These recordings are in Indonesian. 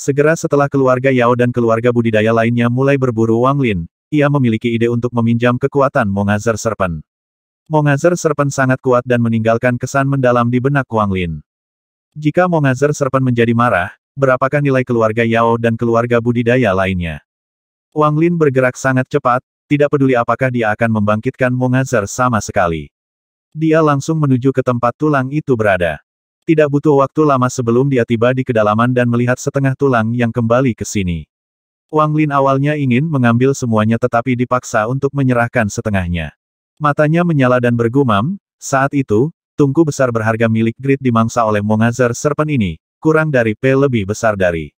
Segera setelah keluarga Yao dan keluarga budidaya lainnya mulai berburu Wang Lin, ia memiliki ide untuk meminjam kekuatan Mongazer Serpen. Mongazer Serpen sangat kuat dan meninggalkan kesan mendalam di benak Wang Lin. Jika Mongazer Serpen menjadi marah, berapakah nilai keluarga Yao dan keluarga budidaya lainnya? Wang Lin bergerak sangat cepat, tidak peduli apakah dia akan membangkitkan Mongazer sama sekali. Dia langsung menuju ke tempat tulang itu berada. Tidak butuh waktu lama sebelum dia tiba di kedalaman dan melihat setengah tulang yang kembali ke sini. Wang Lin awalnya ingin mengambil semuanya tetapi dipaksa untuk menyerahkan setengahnya. Matanya menyala dan bergumam, saat itu, tungku besar berharga milik Grid dimangsa oleh Mongazer Serpen ini, kurang dari P lebih besar dari.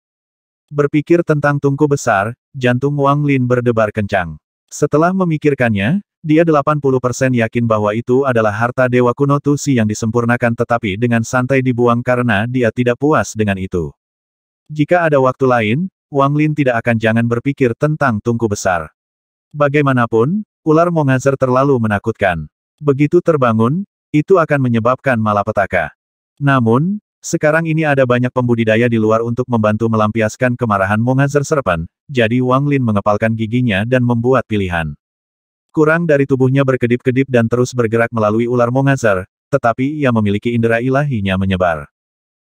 Berpikir tentang tungku besar, jantung Wang Lin berdebar kencang. Setelah memikirkannya, dia 80% yakin bahwa itu adalah harta Dewa kuno Tusi yang disempurnakan tetapi dengan santai dibuang karena dia tidak puas dengan itu. Jika ada waktu lain, Wang Lin tidak akan jangan berpikir tentang tungku besar. Bagaimanapun, ular Mongazer terlalu menakutkan. Begitu terbangun, itu akan menyebabkan malapetaka. Namun, sekarang ini ada banyak pembudidaya di luar untuk membantu melampiaskan kemarahan Mongazer Serpan. jadi Wang Lin mengepalkan giginya dan membuat pilihan. Kurang dari tubuhnya berkedip-kedip dan terus bergerak melalui ular Mongazar, tetapi ia memiliki indera ilahinya menyebar.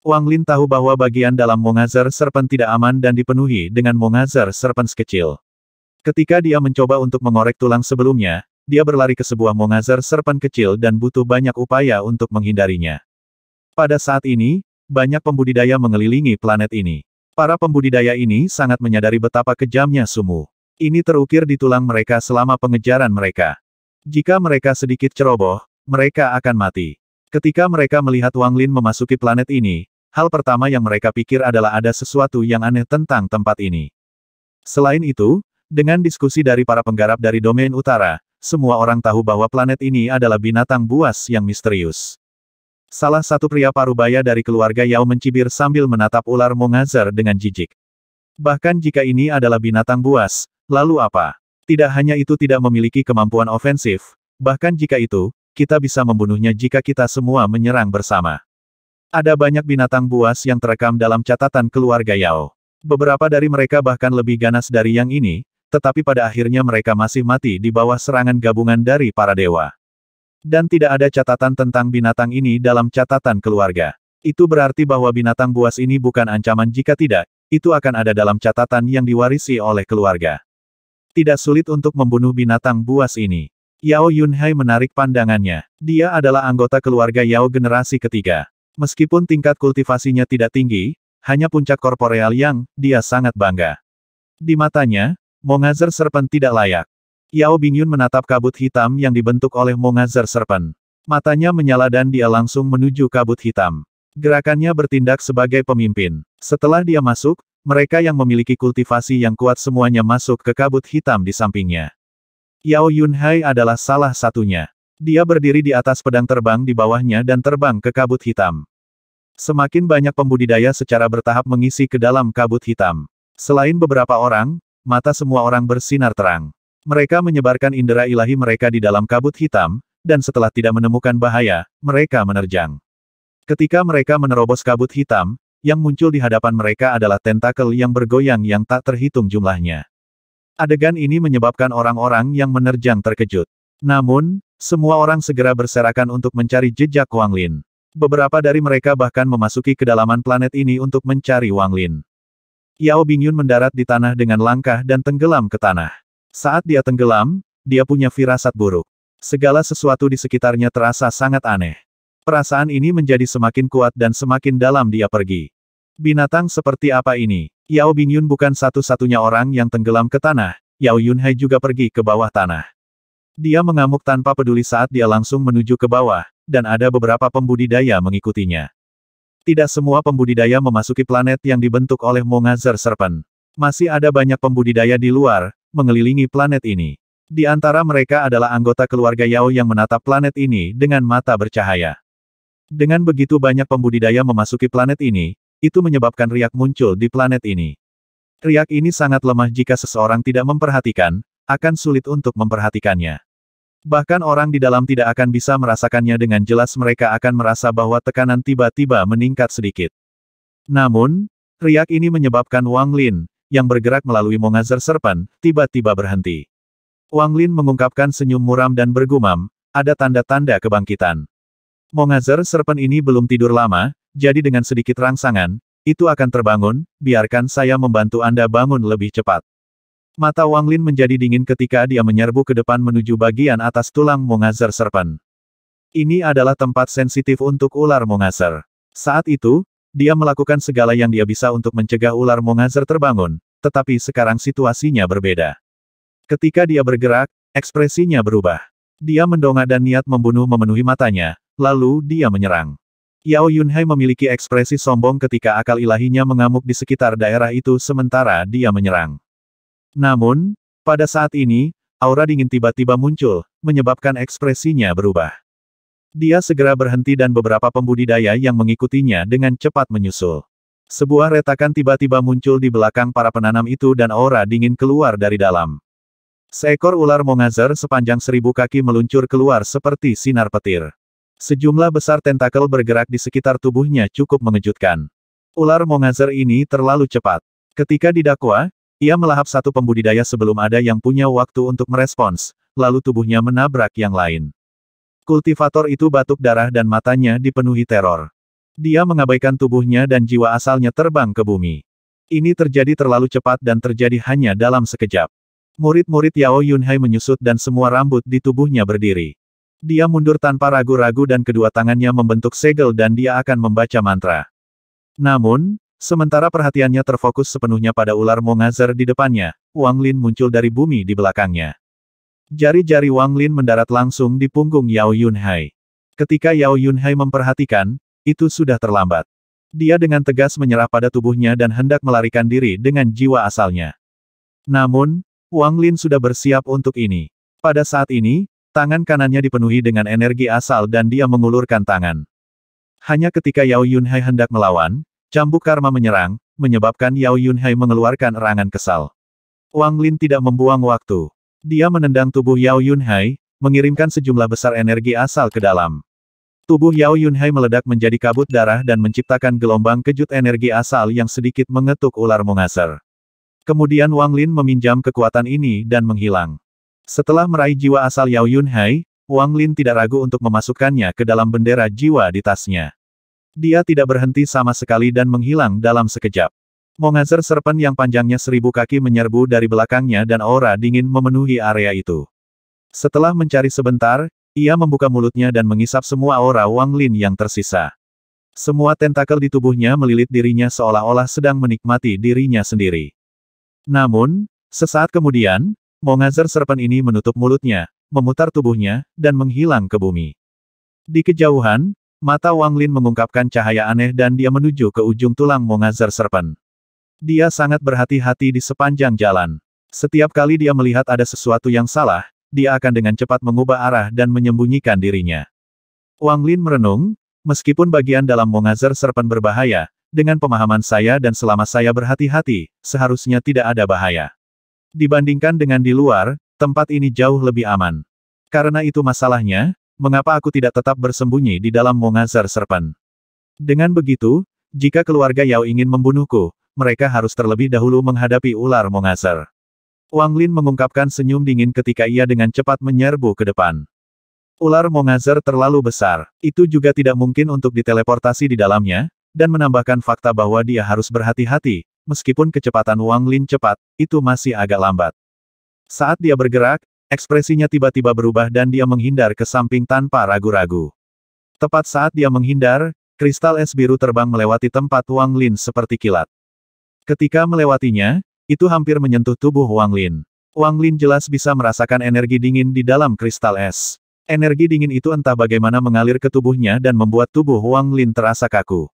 Wang Lin tahu bahwa bagian dalam Mongazar Serpent tidak aman dan dipenuhi dengan Mongazar Serpent kecil. Ketika dia mencoba untuk mengorek tulang sebelumnya, dia berlari ke sebuah Mongazar Serpent kecil dan butuh banyak upaya untuk menghindarinya. Pada saat ini, banyak pembudidaya mengelilingi planet ini. Para pembudidaya ini sangat menyadari betapa kejamnya sumu. Ini terukir di tulang mereka selama pengejaran mereka. Jika mereka sedikit ceroboh, mereka akan mati. Ketika mereka melihat Wang Lin memasuki planet ini, hal pertama yang mereka pikir adalah ada sesuatu yang aneh tentang tempat ini. Selain itu, dengan diskusi dari para penggarap dari domain utara, semua orang tahu bahwa planet ini adalah binatang buas yang misterius. Salah satu pria parubaya dari keluarga Yao mencibir sambil menatap ular Mongazer dengan jijik. Bahkan jika ini adalah binatang buas, Lalu apa? Tidak hanya itu tidak memiliki kemampuan ofensif, bahkan jika itu, kita bisa membunuhnya jika kita semua menyerang bersama. Ada banyak binatang buas yang terekam dalam catatan keluarga Yao. Beberapa dari mereka bahkan lebih ganas dari yang ini, tetapi pada akhirnya mereka masih mati di bawah serangan gabungan dari para dewa. Dan tidak ada catatan tentang binatang ini dalam catatan keluarga. Itu berarti bahwa binatang buas ini bukan ancaman jika tidak, itu akan ada dalam catatan yang diwarisi oleh keluarga. Tidak sulit untuk membunuh binatang buas ini. Yao Yunhai menarik pandangannya. Dia adalah anggota keluarga Yao generasi ketiga. Meskipun tingkat kultivasinya tidak tinggi, hanya puncak korporeal yang dia sangat bangga. Di matanya, Mongazer Serpent tidak layak. Yao Bingyun menatap kabut hitam yang dibentuk oleh Mongazer Serpent. Matanya menyala dan dia langsung menuju kabut hitam. Gerakannya bertindak sebagai pemimpin. Setelah dia masuk, mereka yang memiliki kultivasi yang kuat semuanya masuk ke kabut hitam di sampingnya. Yao Yunhai adalah salah satunya. Dia berdiri di atas pedang terbang di bawahnya dan terbang ke kabut hitam. Semakin banyak pembudidaya secara bertahap mengisi ke dalam kabut hitam. Selain beberapa orang, mata semua orang bersinar terang. Mereka menyebarkan indera ilahi mereka di dalam kabut hitam, dan setelah tidak menemukan bahaya, mereka menerjang. Ketika mereka menerobos kabut hitam, yang muncul di hadapan mereka adalah tentakel yang bergoyang yang tak terhitung jumlahnya. Adegan ini menyebabkan orang-orang yang menerjang terkejut. Namun, semua orang segera berserakan untuk mencari jejak Wang Lin. Beberapa dari mereka bahkan memasuki kedalaman planet ini untuk mencari Wang Lin. Yao Bingyun mendarat di tanah dengan langkah dan tenggelam ke tanah. Saat dia tenggelam, dia punya firasat buruk. Segala sesuatu di sekitarnya terasa sangat aneh. Perasaan ini menjadi semakin kuat dan semakin dalam dia pergi. Binatang seperti apa ini? Yao Bingyun bukan satu-satunya orang yang tenggelam ke tanah, Yao Yunhai juga pergi ke bawah tanah. Dia mengamuk tanpa peduli saat dia langsung menuju ke bawah, dan ada beberapa pembudidaya mengikutinya. Tidak semua pembudidaya memasuki planet yang dibentuk oleh Mongazer Serpent. Masih ada banyak pembudidaya di luar, mengelilingi planet ini. Di antara mereka adalah anggota keluarga Yao yang menatap planet ini dengan mata bercahaya. Dengan begitu banyak pembudidaya memasuki planet ini, itu menyebabkan riak muncul di planet ini. Riak ini sangat lemah jika seseorang tidak memperhatikan, akan sulit untuk memperhatikannya. Bahkan orang di dalam tidak akan bisa merasakannya dengan jelas mereka akan merasa bahwa tekanan tiba-tiba meningkat sedikit. Namun, riak ini menyebabkan Wang Lin, yang bergerak melalui Mongazer serpen tiba-tiba berhenti. Wang Lin mengungkapkan senyum muram dan bergumam, ada tanda-tanda kebangkitan. Mongazer Serpen ini belum tidur lama, jadi dengan sedikit rangsangan, itu akan terbangun, biarkan saya membantu Anda bangun lebih cepat. Mata Wang Lin menjadi dingin ketika dia menyerbu ke depan menuju bagian atas tulang Mongazer Serpen. Ini adalah tempat sensitif untuk ular Mongazer. Saat itu, dia melakukan segala yang dia bisa untuk mencegah ular Mongazer terbangun, tetapi sekarang situasinya berbeda. Ketika dia bergerak, ekspresinya berubah. Dia mendongak dan niat membunuh memenuhi matanya, Lalu dia menyerang. Yao Yunhai memiliki ekspresi sombong ketika akal ilahinya mengamuk di sekitar daerah itu sementara dia menyerang. Namun, pada saat ini, aura dingin tiba-tiba muncul, menyebabkan ekspresinya berubah. Dia segera berhenti dan beberapa pembudidaya yang mengikutinya dengan cepat menyusul. Sebuah retakan tiba-tiba muncul di belakang para penanam itu dan aura dingin keluar dari dalam. Seekor ular mongazer sepanjang seribu kaki meluncur keluar seperti sinar petir. Sejumlah besar tentakel bergerak di sekitar tubuhnya cukup mengejutkan. Ular Mongazer ini terlalu cepat. Ketika didakwa, ia melahap satu pembudidaya sebelum ada yang punya waktu untuk merespons, lalu tubuhnya menabrak yang lain. Kultivator itu batuk darah dan matanya dipenuhi teror. Dia mengabaikan tubuhnya dan jiwa asalnya terbang ke bumi. Ini terjadi terlalu cepat dan terjadi hanya dalam sekejap. Murid-murid Yao Yunhai menyusut dan semua rambut di tubuhnya berdiri. Dia mundur tanpa ragu-ragu dan kedua tangannya membentuk segel dan dia akan membaca mantra. Namun, sementara perhatiannya terfokus sepenuhnya pada ular Mongazer di depannya, Wang Lin muncul dari bumi di belakangnya. Jari-jari Wang Lin mendarat langsung di punggung Yao Yunhai. Ketika Yao Yunhai memperhatikan, itu sudah terlambat. Dia dengan tegas menyerah pada tubuhnya dan hendak melarikan diri dengan jiwa asalnya. Namun, Wang Lin sudah bersiap untuk ini. Pada saat ini, Tangan kanannya dipenuhi dengan energi asal dan dia mengulurkan tangan. Hanya ketika Yao Yunhai hendak melawan, cambuk karma menyerang, menyebabkan Yao Yunhai mengeluarkan erangan kesal. Wang Lin tidak membuang waktu. Dia menendang tubuh Yao Yunhai, mengirimkan sejumlah besar energi asal ke dalam. Tubuh Yao Yunhai meledak menjadi kabut darah dan menciptakan gelombang kejut energi asal yang sedikit mengetuk ular mungaser. Kemudian Wang Lin meminjam kekuatan ini dan menghilang. Setelah meraih jiwa asal Yao Yunhai, Wang Lin tidak ragu untuk memasukkannya ke dalam bendera jiwa di tasnya. Dia tidak berhenti sama sekali dan menghilang dalam sekejap. Mongazer serpen yang panjangnya seribu kaki menyerbu dari belakangnya dan aura dingin memenuhi area itu. Setelah mencari sebentar, ia membuka mulutnya dan mengisap semua aura Wang Lin yang tersisa. Semua tentakel di tubuhnya melilit dirinya seolah-olah sedang menikmati dirinya sendiri. Namun, sesaat kemudian, Mongazer Serpen ini menutup mulutnya, memutar tubuhnya, dan menghilang ke bumi. Di kejauhan, mata Wang Lin mengungkapkan cahaya aneh dan dia menuju ke ujung tulang Mongazer Serpen. Dia sangat berhati-hati di sepanjang jalan. Setiap kali dia melihat ada sesuatu yang salah, dia akan dengan cepat mengubah arah dan menyembunyikan dirinya. Wang Lin merenung, meskipun bagian dalam Mongazer Serpen berbahaya, dengan pemahaman saya dan selama saya berhati-hati, seharusnya tidak ada bahaya. Dibandingkan dengan di luar, tempat ini jauh lebih aman. Karena itu masalahnya, mengapa aku tidak tetap bersembunyi di dalam Mongazar Serpen? Dengan begitu, jika keluarga Yao ingin membunuhku, mereka harus terlebih dahulu menghadapi ular Mongazar. Wang Lin mengungkapkan senyum dingin ketika ia dengan cepat menyerbu ke depan. Ular Mongazar terlalu besar, itu juga tidak mungkin untuk diteleportasi di dalamnya, dan menambahkan fakta bahwa dia harus berhati-hati, meskipun kecepatan Wang Lin cepat, itu masih agak lambat. Saat dia bergerak, ekspresinya tiba-tiba berubah dan dia menghindar ke samping tanpa ragu-ragu. Tepat saat dia menghindar, kristal es biru terbang melewati tempat Wang Lin seperti kilat. Ketika melewatinya, itu hampir menyentuh tubuh Wang Lin. Wang Lin jelas bisa merasakan energi dingin di dalam kristal es. Energi dingin itu entah bagaimana mengalir ke tubuhnya dan membuat tubuh Wang Lin terasa kaku.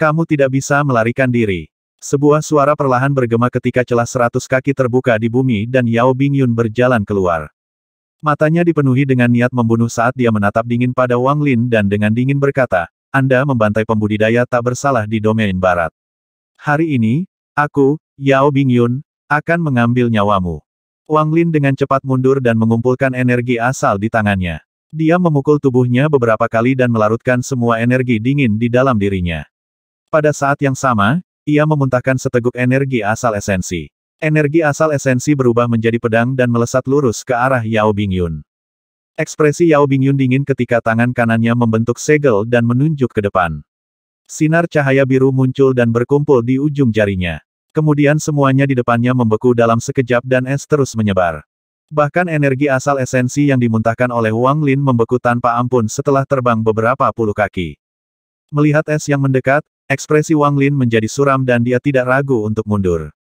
Kamu tidak bisa melarikan diri. Sebuah suara perlahan bergema ketika celah seratus kaki terbuka di bumi dan Yao Bingyun berjalan keluar. Matanya dipenuhi dengan niat membunuh saat dia menatap dingin pada Wang Lin dan dengan dingin berkata, Anda membantai pembudidaya tak bersalah di domain barat. Hari ini, aku, Yao Bingyun, akan mengambil nyawamu. Wang Lin dengan cepat mundur dan mengumpulkan energi asal di tangannya. Dia memukul tubuhnya beberapa kali dan melarutkan semua energi dingin di dalam dirinya. Pada saat yang sama, ia memuntahkan seteguk energi asal esensi. Energi asal esensi berubah menjadi pedang dan melesat lurus ke arah Yao Bingyun. Ekspresi Yao Bingyun dingin ketika tangan kanannya membentuk segel dan menunjuk ke depan. Sinar cahaya biru muncul dan berkumpul di ujung jarinya. Kemudian semuanya di depannya membeku dalam sekejap dan es terus menyebar. Bahkan energi asal esensi yang dimuntahkan oleh Wang Lin membeku tanpa ampun setelah terbang beberapa puluh kaki. Melihat es yang mendekat, Ekspresi Wang Lin menjadi suram dan dia tidak ragu untuk mundur.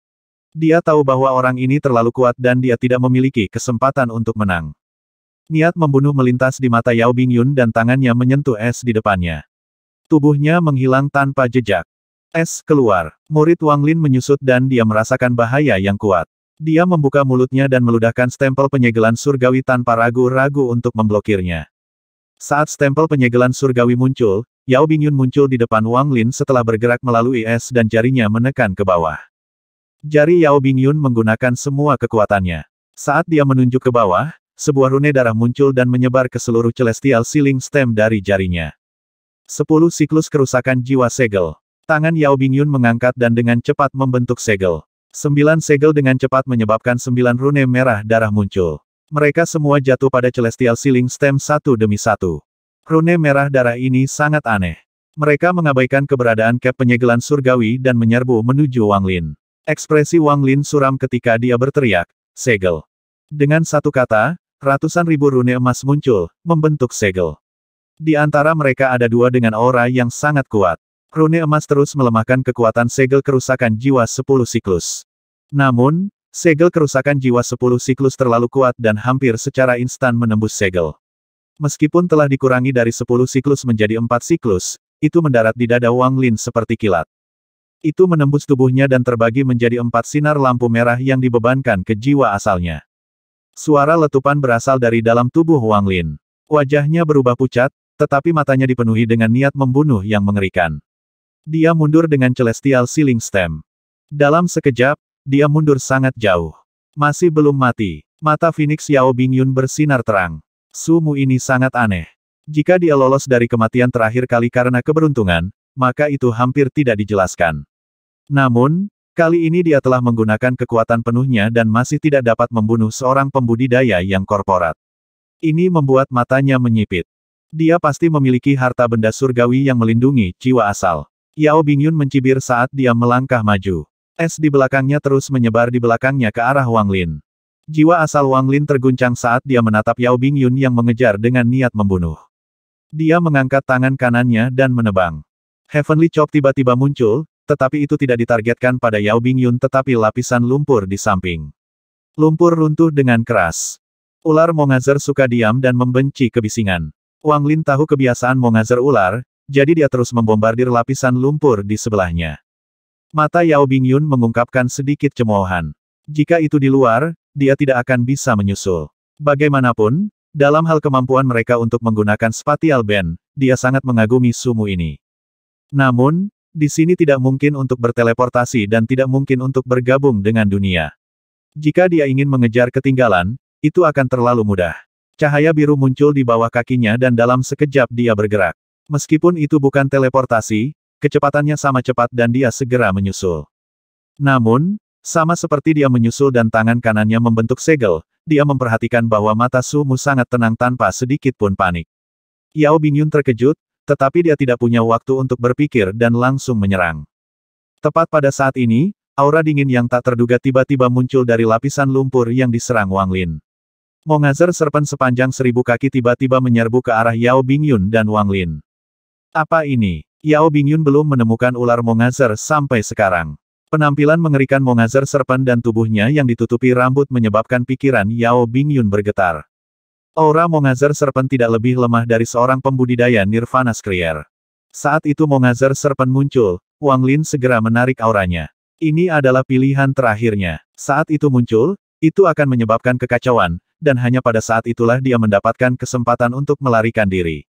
Dia tahu bahwa orang ini terlalu kuat dan dia tidak memiliki kesempatan untuk menang. Niat membunuh melintas di mata Yao Bingyun dan tangannya menyentuh es di depannya. Tubuhnya menghilang tanpa jejak. Es keluar. Murid Wang Lin menyusut dan dia merasakan bahaya yang kuat. Dia membuka mulutnya dan meludahkan stempel penyegelan surgawi tanpa ragu-ragu untuk memblokirnya. Saat stempel penyegelan surgawi muncul, Yao Bingyun muncul di depan Wang Lin setelah bergerak melalui es dan jarinya menekan ke bawah. Jari Yao Bingyun menggunakan semua kekuatannya. Saat dia menunjuk ke bawah, sebuah rune darah muncul dan menyebar ke seluruh celestial ceiling stem dari jarinya. Sepuluh siklus kerusakan jiwa segel. Tangan Yao Bingyun mengangkat dan dengan cepat membentuk segel. Sembilan segel dengan cepat menyebabkan sembilan rune merah darah muncul. Mereka semua jatuh pada celestial ceiling stem satu demi satu. Rune merah darah ini sangat aneh. Mereka mengabaikan keberadaan kep penyegelan surgawi dan menyerbu menuju Wang Lin. Ekspresi Wang Lin suram ketika dia berteriak, segel. Dengan satu kata, ratusan ribu rune emas muncul, membentuk segel. Di antara mereka ada dua dengan aura yang sangat kuat. Rune emas terus melemahkan kekuatan segel kerusakan jiwa 10 siklus. Namun, segel kerusakan jiwa 10 siklus terlalu kuat dan hampir secara instan menembus segel. Meskipun telah dikurangi dari 10 siklus menjadi 4 siklus, itu mendarat di dada Wang Lin seperti kilat. Itu menembus tubuhnya dan terbagi menjadi empat sinar lampu merah yang dibebankan ke jiwa asalnya. Suara letupan berasal dari dalam tubuh Wang Lin. Wajahnya berubah pucat, tetapi matanya dipenuhi dengan niat membunuh yang mengerikan. Dia mundur dengan Celestial Ceiling Stem. Dalam sekejap, dia mundur sangat jauh. Masih belum mati. Mata Phoenix Yao Bingyun bersinar terang. Sumu ini sangat aneh. Jika dia lolos dari kematian terakhir kali karena keberuntungan, maka itu hampir tidak dijelaskan. Namun, kali ini dia telah menggunakan kekuatan penuhnya dan masih tidak dapat membunuh seorang pembudidaya yang korporat. Ini membuat matanya menyipit. Dia pasti memiliki harta benda surgawi yang melindungi jiwa asal. Yao Bingyun mencibir saat dia melangkah maju. Es di belakangnya terus menyebar di belakangnya ke arah Wang Lin. Jiwa asal Wang Lin terguncang saat dia menatap Yao Bingyun yang mengejar dengan niat membunuh. Dia mengangkat tangan kanannya dan menebang. Heavenly Chop tiba-tiba muncul, tetapi itu tidak ditargetkan pada Yao Bingyun tetapi lapisan lumpur di samping. Lumpur runtuh dengan keras. Ular Mongazer suka diam dan membenci kebisingan. Wang Lin tahu kebiasaan Mongazer ular, jadi dia terus membombardir lapisan lumpur di sebelahnya. Mata Yao Bingyun mengungkapkan sedikit cemoohan. Jika itu di luar, dia tidak akan bisa menyusul. Bagaimanapun, dalam hal kemampuan mereka untuk menggunakan spatial band, dia sangat mengagumi sumu ini. Namun, di sini tidak mungkin untuk berteleportasi dan tidak mungkin untuk bergabung dengan dunia. Jika dia ingin mengejar ketinggalan, itu akan terlalu mudah. Cahaya biru muncul di bawah kakinya dan dalam sekejap dia bergerak. Meskipun itu bukan teleportasi, kecepatannya sama cepat dan dia segera menyusul. Namun, sama seperti dia menyusul dan tangan kanannya membentuk segel, dia memperhatikan bahwa mata Su Mu sangat tenang tanpa sedikit pun panik. Yao Bingyun terkejut, tetapi dia tidak punya waktu untuk berpikir dan langsung menyerang. Tepat pada saat ini, aura dingin yang tak terduga tiba-tiba muncul dari lapisan lumpur yang diserang Wang Lin. Mongazer serpen sepanjang seribu kaki tiba-tiba menyerbu ke arah Yao Bingyun dan Wang Lin. Apa ini? Yao Bingyun belum menemukan ular Mongazer sampai sekarang. Penampilan mengerikan Mongazer Serpen dan tubuhnya yang ditutupi rambut menyebabkan pikiran Yao Bingyun bergetar. Aura Mongazer Serpen tidak lebih lemah dari seorang pembudidaya Nirvana Skrier. Saat itu Mongazer Serpen muncul, Wang Lin segera menarik auranya. Ini adalah pilihan terakhirnya. Saat itu muncul, itu akan menyebabkan kekacauan, dan hanya pada saat itulah dia mendapatkan kesempatan untuk melarikan diri.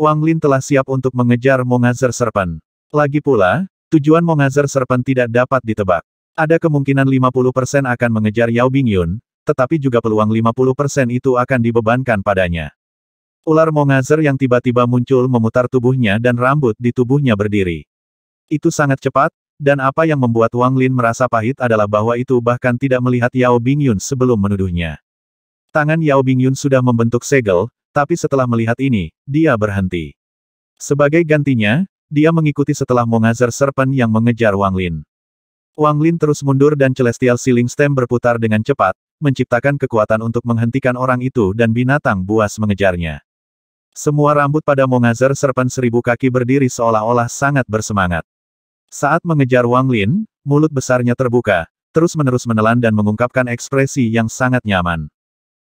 Wang Lin telah siap untuk mengejar Mongazer Serpen. Lagi pula, Tujuan Mongazer Serpent tidak dapat ditebak. Ada kemungkinan 50% akan mengejar Yao Bingyun, tetapi juga peluang 50% itu akan dibebankan padanya. Ular Mongazer yang tiba-tiba muncul memutar tubuhnya dan rambut di tubuhnya berdiri. Itu sangat cepat, dan apa yang membuat Wang Lin merasa pahit adalah bahwa itu bahkan tidak melihat Yao Bingyun sebelum menuduhnya. Tangan Yao Bingyun sudah membentuk segel, tapi setelah melihat ini, dia berhenti. Sebagai gantinya, dia mengikuti setelah Mongazer Serpent yang mengejar Wang Lin. Wang Lin terus mundur dan Celestial Ceiling Stem berputar dengan cepat, menciptakan kekuatan untuk menghentikan orang itu dan binatang buas mengejarnya. Semua rambut pada Mongazer Serpent seribu kaki berdiri seolah-olah sangat bersemangat. Saat mengejar Wang Lin, mulut besarnya terbuka, terus-menerus menelan dan mengungkapkan ekspresi yang sangat nyaman.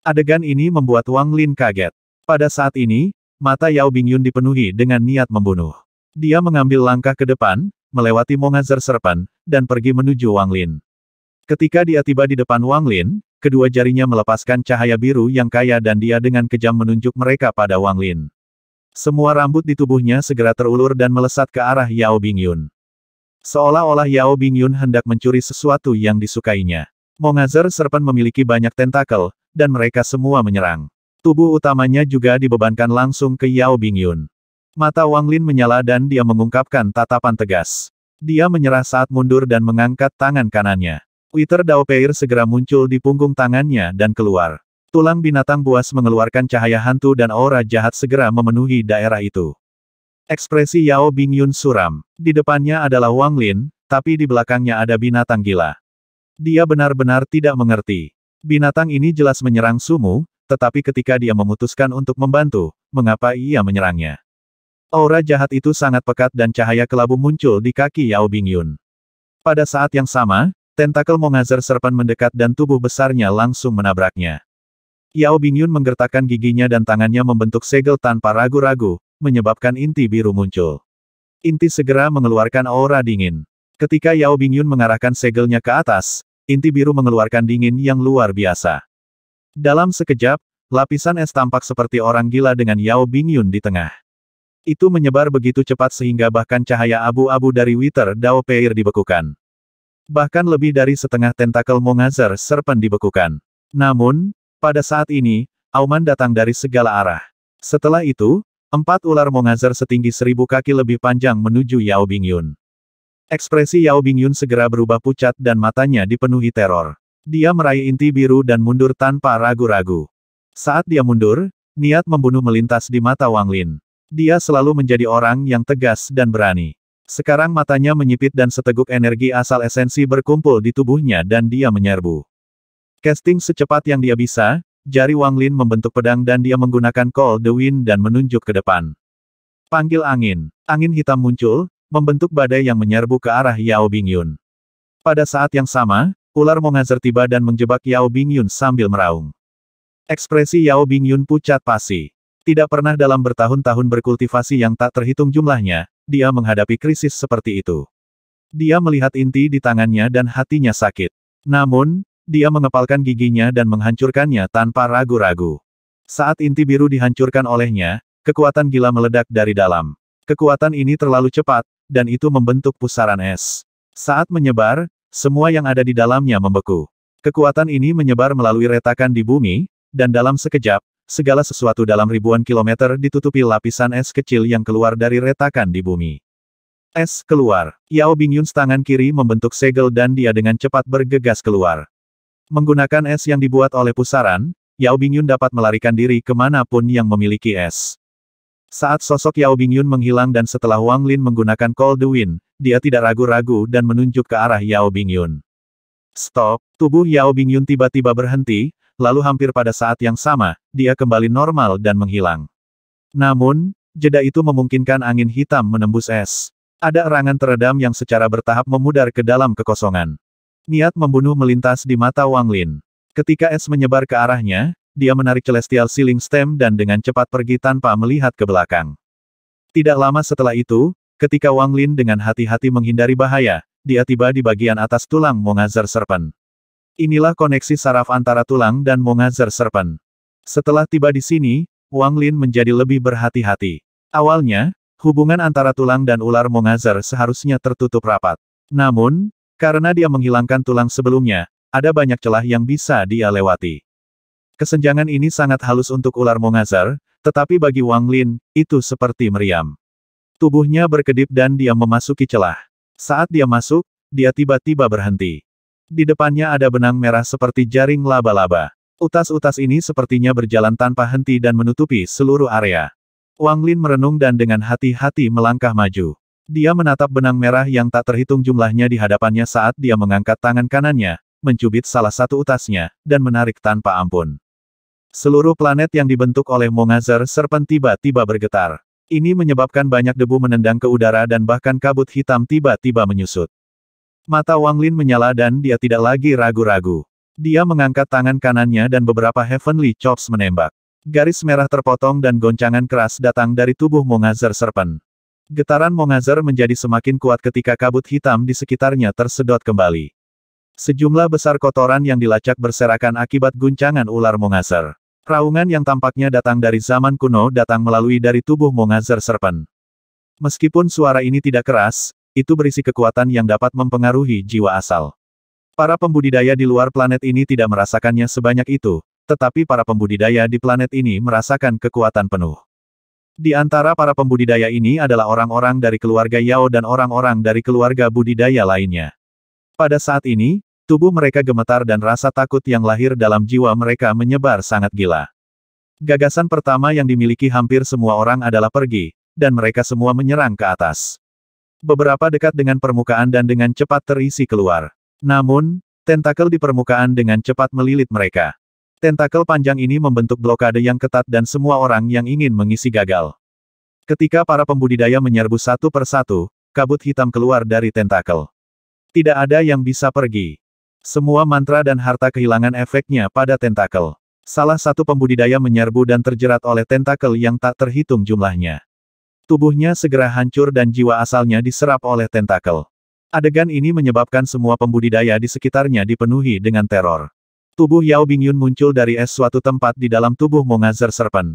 Adegan ini membuat Wang Lin kaget. Pada saat ini, mata Yao Bingyun dipenuhi dengan niat membunuh. Dia mengambil langkah ke depan, melewati Mongazer Serpan, dan pergi menuju Wang Lin. Ketika dia tiba di depan Wang Lin, kedua jarinya melepaskan cahaya biru yang kaya dan dia dengan kejam menunjuk mereka pada Wang Lin. Semua rambut di tubuhnya segera terulur dan melesat ke arah Yao Bingyun. Seolah-olah Yao Bingyun hendak mencuri sesuatu yang disukainya. Mongazer Serpen memiliki banyak tentakel, dan mereka semua menyerang. Tubuh utamanya juga dibebankan langsung ke Yao Bingyun. Mata Wang Lin menyala dan dia mengungkapkan tatapan tegas. Dia menyerah saat mundur dan mengangkat tangan kanannya. Witer Dao Peir segera muncul di punggung tangannya dan keluar. Tulang binatang buas mengeluarkan cahaya hantu dan aura jahat segera memenuhi daerah itu. Ekspresi Yao Bingyun suram. Di depannya adalah Wang Lin, tapi di belakangnya ada binatang gila. Dia benar-benar tidak mengerti. Binatang ini jelas menyerang Sumu, tetapi ketika dia memutuskan untuk membantu, mengapa ia menyerangnya? Aura jahat itu sangat pekat dan cahaya kelabu muncul di kaki Yao Bingyun. Pada saat yang sama, tentakel Mongazer Serpan mendekat dan tubuh besarnya langsung menabraknya. Yao Bingyun menggertakkan giginya dan tangannya membentuk segel tanpa ragu-ragu, menyebabkan inti biru muncul. Inti segera mengeluarkan aura dingin. Ketika Yao Bingyun mengarahkan segelnya ke atas, inti biru mengeluarkan dingin yang luar biasa. Dalam sekejap, lapisan es tampak seperti orang gila dengan Yao Bingyun di tengah. Itu menyebar begitu cepat sehingga bahkan cahaya abu-abu dari Wither Dao Peir dibekukan. Bahkan lebih dari setengah tentakel Mongazer Serpent dibekukan. Namun, pada saat ini, auman datang dari segala arah. Setelah itu, empat ular Mongazer setinggi seribu kaki lebih panjang menuju Yao Bingyun. Ekspresi Yao Bingyun segera berubah pucat dan matanya dipenuhi teror. Dia meraih inti biru dan mundur tanpa ragu-ragu. Saat dia mundur, niat membunuh melintas di mata Wang Lin. Dia selalu menjadi orang yang tegas dan berani. Sekarang matanya menyipit dan seteguk energi asal esensi berkumpul di tubuhnya dan dia menyerbu. Casting secepat yang dia bisa, jari Wang Lin membentuk pedang dan dia menggunakan Call the Wind dan menunjuk ke depan. Panggil angin. Angin hitam muncul, membentuk badai yang menyerbu ke arah Yao Bingyun. Pada saat yang sama, ular Mongazer tiba dan menjebak Yao Bingyun sambil meraung. Ekspresi Yao Bingyun pucat pasi. Tidak pernah dalam bertahun-tahun berkultivasi yang tak terhitung jumlahnya, dia menghadapi krisis seperti itu. Dia melihat inti di tangannya dan hatinya sakit. Namun, dia mengepalkan giginya dan menghancurkannya tanpa ragu-ragu. Saat inti biru dihancurkan olehnya, kekuatan gila meledak dari dalam. Kekuatan ini terlalu cepat, dan itu membentuk pusaran es. Saat menyebar, semua yang ada di dalamnya membeku. Kekuatan ini menyebar melalui retakan di bumi, dan dalam sekejap, segala sesuatu dalam ribuan kilometer ditutupi lapisan es kecil yang keluar dari retakan di bumi. Es keluar. Yao Bingyun tangan kiri membentuk segel dan dia dengan cepat bergegas keluar. Menggunakan es yang dibuat oleh pusaran, Yao Bingyun dapat melarikan diri kemanapun yang memiliki es. Saat sosok Yao Bingyun menghilang dan setelah Wang Lin menggunakan Call the Wind, dia tidak ragu-ragu dan menunjuk ke arah Yao Bingyun. Stop, tubuh Yao Bingyun tiba-tiba berhenti, lalu hampir pada saat yang sama, dia kembali normal dan menghilang. Namun, jeda itu memungkinkan angin hitam menembus es. Ada erangan teredam yang secara bertahap memudar ke dalam kekosongan. Niat membunuh melintas di mata Wang Lin. Ketika es menyebar ke arahnya, dia menarik Celestial Ceiling Stem dan dengan cepat pergi tanpa melihat ke belakang. Tidak lama setelah itu, ketika Wang Lin dengan hati-hati menghindari bahaya, dia tiba di bagian atas tulang Mongazar Serpent. Inilah koneksi saraf antara tulang dan Mongazer Serpent. Setelah tiba di sini, Wang Lin menjadi lebih berhati-hati. Awalnya, hubungan antara tulang dan ular Mongazer seharusnya tertutup rapat. Namun, karena dia menghilangkan tulang sebelumnya, ada banyak celah yang bisa dia lewati. Kesenjangan ini sangat halus untuk ular Mongazer, tetapi bagi Wang Lin, itu seperti meriam. Tubuhnya berkedip dan dia memasuki celah. Saat dia masuk, dia tiba-tiba berhenti. Di depannya ada benang merah seperti jaring laba-laba. Utas-utas ini sepertinya berjalan tanpa henti dan menutupi seluruh area. Wang Lin merenung dan dengan hati-hati melangkah maju. Dia menatap benang merah yang tak terhitung jumlahnya di hadapannya saat dia mengangkat tangan kanannya, mencubit salah satu utasnya, dan menarik tanpa ampun. Seluruh planet yang dibentuk oleh Mongazer Serpent tiba-tiba bergetar. Ini menyebabkan banyak debu menendang ke udara dan bahkan kabut hitam tiba-tiba menyusut. Mata Wang Lin menyala dan dia tidak lagi ragu-ragu. Dia mengangkat tangan kanannya dan beberapa Heavenly Chops menembak. Garis merah terpotong dan goncangan keras datang dari tubuh Mongazer Serpent. Getaran Mongazer menjadi semakin kuat ketika kabut hitam di sekitarnya tersedot kembali. Sejumlah besar kotoran yang dilacak berserakan akibat guncangan ular Mongazer. Raungan yang tampaknya datang dari zaman kuno datang melalui dari tubuh Mongazer Serpent. Meskipun suara ini tidak keras, itu berisi kekuatan yang dapat mempengaruhi jiwa asal. Para pembudidaya di luar planet ini tidak merasakannya sebanyak itu, tetapi para pembudidaya di planet ini merasakan kekuatan penuh. Di antara para pembudidaya ini adalah orang-orang dari keluarga Yao dan orang-orang dari keluarga budidaya lainnya. Pada saat ini, tubuh mereka gemetar dan rasa takut yang lahir dalam jiwa mereka menyebar sangat gila. Gagasan pertama yang dimiliki hampir semua orang adalah pergi, dan mereka semua menyerang ke atas. Beberapa dekat dengan permukaan dan dengan cepat terisi keluar. Namun, tentakel di permukaan dengan cepat melilit mereka. Tentakel panjang ini membentuk blokade yang ketat dan semua orang yang ingin mengisi gagal. Ketika para pembudidaya menyerbu satu persatu, kabut hitam keluar dari tentakel. Tidak ada yang bisa pergi. Semua mantra dan harta kehilangan efeknya pada tentakel. Salah satu pembudidaya menyerbu dan terjerat oleh tentakel yang tak terhitung jumlahnya. Tubuhnya segera hancur dan jiwa asalnya diserap oleh tentakel. Adegan ini menyebabkan semua pembudidaya di sekitarnya dipenuhi dengan teror. Tubuh Yao Bingyun muncul dari es suatu tempat di dalam tubuh Mongazer Serpen.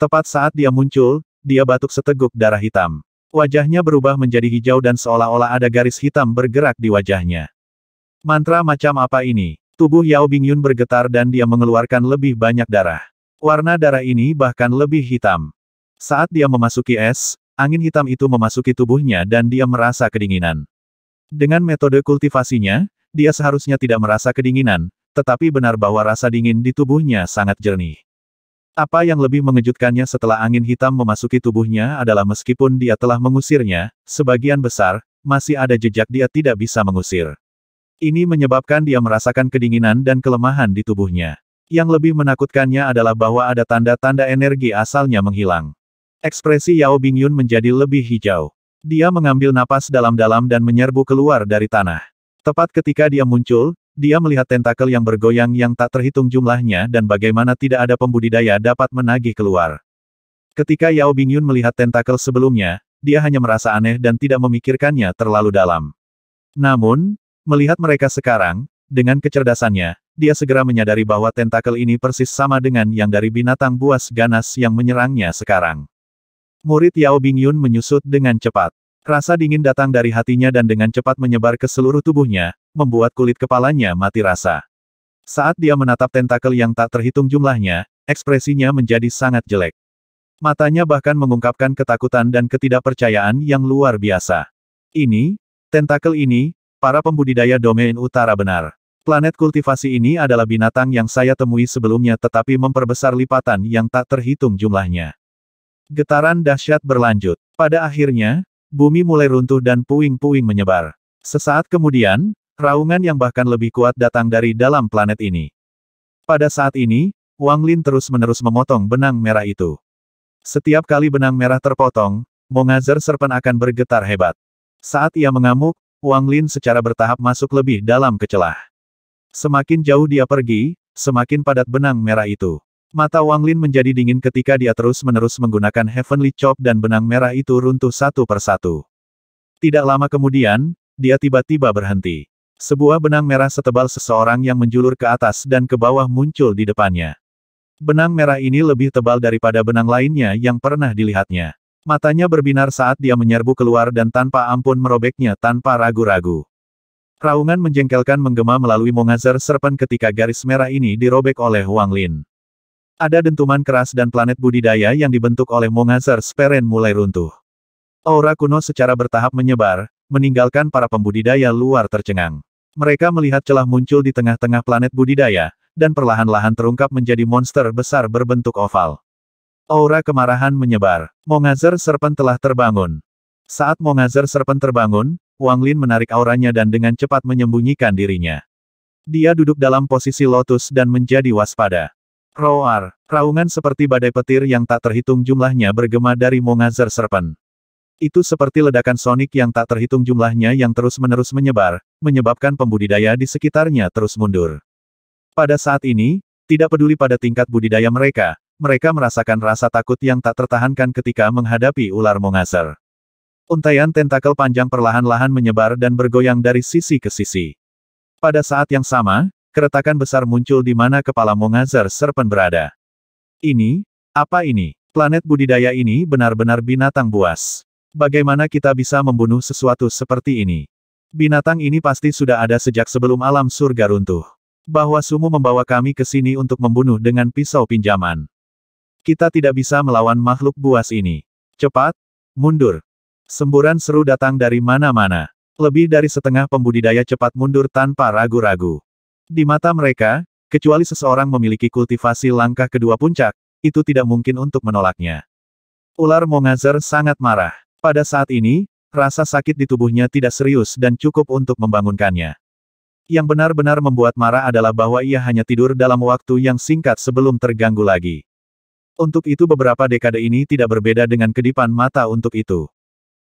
Tepat saat dia muncul, dia batuk seteguk darah hitam. Wajahnya berubah menjadi hijau dan seolah-olah ada garis hitam bergerak di wajahnya. Mantra macam apa ini? Tubuh Yao Bingyun bergetar dan dia mengeluarkan lebih banyak darah. Warna darah ini bahkan lebih hitam. Saat dia memasuki es, angin hitam itu memasuki tubuhnya dan dia merasa kedinginan. Dengan metode kultivasinya, dia seharusnya tidak merasa kedinginan, tetapi benar bahwa rasa dingin di tubuhnya sangat jernih. Apa yang lebih mengejutkannya setelah angin hitam memasuki tubuhnya adalah meskipun dia telah mengusirnya, sebagian besar, masih ada jejak dia tidak bisa mengusir. Ini menyebabkan dia merasakan kedinginan dan kelemahan di tubuhnya. Yang lebih menakutkannya adalah bahwa ada tanda-tanda energi asalnya menghilang. Ekspresi Yao Bingyun menjadi lebih hijau. Dia mengambil napas dalam-dalam dan menyerbu keluar dari tanah. Tepat ketika dia muncul, dia melihat tentakel yang bergoyang yang tak terhitung jumlahnya dan bagaimana tidak ada pembudidaya dapat menagih keluar. Ketika Yao Bingyun melihat tentakel sebelumnya, dia hanya merasa aneh dan tidak memikirkannya terlalu dalam. Namun, melihat mereka sekarang, dengan kecerdasannya, dia segera menyadari bahwa tentakel ini persis sama dengan yang dari binatang buas ganas yang menyerangnya sekarang. Murid Yao Bingyun menyusut dengan cepat. Rasa dingin datang dari hatinya dan dengan cepat menyebar ke seluruh tubuhnya, membuat kulit kepalanya mati rasa. Saat dia menatap tentakel yang tak terhitung jumlahnya, ekspresinya menjadi sangat jelek. Matanya bahkan mengungkapkan ketakutan dan ketidakpercayaan yang luar biasa. Ini, tentakel ini, para pembudidaya domain utara benar. Planet kultivasi ini adalah binatang yang saya temui sebelumnya tetapi memperbesar lipatan yang tak terhitung jumlahnya. Getaran dahsyat berlanjut. Pada akhirnya, bumi mulai runtuh dan puing-puing menyebar. Sesaat kemudian, raungan yang bahkan lebih kuat datang dari dalam planet ini. Pada saat ini, Wang Lin terus-menerus memotong benang merah itu. Setiap kali benang merah terpotong, Mongazer Serpen akan bergetar hebat. Saat ia mengamuk, Wang Lin secara bertahap masuk lebih dalam ke celah. Semakin jauh dia pergi, semakin padat benang merah itu. Mata Wang Lin menjadi dingin ketika dia terus-menerus menggunakan Heavenly Chop dan benang merah itu runtuh satu persatu. Tidak lama kemudian, dia tiba-tiba berhenti. Sebuah benang merah setebal seseorang yang menjulur ke atas dan ke bawah muncul di depannya. Benang merah ini lebih tebal daripada benang lainnya yang pernah dilihatnya. Matanya berbinar saat dia menyerbu keluar dan tanpa ampun merobeknya tanpa ragu-ragu. Raungan menjengkelkan menggema melalui Mongazer Serpen ketika garis merah ini dirobek oleh Wang Lin. Ada dentuman keras dan planet budidaya yang dibentuk oleh Mongazer Speren mulai runtuh. Aura kuno secara bertahap menyebar, meninggalkan para pembudidaya luar tercengang. Mereka melihat celah muncul di tengah-tengah planet budidaya, dan perlahan-lahan terungkap menjadi monster besar berbentuk oval. Aura kemarahan menyebar. Mongazer Serpent telah terbangun. Saat Mongazer Serpent terbangun, Wang Lin menarik auranya dan dengan cepat menyembunyikan dirinya. Dia duduk dalam posisi lotus dan menjadi waspada. Roar, raungan seperti badai petir yang tak terhitung jumlahnya bergema dari Mongazer Serpent. Itu seperti ledakan sonik yang tak terhitung jumlahnya yang terus-menerus menyebar, menyebabkan pembudidaya di sekitarnya terus mundur. Pada saat ini, tidak peduli pada tingkat budidaya mereka, mereka merasakan rasa takut yang tak tertahankan ketika menghadapi ular Mongazer. Untaian tentakel panjang perlahan-lahan menyebar dan bergoyang dari sisi ke sisi. Pada saat yang sama, Keretakan besar muncul di mana kepala Mongazar Serpen berada. Ini? Apa ini? Planet budidaya ini benar-benar binatang buas. Bagaimana kita bisa membunuh sesuatu seperti ini? Binatang ini pasti sudah ada sejak sebelum alam surga runtuh. Bahwa Sumu membawa kami ke sini untuk membunuh dengan pisau pinjaman. Kita tidak bisa melawan makhluk buas ini. Cepat, mundur. Semburan seru datang dari mana-mana. Lebih dari setengah pembudidaya cepat mundur tanpa ragu-ragu. Di mata mereka, kecuali seseorang memiliki kultivasi langkah kedua puncak, itu tidak mungkin untuk menolaknya. Ular Mongazer sangat marah. Pada saat ini, rasa sakit di tubuhnya tidak serius dan cukup untuk membangunkannya. Yang benar-benar membuat marah adalah bahwa ia hanya tidur dalam waktu yang singkat sebelum terganggu lagi. Untuk itu beberapa dekade ini tidak berbeda dengan kedipan mata untuk itu.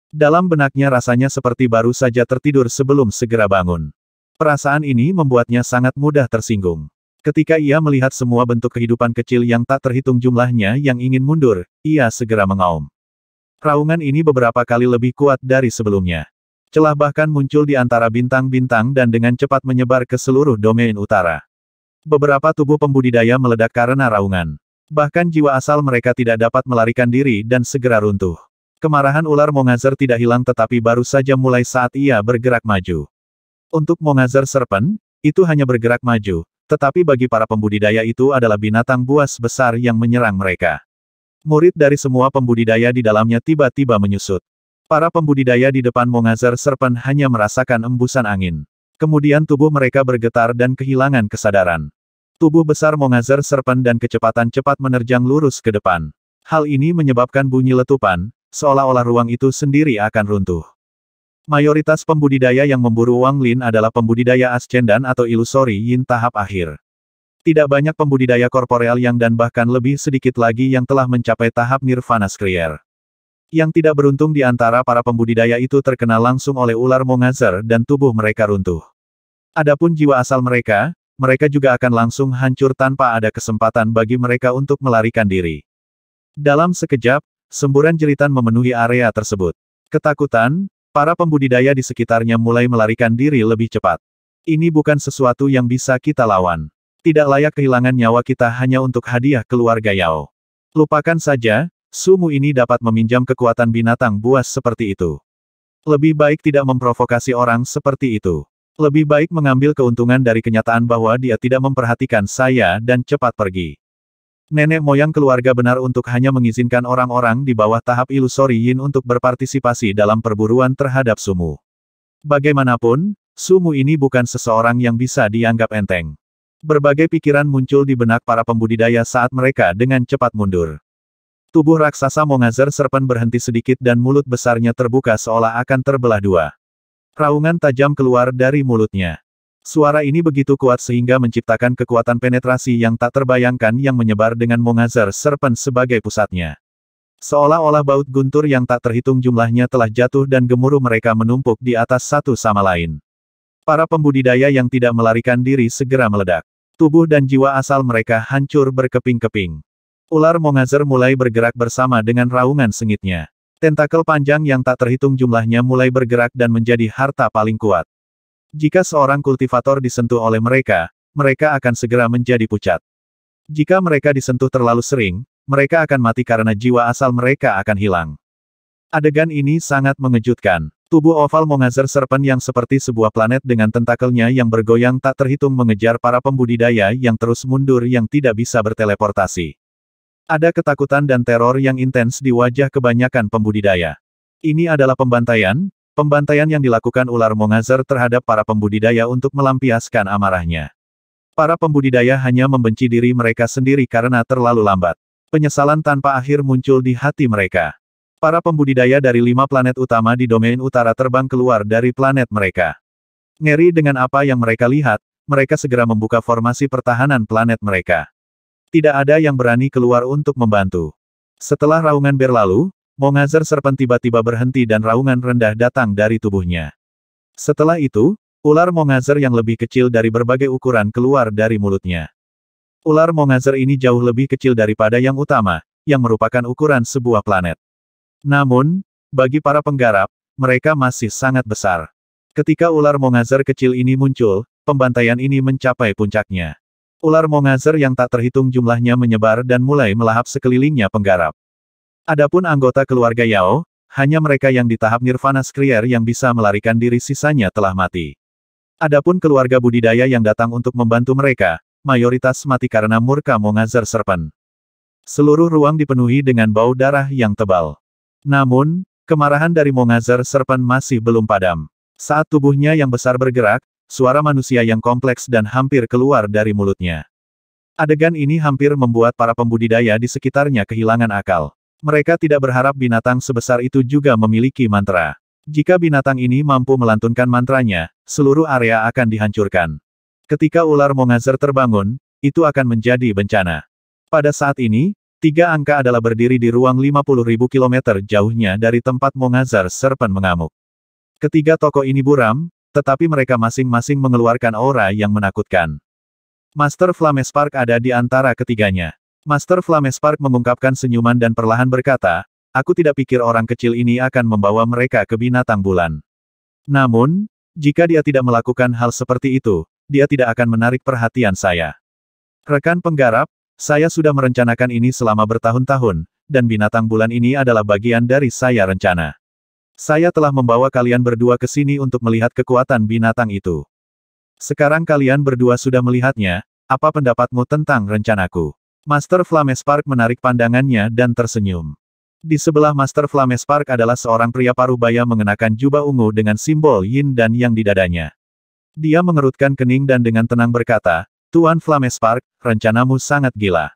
Dalam benaknya rasanya seperti baru saja tertidur sebelum segera bangun. Perasaan ini membuatnya sangat mudah tersinggung. Ketika ia melihat semua bentuk kehidupan kecil yang tak terhitung jumlahnya yang ingin mundur, ia segera mengaum. Raungan ini beberapa kali lebih kuat dari sebelumnya. Celah bahkan muncul di antara bintang-bintang dan dengan cepat menyebar ke seluruh domain utara. Beberapa tubuh pembudidaya meledak karena raungan. Bahkan jiwa asal mereka tidak dapat melarikan diri dan segera runtuh. Kemarahan ular Mongazer tidak hilang tetapi baru saja mulai saat ia bergerak maju. Untuk Mongazer Serpen, itu hanya bergerak maju, tetapi bagi para pembudidaya itu adalah binatang buas besar yang menyerang mereka. Murid dari semua pembudidaya di dalamnya tiba-tiba menyusut. Para pembudidaya di depan Mongazer Serpen hanya merasakan embusan angin. Kemudian tubuh mereka bergetar dan kehilangan kesadaran. Tubuh besar Mongazer Serpen dan kecepatan cepat menerjang lurus ke depan. Hal ini menyebabkan bunyi letupan, seolah-olah ruang itu sendiri akan runtuh. Mayoritas pembudidaya yang memburu Wang Lin adalah pembudidaya ascendan atau ilusori yin tahap akhir. Tidak banyak pembudidaya korporeal yang dan bahkan lebih sedikit lagi yang telah mencapai tahap nirvana skrier. Yang tidak beruntung di antara para pembudidaya itu terkena langsung oleh ular mongazer dan tubuh mereka runtuh. Adapun jiwa asal mereka, mereka juga akan langsung hancur tanpa ada kesempatan bagi mereka untuk melarikan diri. Dalam sekejap, semburan jeritan memenuhi area tersebut. Ketakutan, Para pembudidaya di sekitarnya mulai melarikan diri lebih cepat. Ini bukan sesuatu yang bisa kita lawan. Tidak layak kehilangan nyawa kita hanya untuk hadiah keluarga Yao. Lupakan saja, sumu ini dapat meminjam kekuatan binatang buas seperti itu. Lebih baik tidak memprovokasi orang seperti itu. Lebih baik mengambil keuntungan dari kenyataan bahwa dia tidak memperhatikan saya dan cepat pergi. Nenek moyang keluarga benar untuk hanya mengizinkan orang-orang di bawah tahap ilusori Yin untuk berpartisipasi dalam perburuan terhadap Sumu. Bagaimanapun, Sumu ini bukan seseorang yang bisa dianggap enteng. Berbagai pikiran muncul di benak para pembudidaya saat mereka dengan cepat mundur. Tubuh raksasa Mongazer Serpen berhenti sedikit dan mulut besarnya terbuka seolah akan terbelah dua. Raungan tajam keluar dari mulutnya. Suara ini begitu kuat sehingga menciptakan kekuatan penetrasi yang tak terbayangkan yang menyebar dengan Mongazer Serpent sebagai pusatnya. Seolah-olah baut guntur yang tak terhitung jumlahnya telah jatuh dan gemuruh mereka menumpuk di atas satu sama lain. Para pembudidaya yang tidak melarikan diri segera meledak. Tubuh dan jiwa asal mereka hancur berkeping-keping. Ular Mongazer mulai bergerak bersama dengan raungan sengitnya. Tentakel panjang yang tak terhitung jumlahnya mulai bergerak dan menjadi harta paling kuat. Jika seorang kultivator disentuh oleh mereka, mereka akan segera menjadi pucat. Jika mereka disentuh terlalu sering, mereka akan mati karena jiwa asal mereka akan hilang. Adegan ini sangat mengejutkan. Tubuh oval Mongazer Serpen yang seperti sebuah planet dengan tentakelnya yang bergoyang tak terhitung mengejar para pembudidaya yang terus mundur yang tidak bisa berteleportasi. Ada ketakutan dan teror yang intens di wajah kebanyakan pembudidaya. Ini adalah pembantaian, Pembantaian yang dilakukan ular Mongazer terhadap para pembudidaya untuk melampiaskan amarahnya. Para pembudidaya hanya membenci diri mereka sendiri karena terlalu lambat. Penyesalan tanpa akhir muncul di hati mereka. Para pembudidaya dari lima planet utama di domain utara terbang keluar dari planet mereka. Ngeri dengan apa yang mereka lihat, mereka segera membuka formasi pertahanan planet mereka. Tidak ada yang berani keluar untuk membantu. Setelah raungan berlalu, Mongazer Serpent tiba-tiba berhenti dan raungan rendah datang dari tubuhnya. Setelah itu, ular Mongazer yang lebih kecil dari berbagai ukuran keluar dari mulutnya. Ular Mongazer ini jauh lebih kecil daripada yang utama, yang merupakan ukuran sebuah planet. Namun, bagi para penggarap, mereka masih sangat besar. Ketika ular Mongazer kecil ini muncul, pembantaian ini mencapai puncaknya. Ular Mongazer yang tak terhitung jumlahnya menyebar dan mulai melahap sekelilingnya penggarap. Adapun anggota keluarga Yao, hanya mereka yang di tahap nirvana skrier yang bisa melarikan diri sisanya telah mati. Adapun keluarga budidaya yang datang untuk membantu mereka, mayoritas mati karena murka Mongazer Serpen. Seluruh ruang dipenuhi dengan bau darah yang tebal. Namun, kemarahan dari Mongazer Serpen masih belum padam. Saat tubuhnya yang besar bergerak, suara manusia yang kompleks dan hampir keluar dari mulutnya. Adegan ini hampir membuat para pembudidaya di sekitarnya kehilangan akal. Mereka tidak berharap binatang sebesar itu juga memiliki mantra. Jika binatang ini mampu melantunkan mantranya, seluruh area akan dihancurkan. Ketika ular Mongazer terbangun, itu akan menjadi bencana. Pada saat ini, tiga angka adalah berdiri di ruang 50.000 km jauhnya dari tempat Mongazer serpen mengamuk. Ketiga toko ini buram, tetapi mereka masing-masing mengeluarkan aura yang menakutkan. Master Flamespark Spark ada di antara ketiganya. Master Spark mengungkapkan senyuman dan perlahan berkata, aku tidak pikir orang kecil ini akan membawa mereka ke binatang bulan. Namun, jika dia tidak melakukan hal seperti itu, dia tidak akan menarik perhatian saya. Rekan penggarap, saya sudah merencanakan ini selama bertahun-tahun, dan binatang bulan ini adalah bagian dari saya rencana. Saya telah membawa kalian berdua ke sini untuk melihat kekuatan binatang itu. Sekarang kalian berdua sudah melihatnya, apa pendapatmu tentang rencanaku? Master Flamespark menarik pandangannya dan tersenyum. Di sebelah Master Flamespark adalah seorang pria Parubaya mengenakan jubah ungu dengan simbol yin dan yang di dadanya. Dia mengerutkan kening dan dengan tenang berkata, Tuan Flamespark, rencanamu sangat gila.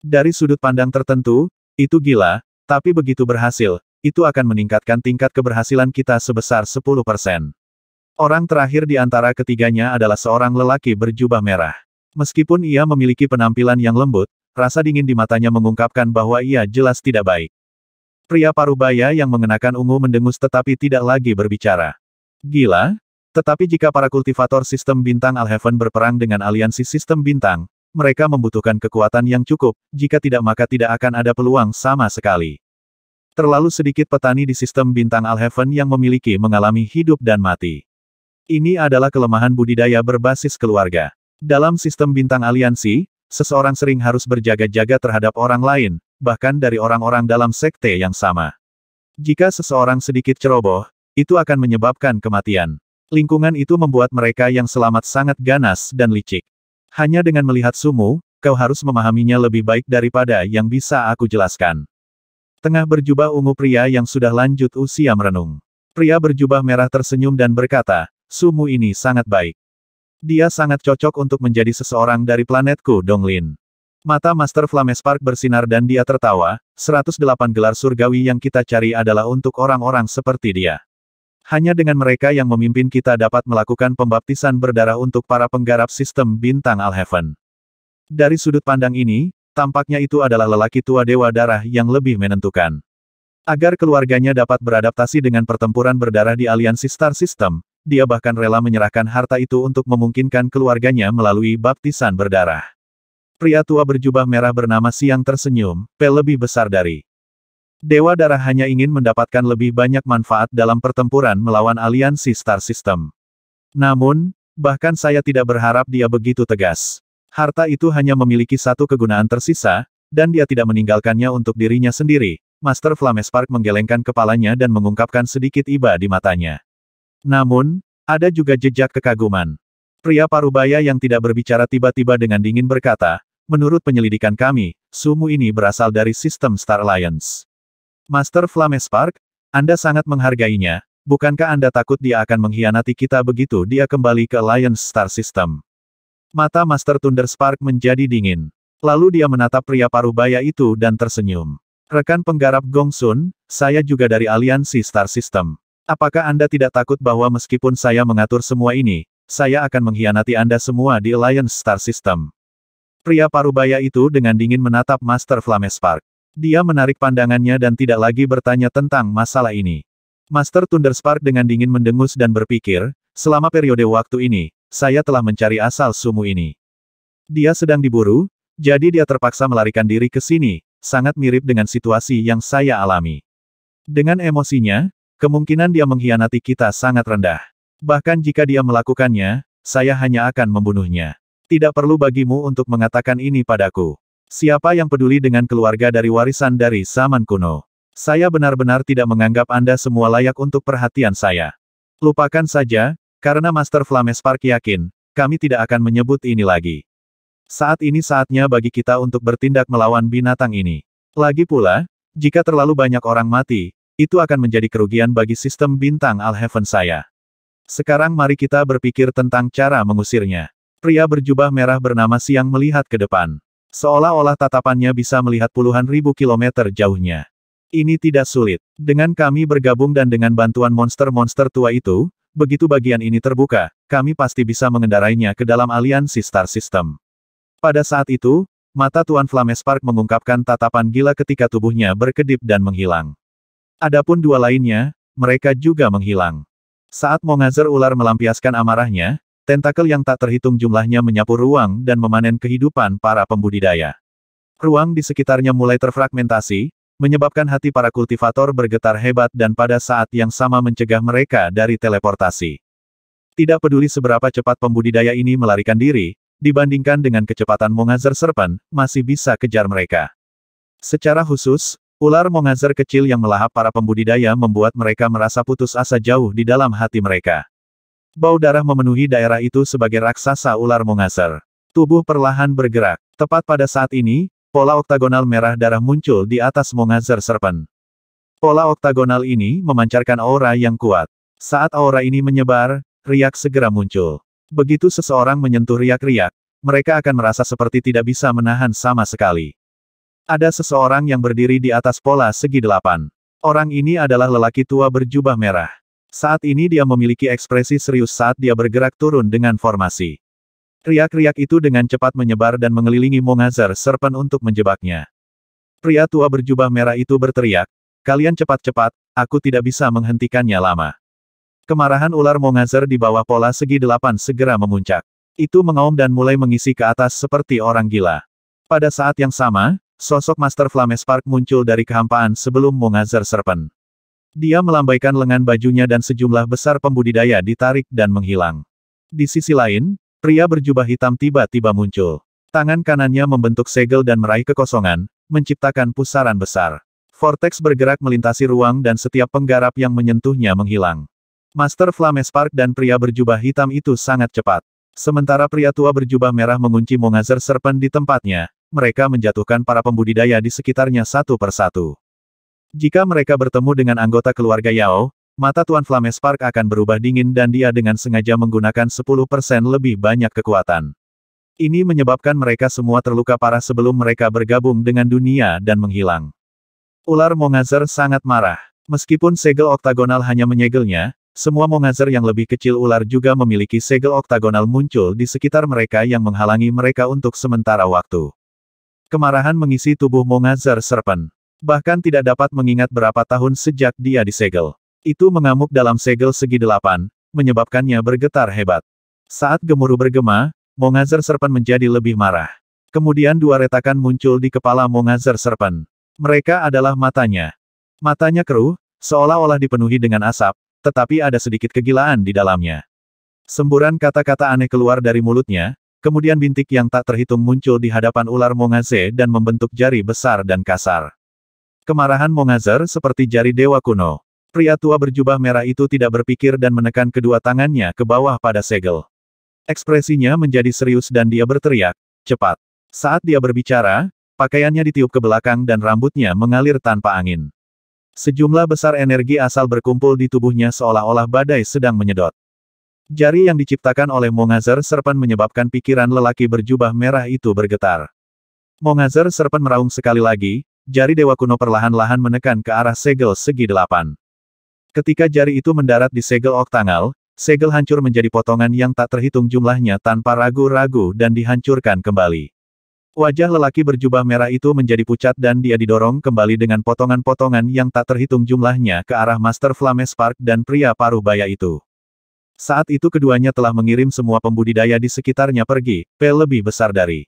Dari sudut pandang tertentu, itu gila, tapi begitu berhasil, itu akan meningkatkan tingkat keberhasilan kita sebesar 10%. Orang terakhir di antara ketiganya adalah seorang lelaki berjubah merah. Meskipun ia memiliki penampilan yang lembut, rasa dingin di matanya mengungkapkan bahwa ia jelas tidak baik. Pria parubaya yang mengenakan ungu mendengus tetapi tidak lagi berbicara. Gila? Tetapi jika para kultivator sistem bintang Alheaven berperang dengan aliansi sistem bintang, mereka membutuhkan kekuatan yang cukup, jika tidak maka tidak akan ada peluang sama sekali. Terlalu sedikit petani di sistem bintang Alheaven yang memiliki mengalami hidup dan mati. Ini adalah kelemahan budidaya berbasis keluarga. Dalam sistem bintang aliansi, seseorang sering harus berjaga-jaga terhadap orang lain, bahkan dari orang-orang dalam sekte yang sama. Jika seseorang sedikit ceroboh, itu akan menyebabkan kematian. Lingkungan itu membuat mereka yang selamat sangat ganas dan licik. Hanya dengan melihat sumu, kau harus memahaminya lebih baik daripada yang bisa aku jelaskan. Tengah berjubah ungu pria yang sudah lanjut usia merenung. Pria berjubah merah tersenyum dan berkata, sumu ini sangat baik. Dia sangat cocok untuk menjadi seseorang dari planetku, Donglin. Mata Master Flamespark bersinar dan dia tertawa, 108 gelar surgawi yang kita cari adalah untuk orang-orang seperti dia. Hanya dengan mereka yang memimpin kita dapat melakukan pembaptisan berdarah untuk para penggarap sistem bintang Alheaven. Dari sudut pandang ini, tampaknya itu adalah lelaki tua dewa darah yang lebih menentukan. Agar keluarganya dapat beradaptasi dengan pertempuran berdarah di aliansi Star System, dia bahkan rela menyerahkan harta itu untuk memungkinkan keluarganya melalui baptisan berdarah. Pria tua berjubah merah bernama Siang tersenyum, P lebih besar dari. Dewa Darah hanya ingin mendapatkan lebih banyak manfaat dalam pertempuran melawan aliansi Star System. Namun, bahkan saya tidak berharap dia begitu tegas. Harta itu hanya memiliki satu kegunaan tersisa, dan dia tidak meninggalkannya untuk dirinya sendiri. Master Flamespark menggelengkan kepalanya dan mengungkapkan sedikit iba di matanya. Namun, ada juga jejak kekaguman. Pria parubaya yang tidak berbicara tiba-tiba dengan dingin berkata, menurut penyelidikan kami, sumu ini berasal dari sistem Star Alliance. Master Flames Park, Anda sangat menghargainya, bukankah Anda takut dia akan mengkhianati kita begitu dia kembali ke Alliance Star System? Mata Master Thunder Spark menjadi dingin. Lalu dia menatap pria parubaya itu dan tersenyum. Rekan penggarap Gongsun, saya juga dari aliansi Star System. Apakah Anda tidak takut bahwa meskipun saya mengatur semua ini, saya akan mengkhianati Anda semua di Alliance Star System? Pria parubaya itu dengan dingin menatap Master Flamespark. Dia menarik pandangannya dan tidak lagi bertanya tentang masalah ini. Master Thunderspark dengan dingin mendengus dan berpikir, selama periode waktu ini, saya telah mencari asal sumu ini. Dia sedang diburu, jadi dia terpaksa melarikan diri ke sini, sangat mirip dengan situasi yang saya alami. Dengan emosinya, Kemungkinan dia mengkhianati kita sangat rendah. Bahkan jika dia melakukannya, saya hanya akan membunuhnya. Tidak perlu bagimu untuk mengatakan ini padaku. Siapa yang peduli dengan keluarga dari warisan dari zaman kuno? Saya benar-benar tidak menganggap Anda semua layak untuk perhatian saya. Lupakan saja, karena Master Flames Park yakin, kami tidak akan menyebut ini lagi. Saat ini saatnya bagi kita untuk bertindak melawan binatang ini. Lagi pula, jika terlalu banyak orang mati, itu akan menjadi kerugian bagi sistem bintang Alheaven saya. Sekarang mari kita berpikir tentang cara mengusirnya. Pria berjubah merah bernama Siang melihat ke depan. Seolah-olah tatapannya bisa melihat puluhan ribu kilometer jauhnya. Ini tidak sulit. Dengan kami bergabung dan dengan bantuan monster-monster tua itu, begitu bagian ini terbuka, kami pasti bisa mengendarainya ke dalam aliansi Star System. Pada saat itu, mata Tuan Flames Park mengungkapkan tatapan gila ketika tubuhnya berkedip dan menghilang. Adapun dua lainnya, mereka juga menghilang. Saat Mongazer ular melampiaskan amarahnya, tentakel yang tak terhitung jumlahnya menyapu ruang dan memanen kehidupan para pembudidaya. Ruang di sekitarnya mulai terfragmentasi, menyebabkan hati para kultivator bergetar hebat dan pada saat yang sama mencegah mereka dari teleportasi. Tidak peduli seberapa cepat pembudidaya ini melarikan diri, dibandingkan dengan kecepatan Mongazer Serpent, masih bisa kejar mereka. Secara khusus, Ular mongazer kecil yang melahap para pembudidaya membuat mereka merasa putus asa jauh di dalam hati mereka. Bau darah memenuhi daerah itu sebagai raksasa ular mongazer. Tubuh perlahan bergerak. Tepat pada saat ini, pola oktagonal merah darah muncul di atas mongazer serpen. Pola oktagonal ini memancarkan aura yang kuat. Saat aura ini menyebar, riak segera muncul. Begitu seseorang menyentuh riak-riak, mereka akan merasa seperti tidak bisa menahan sama sekali. Ada seseorang yang berdiri di atas pola segi delapan. Orang ini adalah lelaki tua berjubah merah. Saat ini dia memiliki ekspresi serius saat dia bergerak turun dengan formasi. Riak-riak itu dengan cepat menyebar dan mengelilingi Mongazar Serpen untuk menjebaknya. Pria tua berjubah merah itu berteriak, Kalian cepat-cepat, aku tidak bisa menghentikannya lama. Kemarahan ular Mongazar di bawah pola segi delapan segera memuncak. Itu mengaum dan mulai mengisi ke atas seperti orang gila. Pada saat yang sama, Sosok Master Flames Spark muncul dari kehampaan sebelum Mongazar Serpen. Dia melambaikan lengan bajunya dan sejumlah besar pembudidaya ditarik dan menghilang. Di sisi lain, pria berjubah hitam tiba-tiba muncul. Tangan kanannya membentuk segel dan meraih kekosongan, menciptakan pusaran besar. Vortex bergerak melintasi ruang dan setiap penggarap yang menyentuhnya menghilang. Master Flames Spark dan pria berjubah hitam itu sangat cepat. Sementara pria tua berjubah merah mengunci Mongazer Serpent di tempatnya, mereka menjatuhkan para pembudidaya di sekitarnya satu persatu. Jika mereka bertemu dengan anggota keluarga Yao, mata Tuan Flames Park akan berubah dingin dan dia dengan sengaja menggunakan 10% lebih banyak kekuatan. Ini menyebabkan mereka semua terluka parah sebelum mereka bergabung dengan dunia dan menghilang. Ular Mongazer sangat marah. Meskipun segel oktagonal hanya menyegelnya, semua Mongazer yang lebih kecil ular juga memiliki segel oktagonal muncul di sekitar mereka yang menghalangi mereka untuk sementara waktu. Kemarahan mengisi tubuh Mongazar Serpent. Bahkan tidak dapat mengingat berapa tahun sejak dia disegel. Itu mengamuk dalam segel segi delapan, menyebabkannya bergetar hebat. Saat gemuruh bergema, Mongazar Serpent menjadi lebih marah. Kemudian dua retakan muncul di kepala Mongazar Serpent. Mereka adalah matanya. Matanya keruh, seolah-olah dipenuhi dengan asap, tetapi ada sedikit kegilaan di dalamnya. Semburan kata-kata aneh keluar dari mulutnya, Kemudian bintik yang tak terhitung muncul di hadapan ular Mongaze dan membentuk jari besar dan kasar. Kemarahan Mongazer seperti jari dewa kuno. Pria tua berjubah merah itu tidak berpikir dan menekan kedua tangannya ke bawah pada segel. Ekspresinya menjadi serius dan dia berteriak, cepat. Saat dia berbicara, pakaiannya ditiup ke belakang dan rambutnya mengalir tanpa angin. Sejumlah besar energi asal berkumpul di tubuhnya seolah-olah badai sedang menyedot. Jari yang diciptakan oleh Mongazer Serpen menyebabkan pikiran lelaki berjubah merah itu bergetar. Mongazer Serpen meraung sekali lagi, jari Dewa Kuno perlahan-lahan menekan ke arah segel segi delapan. Ketika jari itu mendarat di segel oktangal, segel hancur menjadi potongan yang tak terhitung jumlahnya tanpa ragu-ragu dan dihancurkan kembali. Wajah lelaki berjubah merah itu menjadi pucat dan dia didorong kembali dengan potongan-potongan yang tak terhitung jumlahnya ke arah Master Flames Park dan pria paruh baya itu. Saat itu keduanya telah mengirim semua pembudidaya di sekitarnya pergi, P lebih besar dari.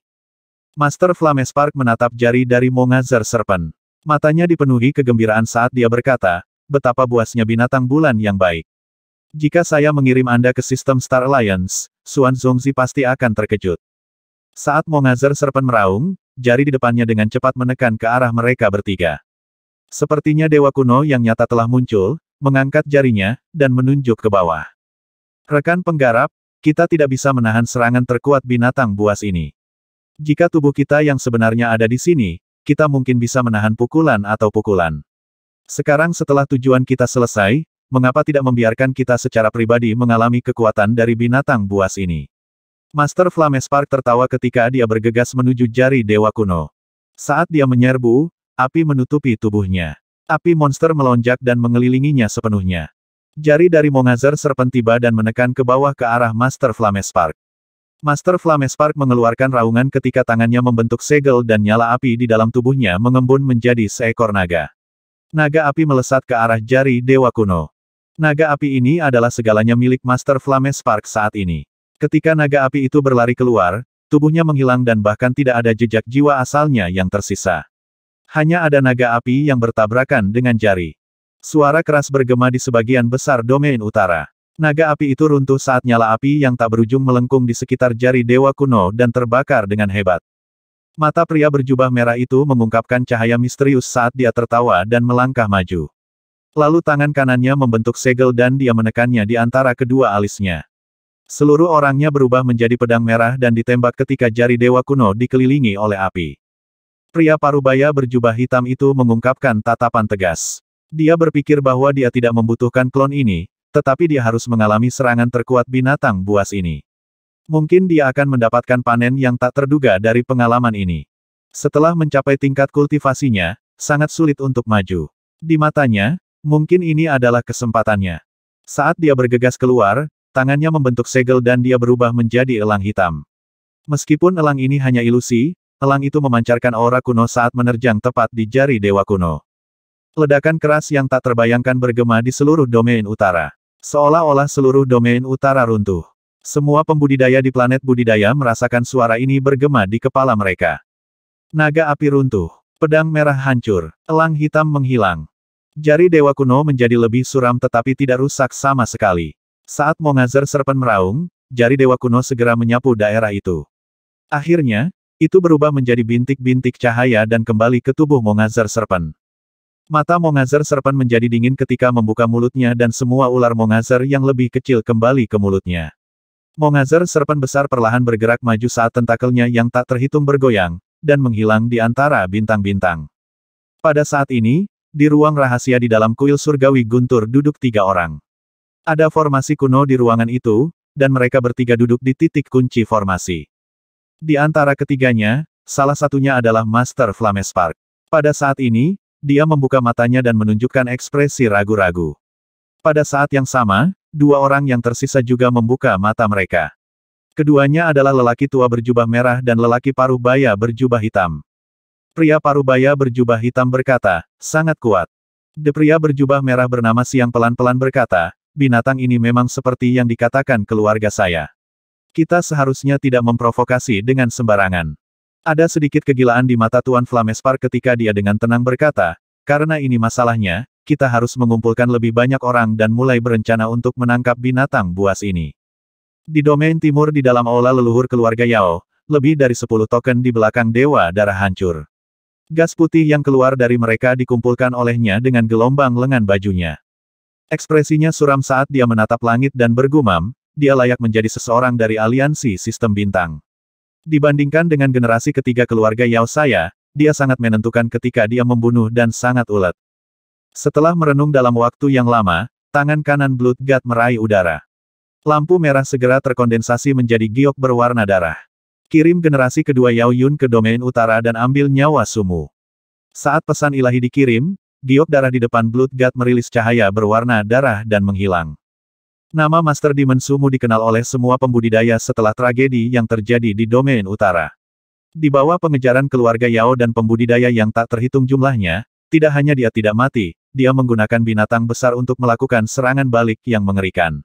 Master Flames Park menatap jari dari Mongazer Serpent. Matanya dipenuhi kegembiraan saat dia berkata, betapa buasnya binatang bulan yang baik. Jika saya mengirim Anda ke sistem Star Alliance, Suan Zongzi pasti akan terkejut. Saat Mongazer Serpent meraung, jari di depannya dengan cepat menekan ke arah mereka bertiga. Sepertinya dewa kuno yang nyata telah muncul, mengangkat jarinya, dan menunjuk ke bawah. Rekan penggarap, kita tidak bisa menahan serangan terkuat binatang buas ini. Jika tubuh kita yang sebenarnya ada di sini, kita mungkin bisa menahan pukulan atau pukulan. Sekarang setelah tujuan kita selesai, mengapa tidak membiarkan kita secara pribadi mengalami kekuatan dari binatang buas ini? Master Flamespark tertawa ketika dia bergegas menuju jari Dewa Kuno. Saat dia menyerbu, api menutupi tubuhnya. Api monster melonjak dan mengelilinginya sepenuhnya. Jari dari Mongazer Serpent tiba dan menekan ke bawah ke arah Master Flames Park. Master Flames Park mengeluarkan raungan ketika tangannya membentuk segel dan nyala api di dalam tubuhnya mengembun menjadi seekor naga. Naga api melesat ke arah jari Dewa Kuno. Naga api ini adalah segalanya milik Master Flames Park saat ini. Ketika naga api itu berlari keluar, tubuhnya menghilang dan bahkan tidak ada jejak jiwa asalnya yang tersisa. Hanya ada naga api yang bertabrakan dengan jari. Suara keras bergema di sebagian besar domain utara. Naga api itu runtuh saat nyala api yang tak berujung melengkung di sekitar jari dewa kuno dan terbakar dengan hebat. Mata pria berjubah merah itu mengungkapkan cahaya misterius saat dia tertawa dan melangkah maju. Lalu tangan kanannya membentuk segel dan dia menekannya di antara kedua alisnya. Seluruh orangnya berubah menjadi pedang merah dan ditembak ketika jari dewa kuno dikelilingi oleh api. Pria parubaya berjubah hitam itu mengungkapkan tatapan tegas. Dia berpikir bahwa dia tidak membutuhkan klon ini, tetapi dia harus mengalami serangan terkuat binatang buas ini. Mungkin dia akan mendapatkan panen yang tak terduga dari pengalaman ini. Setelah mencapai tingkat kultivasinya, sangat sulit untuk maju. Di matanya, mungkin ini adalah kesempatannya. Saat dia bergegas keluar, tangannya membentuk segel dan dia berubah menjadi elang hitam. Meskipun elang ini hanya ilusi, elang itu memancarkan aura kuno saat menerjang tepat di jari dewa kuno. Ledakan keras yang tak terbayangkan bergema di seluruh domain utara. Seolah-olah seluruh domain utara runtuh. Semua pembudidaya di planet budidaya merasakan suara ini bergema di kepala mereka. Naga api runtuh. Pedang merah hancur. Elang hitam menghilang. Jari Dewa Kuno menjadi lebih suram tetapi tidak rusak sama sekali. Saat Mongazer Serpen meraung, jari Dewa Kuno segera menyapu daerah itu. Akhirnya, itu berubah menjadi bintik-bintik cahaya dan kembali ke tubuh Mongazer Serpen. Mata Mongazer Serpan menjadi dingin ketika membuka mulutnya dan semua ular Mongazer yang lebih kecil kembali ke mulutnya. Mongazer Serpan besar perlahan bergerak maju saat tentakelnya yang tak terhitung bergoyang, dan menghilang di antara bintang-bintang. Pada saat ini, di ruang rahasia di dalam kuil surgawi guntur duduk tiga orang. Ada formasi kuno di ruangan itu, dan mereka bertiga duduk di titik kunci formasi. Di antara ketiganya, salah satunya adalah Master Spark. Pada saat ini, dia membuka matanya dan menunjukkan ekspresi ragu-ragu. Pada saat yang sama, dua orang yang tersisa juga membuka mata mereka. Keduanya adalah lelaki tua berjubah merah dan lelaki paruh baya berjubah hitam. Pria paruh baya berjubah hitam berkata, sangat kuat. The pria berjubah merah bernama Siang pelan-pelan berkata, binatang ini memang seperti yang dikatakan keluarga saya. Kita seharusnya tidak memprovokasi dengan sembarangan. Ada sedikit kegilaan di mata Tuan Flamespar ketika dia dengan tenang berkata, karena ini masalahnya, kita harus mengumpulkan lebih banyak orang dan mulai berencana untuk menangkap binatang buas ini. Di domain timur di dalam aula leluhur keluarga Yao, lebih dari 10 token di belakang Dewa Darah hancur. Gas putih yang keluar dari mereka dikumpulkan olehnya dengan gelombang lengan bajunya. Ekspresinya suram saat dia menatap langit dan bergumam, dia layak menjadi seseorang dari aliansi sistem bintang. Dibandingkan dengan generasi ketiga keluarga Yao saya, dia sangat menentukan ketika dia membunuh dan sangat ulet. Setelah merenung dalam waktu yang lama, tangan kanan Blood God meraih udara. Lampu merah segera terkondensasi menjadi giok berwarna darah. Kirim generasi kedua Yao Yun ke domain utara dan ambil nyawa Sumu. Saat pesan ilahi dikirim, giok darah di depan Blood God merilis cahaya berwarna darah dan menghilang. Nama Master Dimensumu dikenal oleh semua pembudidaya setelah tragedi yang terjadi di domain utara. Di bawah pengejaran keluarga Yao dan pembudidaya yang tak terhitung jumlahnya, tidak hanya dia tidak mati, dia menggunakan binatang besar untuk melakukan serangan balik yang mengerikan.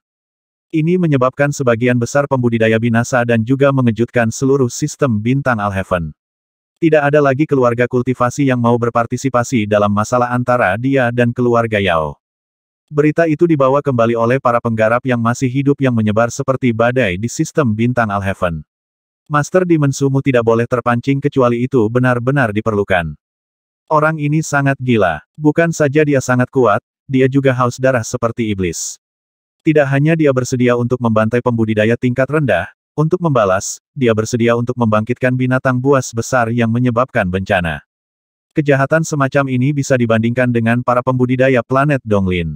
Ini menyebabkan sebagian besar pembudidaya binasa dan juga mengejutkan seluruh sistem bintang Alheaven. Tidak ada lagi keluarga kultivasi yang mau berpartisipasi dalam masalah antara dia dan keluarga Yao. Berita itu dibawa kembali oleh para penggarap yang masih hidup yang menyebar seperti badai di sistem bintang Alheaven. Master Dimensumu tidak boleh terpancing kecuali itu benar-benar diperlukan. Orang ini sangat gila. Bukan saja dia sangat kuat, dia juga haus darah seperti iblis. Tidak hanya dia bersedia untuk membantai pembudidaya tingkat rendah, untuk membalas, dia bersedia untuk membangkitkan binatang buas besar yang menyebabkan bencana. Kejahatan semacam ini bisa dibandingkan dengan para pembudidaya planet Donglin.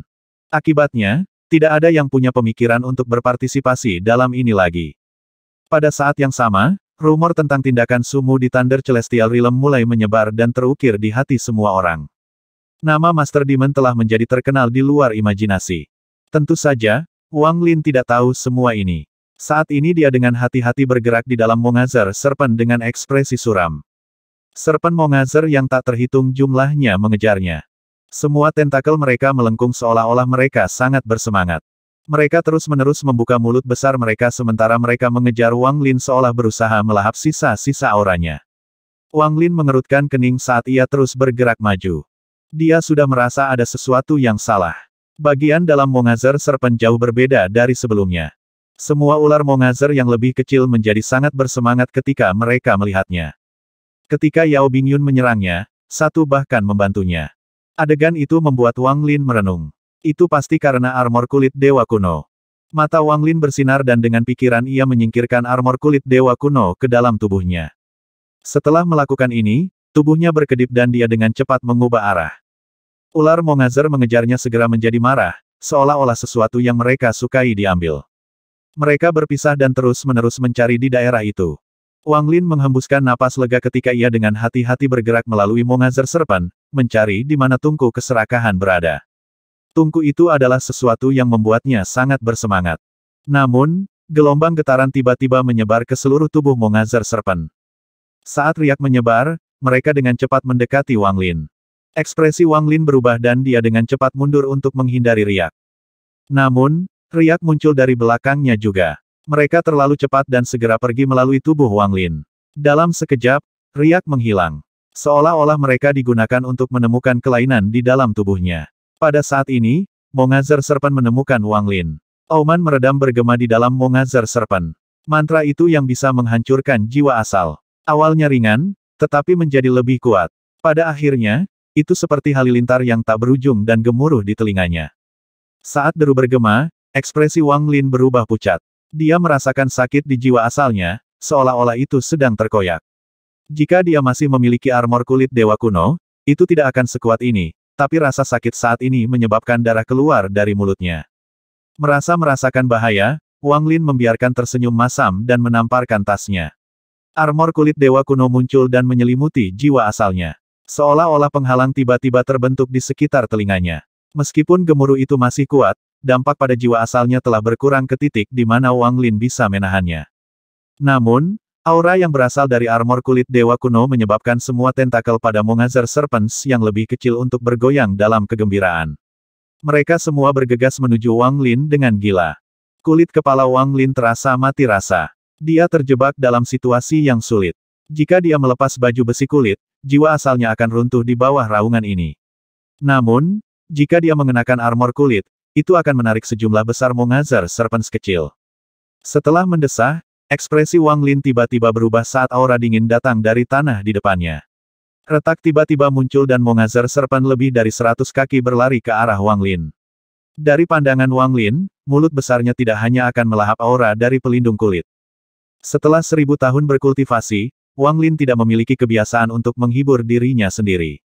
Akibatnya, tidak ada yang punya pemikiran untuk berpartisipasi dalam ini lagi. Pada saat yang sama, rumor tentang tindakan sumu di Thunder Celestial Realm mulai menyebar dan terukir di hati semua orang. Nama Master Demon telah menjadi terkenal di luar imajinasi. Tentu saja, Wang Lin tidak tahu semua ini. Saat ini dia dengan hati-hati bergerak di dalam Mongazer Serpen dengan ekspresi suram. Serpen Mongazer yang tak terhitung jumlahnya mengejarnya. Semua tentakel mereka melengkung seolah-olah mereka sangat bersemangat. Mereka terus-menerus membuka mulut besar mereka sementara mereka mengejar Wang Lin seolah berusaha melahap sisa-sisa auranya. Wang Lin mengerutkan kening saat ia terus bergerak maju. Dia sudah merasa ada sesuatu yang salah. Bagian dalam Mongazer Serpen jauh berbeda dari sebelumnya. Semua ular Mongazer yang lebih kecil menjadi sangat bersemangat ketika mereka melihatnya. Ketika Yao Bingyun menyerangnya, satu bahkan membantunya. Adegan itu membuat Wang Lin merenung. Itu pasti karena armor kulit dewa kuno. Mata Wang Lin bersinar dan dengan pikiran ia menyingkirkan armor kulit dewa kuno ke dalam tubuhnya. Setelah melakukan ini, tubuhnya berkedip dan dia dengan cepat mengubah arah. Ular Mongazer mengejarnya segera menjadi marah, seolah-olah sesuatu yang mereka sukai diambil. Mereka berpisah dan terus-menerus mencari di daerah itu. Wang Lin menghembuskan napas lega ketika ia dengan hati-hati bergerak melalui Mongazer serpan mencari di mana tungku keserakahan berada. Tungku itu adalah sesuatu yang membuatnya sangat bersemangat. Namun, gelombang getaran tiba-tiba menyebar ke seluruh tubuh Mongazer Serpen. Saat riak menyebar, mereka dengan cepat mendekati Wang Lin. Ekspresi Wang Lin berubah dan dia dengan cepat mundur untuk menghindari riak. Namun, riak muncul dari belakangnya juga. Mereka terlalu cepat dan segera pergi melalui tubuh Wang Lin. Dalam sekejap, riak menghilang. Seolah-olah mereka digunakan untuk menemukan kelainan di dalam tubuhnya. Pada saat ini, Mongazer Serpen menemukan Wang Lin. Auman meredam bergema di dalam Mongazer Serpen. Mantra itu yang bisa menghancurkan jiwa asal. Awalnya ringan, tetapi menjadi lebih kuat. Pada akhirnya, itu seperti halilintar yang tak berujung dan gemuruh di telinganya. Saat deru bergema, ekspresi Wang Lin berubah pucat. Dia merasakan sakit di jiwa asalnya, seolah-olah itu sedang terkoyak. Jika dia masih memiliki armor kulit dewa kuno, itu tidak akan sekuat ini, tapi rasa sakit saat ini menyebabkan darah keluar dari mulutnya. Merasa merasakan bahaya, Wang Lin membiarkan tersenyum masam dan menamparkan tasnya. Armor kulit dewa kuno muncul dan menyelimuti jiwa asalnya. Seolah-olah penghalang tiba-tiba terbentuk di sekitar telinganya. Meskipun gemuruh itu masih kuat, dampak pada jiwa asalnya telah berkurang ke titik di mana Wang Lin bisa menahannya. Namun, Aura yang berasal dari armor kulit dewa kuno menyebabkan semua tentakel pada Mongazar Serpents yang lebih kecil untuk bergoyang dalam kegembiraan. Mereka semua bergegas menuju Wang Lin dengan gila. Kulit kepala Wang Lin terasa mati rasa. Dia terjebak dalam situasi yang sulit. Jika dia melepas baju besi kulit, jiwa asalnya akan runtuh di bawah raungan ini. Namun, jika dia mengenakan armor kulit, itu akan menarik sejumlah besar Mongazar Serpents kecil. Setelah mendesah, Ekspresi Wang Lin tiba-tiba berubah saat aura dingin datang dari tanah di depannya. Retak tiba-tiba muncul dan Mongazer Serpan lebih dari seratus kaki berlari ke arah Wang Lin. Dari pandangan Wang Lin, mulut besarnya tidak hanya akan melahap aura dari pelindung kulit. Setelah seribu tahun berkultivasi, Wang Lin tidak memiliki kebiasaan untuk menghibur dirinya sendiri.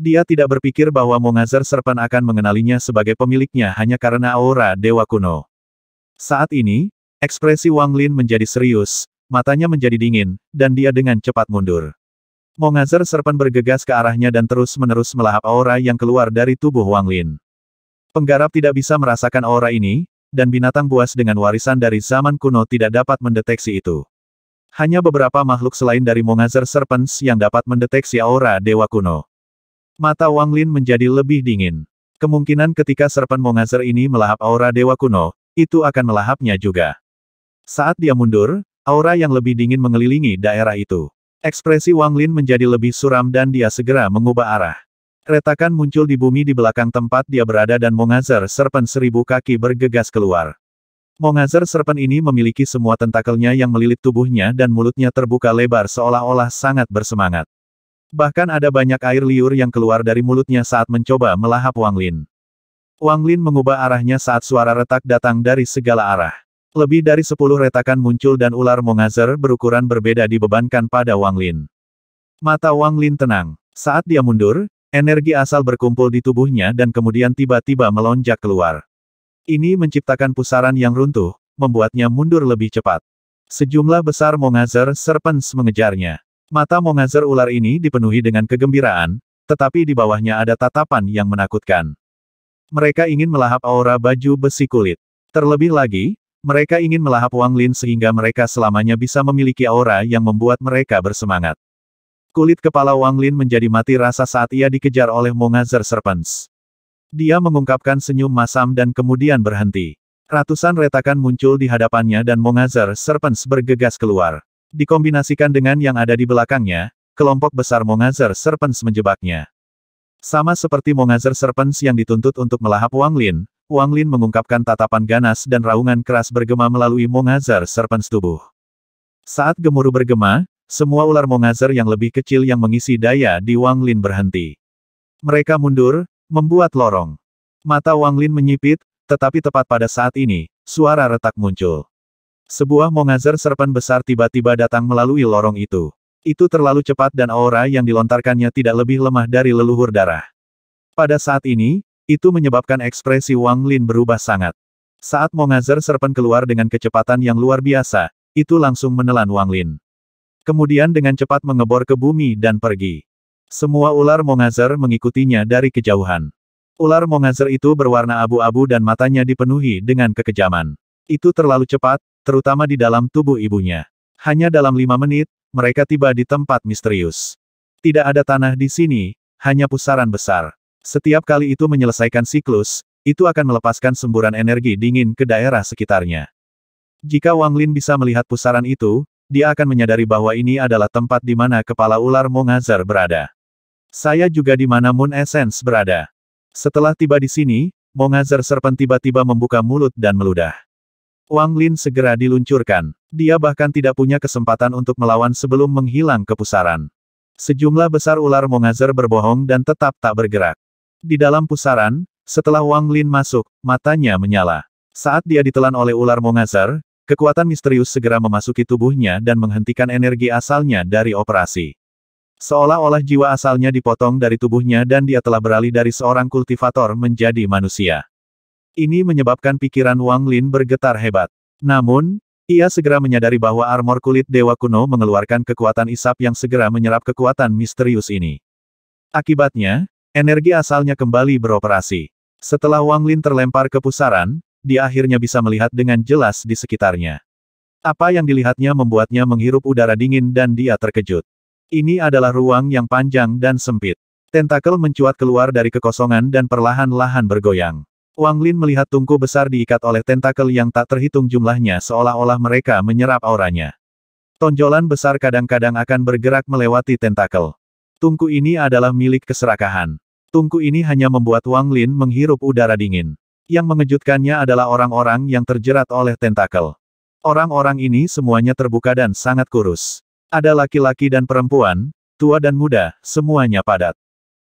Dia tidak berpikir bahwa Mongazer Serpan akan mengenalinya sebagai pemiliknya hanya karena aura Dewa Kuno. Saat ini, Ekspresi Wang Lin menjadi serius, matanya menjadi dingin, dan dia dengan cepat mundur. Mongazer Serpen bergegas ke arahnya dan terus-menerus melahap aura yang keluar dari tubuh Wang Lin. Penggarap tidak bisa merasakan aura ini, dan binatang buas dengan warisan dari zaman kuno tidak dapat mendeteksi itu. Hanya beberapa makhluk selain dari Mongazer Serpents yang dapat mendeteksi aura dewa kuno. Mata Wang Lin menjadi lebih dingin. Kemungkinan ketika Serpen Mongazer ini melahap aura dewa kuno, itu akan melahapnya juga. Saat dia mundur, aura yang lebih dingin mengelilingi daerah itu. Ekspresi Wang Lin menjadi lebih suram dan dia segera mengubah arah. Retakan muncul di bumi di belakang tempat dia berada dan Mongazer Serpen seribu kaki bergegas keluar. Mongazer Serpen ini memiliki semua tentakelnya yang melilit tubuhnya dan mulutnya terbuka lebar seolah-olah sangat bersemangat. Bahkan ada banyak air liur yang keluar dari mulutnya saat mencoba melahap Wang Lin. Wang Lin mengubah arahnya saat suara retak datang dari segala arah. Lebih dari sepuluh retakan muncul dan ular Mongazer berukuran berbeda dibebankan pada Wang Lin. Mata Wang Lin tenang. Saat dia mundur, energi asal berkumpul di tubuhnya dan kemudian tiba-tiba melonjak keluar. Ini menciptakan pusaran yang runtuh, membuatnya mundur lebih cepat. Sejumlah besar Mongazer serpens mengejarnya. Mata Mongazer ular ini dipenuhi dengan kegembiraan, tetapi di bawahnya ada tatapan yang menakutkan. Mereka ingin melahap aura baju besi kulit. Terlebih lagi, mereka ingin melahap Wang Lin sehingga mereka selamanya bisa memiliki aura yang membuat mereka bersemangat. Kulit kepala Wang Lin menjadi mati rasa saat ia dikejar oleh Mongazer Serpents. Dia mengungkapkan senyum masam dan kemudian berhenti. Ratusan retakan muncul di hadapannya dan Mongazer Serpents bergegas keluar. Dikombinasikan dengan yang ada di belakangnya, kelompok besar Mongazer Serpents menjebaknya. Sama seperti Mongazer Serpents yang dituntut untuk melahap Wang Lin, Wang Lin mengungkapkan tatapan ganas dan raungan keras bergema melalui Mongazar Serpens tubuh. Saat gemuruh bergema, semua ular Mongazar yang lebih kecil yang mengisi daya di Wang Lin berhenti. Mereka mundur, membuat lorong. Mata Wang Lin menyipit, tetapi tepat pada saat ini, suara retak muncul. Sebuah Mongazar Serpen besar tiba-tiba datang melalui lorong itu. Itu terlalu cepat dan aura yang dilontarkannya tidak lebih lemah dari leluhur darah. Pada saat ini, itu menyebabkan ekspresi Wang Lin berubah sangat. Saat Mongazer Serpen keluar dengan kecepatan yang luar biasa, itu langsung menelan Wang Lin. Kemudian dengan cepat mengebor ke bumi dan pergi. Semua ular Mongazer mengikutinya dari kejauhan. Ular Mongazer itu berwarna abu-abu dan matanya dipenuhi dengan kekejaman. Itu terlalu cepat, terutama di dalam tubuh ibunya. Hanya dalam lima menit, mereka tiba di tempat misterius. Tidak ada tanah di sini, hanya pusaran besar. Setiap kali itu menyelesaikan siklus, itu akan melepaskan semburan energi dingin ke daerah sekitarnya. Jika Wang Lin bisa melihat pusaran itu, dia akan menyadari bahwa ini adalah tempat di mana kepala ular Mongazar berada. Saya juga di mana Moon Essence berada. Setelah tiba di sini, Mongazar Serpent tiba-tiba membuka mulut dan meludah. Wang Lin segera diluncurkan. Dia bahkan tidak punya kesempatan untuk melawan sebelum menghilang ke pusaran. Sejumlah besar ular Mongazar berbohong dan tetap tak bergerak. Di dalam pusaran, setelah Wang Lin masuk, matanya menyala. Saat dia ditelan oleh ular Mongazar, kekuatan misterius segera memasuki tubuhnya dan menghentikan energi asalnya dari operasi. Seolah-olah jiwa asalnya dipotong dari tubuhnya dan dia telah beralih dari seorang kultivator menjadi manusia. Ini menyebabkan pikiran Wang Lin bergetar hebat. Namun, ia segera menyadari bahwa armor kulit Dewa kuno mengeluarkan kekuatan isap yang segera menyerap kekuatan misterius ini. Akibatnya, Energi asalnya kembali beroperasi. Setelah Wang Lin terlempar ke pusaran, dia akhirnya bisa melihat dengan jelas di sekitarnya. Apa yang dilihatnya membuatnya menghirup udara dingin dan dia terkejut. Ini adalah ruang yang panjang dan sempit. Tentakel mencuat keluar dari kekosongan dan perlahan-lahan bergoyang. Wang Lin melihat tungku besar diikat oleh tentakel yang tak terhitung jumlahnya seolah-olah mereka menyerap auranya. Tonjolan besar kadang-kadang akan bergerak melewati tentakel. Tungku ini adalah milik keserakahan. Tungku ini hanya membuat Wang Lin menghirup udara dingin. Yang mengejutkannya adalah orang-orang yang terjerat oleh tentakel. Orang-orang ini semuanya terbuka dan sangat kurus. Ada laki-laki dan perempuan, tua dan muda, semuanya padat.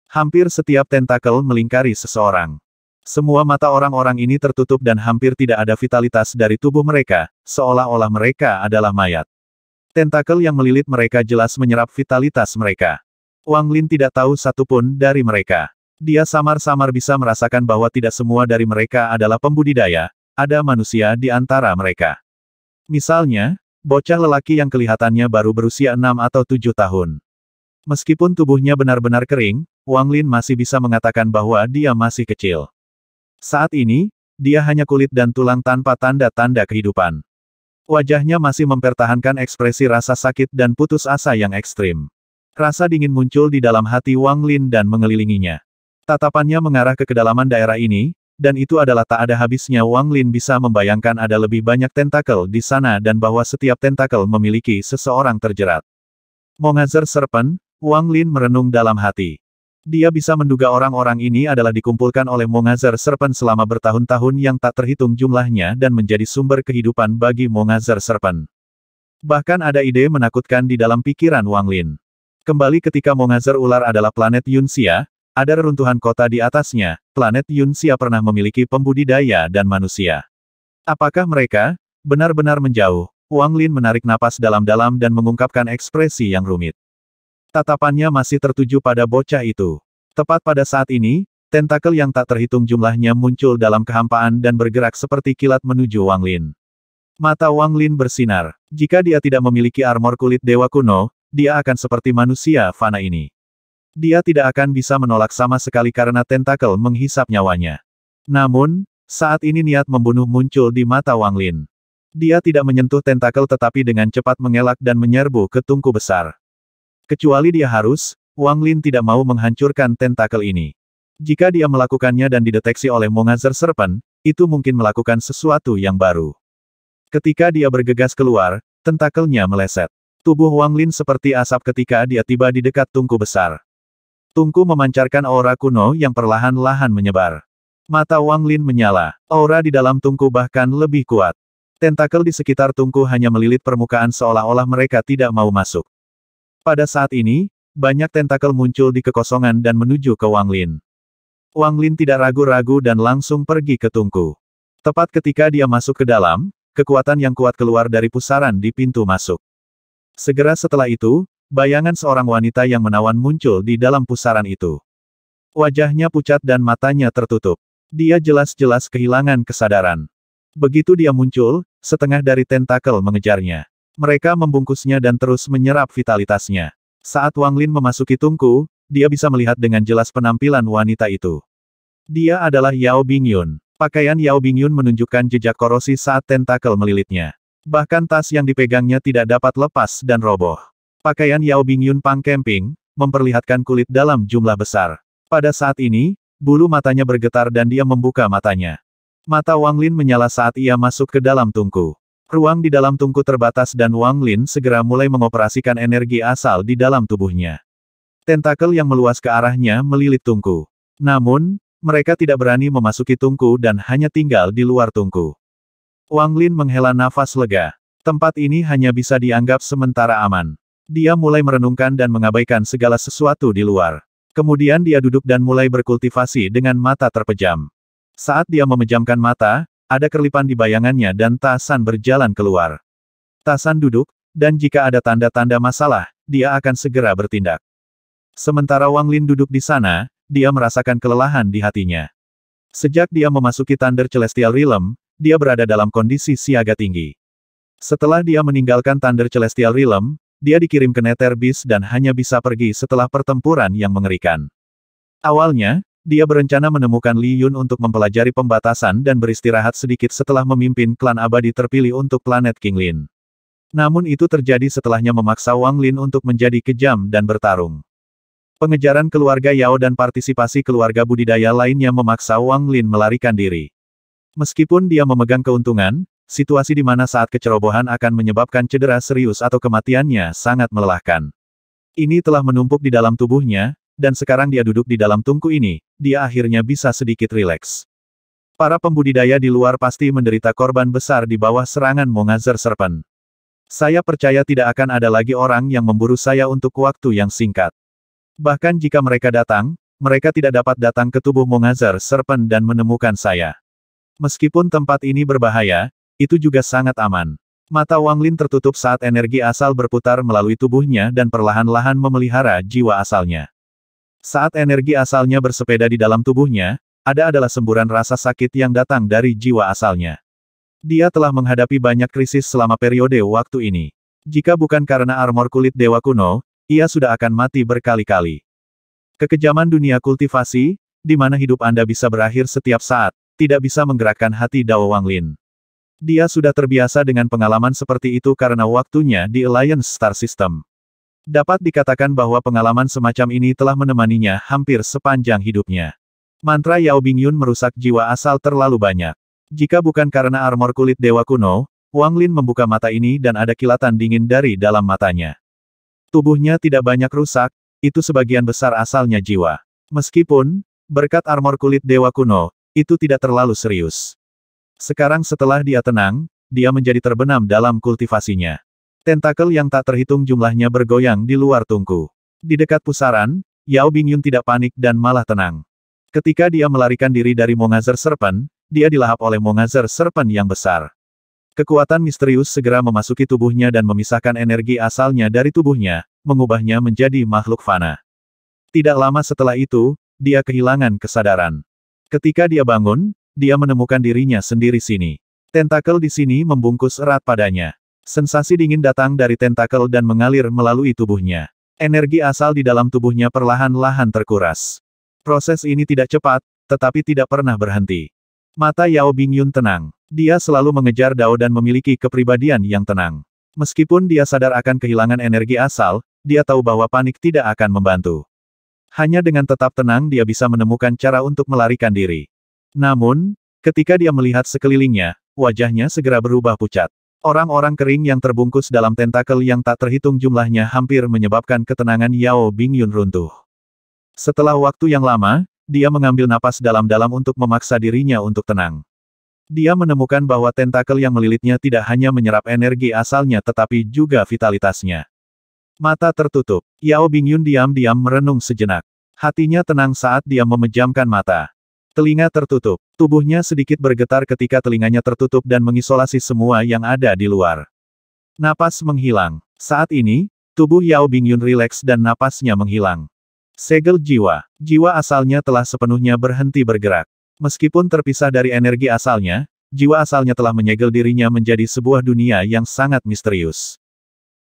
Hampir setiap tentakel melingkari seseorang. Semua mata orang-orang ini tertutup dan hampir tidak ada vitalitas dari tubuh mereka, seolah-olah mereka adalah mayat. Tentakel yang melilit mereka jelas menyerap vitalitas mereka. Wang Lin tidak tahu satu pun dari mereka. Dia samar-samar bisa merasakan bahwa tidak semua dari mereka adalah pembudidaya, ada manusia di antara mereka. Misalnya, bocah lelaki yang kelihatannya baru berusia 6 atau 7 tahun. Meskipun tubuhnya benar-benar kering, Wang Lin masih bisa mengatakan bahwa dia masih kecil. Saat ini, dia hanya kulit dan tulang tanpa tanda-tanda kehidupan. Wajahnya masih mempertahankan ekspresi rasa sakit dan putus asa yang ekstrim. Rasa dingin muncul di dalam hati Wang Lin dan mengelilinginya. Tatapannya mengarah ke kedalaman daerah ini, dan itu adalah tak ada habisnya Wang Lin bisa membayangkan ada lebih banyak tentakel di sana dan bahwa setiap tentakel memiliki seseorang terjerat. Mongazer Serpen, Wang Lin merenung dalam hati. Dia bisa menduga orang-orang ini adalah dikumpulkan oleh Mongazer Serpen selama bertahun-tahun yang tak terhitung jumlahnya dan menjadi sumber kehidupan bagi Mongazer Serpen. Bahkan ada ide menakutkan di dalam pikiran Wang Lin. Kembali ketika Mongazer Ular adalah planet Yunxia, ada reruntuhan kota di atasnya, planet Yunxia pernah memiliki pembudidaya dan manusia. Apakah mereka benar-benar menjauh? Wang Lin menarik napas dalam-dalam dan mengungkapkan ekspresi yang rumit. Tatapannya masih tertuju pada bocah itu. Tepat pada saat ini, tentakel yang tak terhitung jumlahnya muncul dalam kehampaan dan bergerak seperti kilat menuju Wang Lin. Mata Wang Lin bersinar. Jika dia tidak memiliki armor kulit dewa kuno, dia akan seperti manusia fana ini. Dia tidak akan bisa menolak sama sekali karena tentakel menghisap nyawanya. Namun, saat ini niat membunuh muncul di mata Wang Lin. Dia tidak menyentuh tentakel tetapi dengan cepat mengelak dan menyerbu ke tungku besar. Kecuali dia harus, Wang Lin tidak mau menghancurkan tentakel ini. Jika dia melakukannya dan dideteksi oleh Mongazer Serpent, itu mungkin melakukan sesuatu yang baru. Ketika dia bergegas keluar, tentakelnya meleset. Tubuh Wang Lin seperti asap ketika dia tiba di dekat tungku besar. Tungku memancarkan aura kuno yang perlahan-lahan menyebar. Mata Wang Lin menyala. Aura di dalam tungku bahkan lebih kuat. Tentakel di sekitar tungku hanya melilit permukaan seolah-olah mereka tidak mau masuk. Pada saat ini, banyak tentakel muncul di kekosongan dan menuju ke Wang Lin. Wang Lin tidak ragu-ragu dan langsung pergi ke tungku. Tepat ketika dia masuk ke dalam, kekuatan yang kuat keluar dari pusaran di pintu masuk. Segera setelah itu, bayangan seorang wanita yang menawan muncul di dalam pusaran itu. Wajahnya pucat dan matanya tertutup. Dia jelas-jelas kehilangan kesadaran. Begitu dia muncul, setengah dari tentakel mengejarnya. Mereka membungkusnya dan terus menyerap vitalitasnya. Saat Wang Lin memasuki tungku, dia bisa melihat dengan jelas penampilan wanita itu. Dia adalah Yao Bingyun. Pakaian Yao Bingyun menunjukkan jejak korosi saat tentakel melilitnya. Bahkan tas yang dipegangnya tidak dapat lepas dan roboh. Pakaian Yao Bingyun Pang Camping, memperlihatkan kulit dalam jumlah besar. Pada saat ini, bulu matanya bergetar dan dia membuka matanya. Mata Wang Lin menyala saat ia masuk ke dalam tungku. Ruang di dalam tungku terbatas dan Wang Lin segera mulai mengoperasikan energi asal di dalam tubuhnya. Tentakel yang meluas ke arahnya melilit tungku. Namun, mereka tidak berani memasuki tungku dan hanya tinggal di luar tungku. Wang Lin menghela nafas lega. Tempat ini hanya bisa dianggap sementara aman. Dia mulai merenungkan dan mengabaikan segala sesuatu di luar. Kemudian dia duduk dan mulai berkultivasi dengan mata terpejam. Saat dia memejamkan mata, ada kerlipan di bayangannya dan Tasan berjalan keluar. Tasan duduk, dan jika ada tanda-tanda masalah, dia akan segera bertindak. Sementara Wang Lin duduk di sana, dia merasakan kelelahan di hatinya. Sejak dia memasuki Thunder Celestial Realm, dia berada dalam kondisi siaga tinggi. Setelah dia meninggalkan Thunder Celestial Realm, dia dikirim ke Nether dan hanya bisa pergi setelah pertempuran yang mengerikan. Awalnya, dia berencana menemukan Li Yun untuk mempelajari pembatasan dan beristirahat sedikit setelah memimpin klan abadi terpilih untuk planet King Lin. Namun itu terjadi setelahnya memaksa Wang Lin untuk menjadi kejam dan bertarung. Pengejaran keluarga Yao dan partisipasi keluarga budidaya lainnya memaksa Wang Lin melarikan diri. Meskipun dia memegang keuntungan, situasi di mana saat kecerobohan akan menyebabkan cedera serius atau kematiannya sangat melelahkan. Ini telah menumpuk di dalam tubuhnya, dan sekarang dia duduk di dalam tungku ini, dia akhirnya bisa sedikit rileks. Para pembudidaya di luar pasti menderita korban besar di bawah serangan Mongazer Serpent. Saya percaya tidak akan ada lagi orang yang memburu saya untuk waktu yang singkat. Bahkan jika mereka datang, mereka tidak dapat datang ke tubuh Mongazer Serpent dan menemukan saya. Meskipun tempat ini berbahaya, itu juga sangat aman. Mata Wang Lin tertutup saat energi asal berputar melalui tubuhnya dan perlahan-lahan memelihara jiwa asalnya. Saat energi asalnya bersepeda di dalam tubuhnya, ada adalah semburan rasa sakit yang datang dari jiwa asalnya. Dia telah menghadapi banyak krisis selama periode waktu ini. Jika bukan karena armor kulit dewa kuno, ia sudah akan mati berkali-kali. Kekejaman dunia kultivasi, di mana hidup Anda bisa berakhir setiap saat, tidak bisa menggerakkan hati Dao Lin. Dia sudah terbiasa dengan pengalaman seperti itu karena waktunya di Alliance Star System. Dapat dikatakan bahwa pengalaman semacam ini telah menemaninya hampir sepanjang hidupnya. Mantra Yao Bingyun merusak jiwa asal terlalu banyak. Jika bukan karena armor kulit dewa kuno, Wang Lin membuka mata ini dan ada kilatan dingin dari dalam matanya. Tubuhnya tidak banyak rusak, itu sebagian besar asalnya jiwa. Meskipun, berkat armor kulit dewa kuno, itu tidak terlalu serius. Sekarang setelah dia tenang, dia menjadi terbenam dalam kultivasinya. Tentakel yang tak terhitung jumlahnya bergoyang di luar tungku. Di dekat pusaran, Yao Bingyun tidak panik dan malah tenang. Ketika dia melarikan diri dari Mongazer Serpent, dia dilahap oleh Mongazer Serpent yang besar. Kekuatan misterius segera memasuki tubuhnya dan memisahkan energi asalnya dari tubuhnya, mengubahnya menjadi makhluk fana. Tidak lama setelah itu, dia kehilangan kesadaran. Ketika dia bangun, dia menemukan dirinya sendiri sini. Tentakel di sini membungkus erat padanya. Sensasi dingin datang dari tentakel dan mengalir melalui tubuhnya. Energi asal di dalam tubuhnya perlahan-lahan terkuras. Proses ini tidak cepat, tetapi tidak pernah berhenti. Mata Yao Bingyun tenang. Dia selalu mengejar Dao dan memiliki kepribadian yang tenang. Meskipun dia sadar akan kehilangan energi asal, dia tahu bahwa panik tidak akan membantu. Hanya dengan tetap tenang dia bisa menemukan cara untuk melarikan diri. Namun, ketika dia melihat sekelilingnya, wajahnya segera berubah pucat. Orang-orang kering yang terbungkus dalam tentakel yang tak terhitung jumlahnya hampir menyebabkan ketenangan Yao Bingyun runtuh. Setelah waktu yang lama, dia mengambil napas dalam-dalam untuk memaksa dirinya untuk tenang. Dia menemukan bahwa tentakel yang melilitnya tidak hanya menyerap energi asalnya tetapi juga vitalitasnya. Mata tertutup, Yao Bingyun diam-diam merenung sejenak. Hatinya tenang saat dia memejamkan mata. Telinga tertutup, tubuhnya sedikit bergetar ketika telinganya tertutup dan mengisolasi semua yang ada di luar. Napas menghilang. Saat ini, tubuh Yao Bingyun rileks dan napasnya menghilang. Segel jiwa, jiwa asalnya telah sepenuhnya berhenti bergerak. Meskipun terpisah dari energi asalnya, jiwa asalnya telah menyegel dirinya menjadi sebuah dunia yang sangat misterius.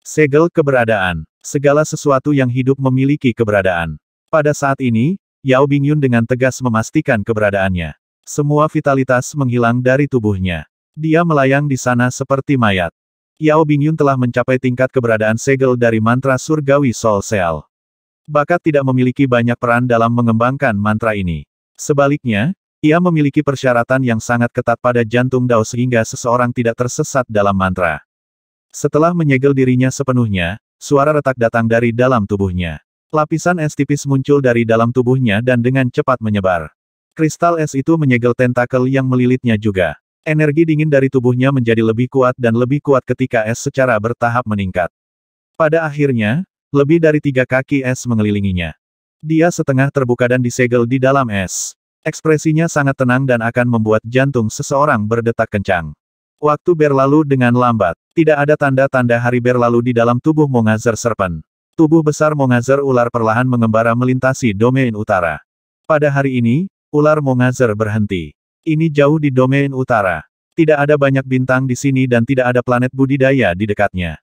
Segel keberadaan. Segala sesuatu yang hidup memiliki keberadaan. Pada saat ini, Yao Bingyun dengan tegas memastikan keberadaannya. Semua vitalitas menghilang dari tubuhnya. Dia melayang di sana seperti mayat. Yao Bingyun telah mencapai tingkat keberadaan segel dari mantra surgawi Sol Seal. Bakat tidak memiliki banyak peran dalam mengembangkan mantra ini. Sebaliknya, ia memiliki persyaratan yang sangat ketat pada jantung Dao sehingga seseorang tidak tersesat dalam mantra. Setelah menyegel dirinya sepenuhnya, suara retak datang dari dalam tubuhnya. Lapisan es tipis muncul dari dalam tubuhnya dan dengan cepat menyebar. Kristal es itu menyegel tentakel yang melilitnya juga. Energi dingin dari tubuhnya menjadi lebih kuat dan lebih kuat ketika es secara bertahap meningkat. Pada akhirnya, lebih dari tiga kaki es mengelilinginya. Dia setengah terbuka dan disegel di dalam es. Ekspresinya sangat tenang dan akan membuat jantung seseorang berdetak kencang. Waktu berlalu dengan lambat. Tidak ada tanda-tanda hari berlalu di dalam tubuh Mongazer Serpen. Tubuh besar Mongazer ular perlahan mengembara melintasi domain utara. Pada hari ini, ular Mongazer berhenti. Ini jauh di domain utara. Tidak ada banyak bintang di sini dan tidak ada planet budidaya di dekatnya.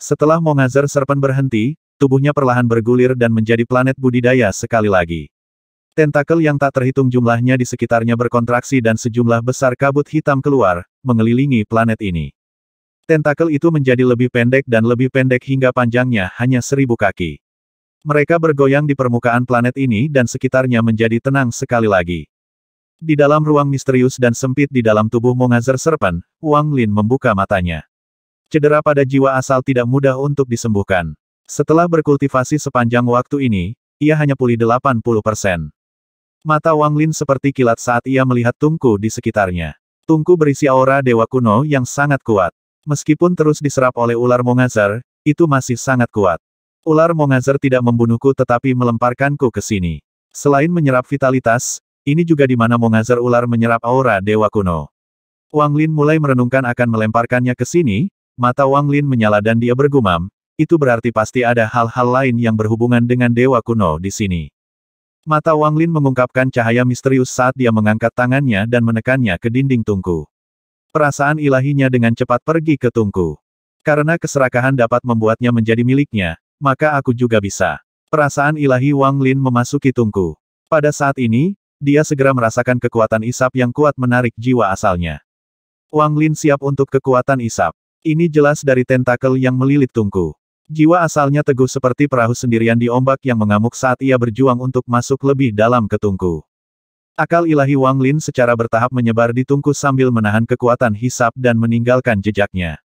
Setelah Mongazer Serpen berhenti, tubuhnya perlahan bergulir dan menjadi planet budidaya sekali lagi. Tentakel yang tak terhitung jumlahnya di sekitarnya berkontraksi dan sejumlah besar kabut hitam keluar, mengelilingi planet ini. Tentakel itu menjadi lebih pendek dan lebih pendek hingga panjangnya hanya seribu kaki. Mereka bergoyang di permukaan planet ini dan sekitarnya menjadi tenang sekali lagi. Di dalam ruang misterius dan sempit di dalam tubuh Mongazer Serpen, Wang Lin membuka matanya. Cedera pada jiwa asal tidak mudah untuk disembuhkan. Setelah berkultivasi sepanjang waktu ini, ia hanya pulih 80 persen. Mata Wang Lin seperti kilat saat ia melihat tungku di sekitarnya. Tungku berisi aura dewa kuno yang sangat kuat. Meskipun terus diserap oleh ular Mongazar, itu masih sangat kuat. Ular Mongazar tidak membunuhku tetapi melemparkanku ke sini. Selain menyerap vitalitas, ini juga di mana Mongazar ular menyerap aura dewa kuno. Wang Lin mulai merenungkan akan melemparkannya ke sini, mata Wang Lin menyala dan dia bergumam, itu berarti pasti ada hal-hal lain yang berhubungan dengan dewa kuno di sini. Mata Wang Lin mengungkapkan cahaya misterius saat dia mengangkat tangannya dan menekannya ke dinding tungku. Perasaan ilahinya dengan cepat pergi ke tungku. Karena keserakahan dapat membuatnya menjadi miliknya, maka aku juga bisa. Perasaan ilahi Wang Lin memasuki tungku. Pada saat ini, dia segera merasakan kekuatan isap yang kuat menarik jiwa asalnya. Wang Lin siap untuk kekuatan isap. Ini jelas dari tentakel yang melilit tungku. Jiwa asalnya teguh seperti perahu sendirian di ombak yang mengamuk saat ia berjuang untuk masuk lebih dalam ke tungku. Akal ilahi Wang Lin secara bertahap menyebar di tungku sambil menahan kekuatan hisap dan meninggalkan jejaknya.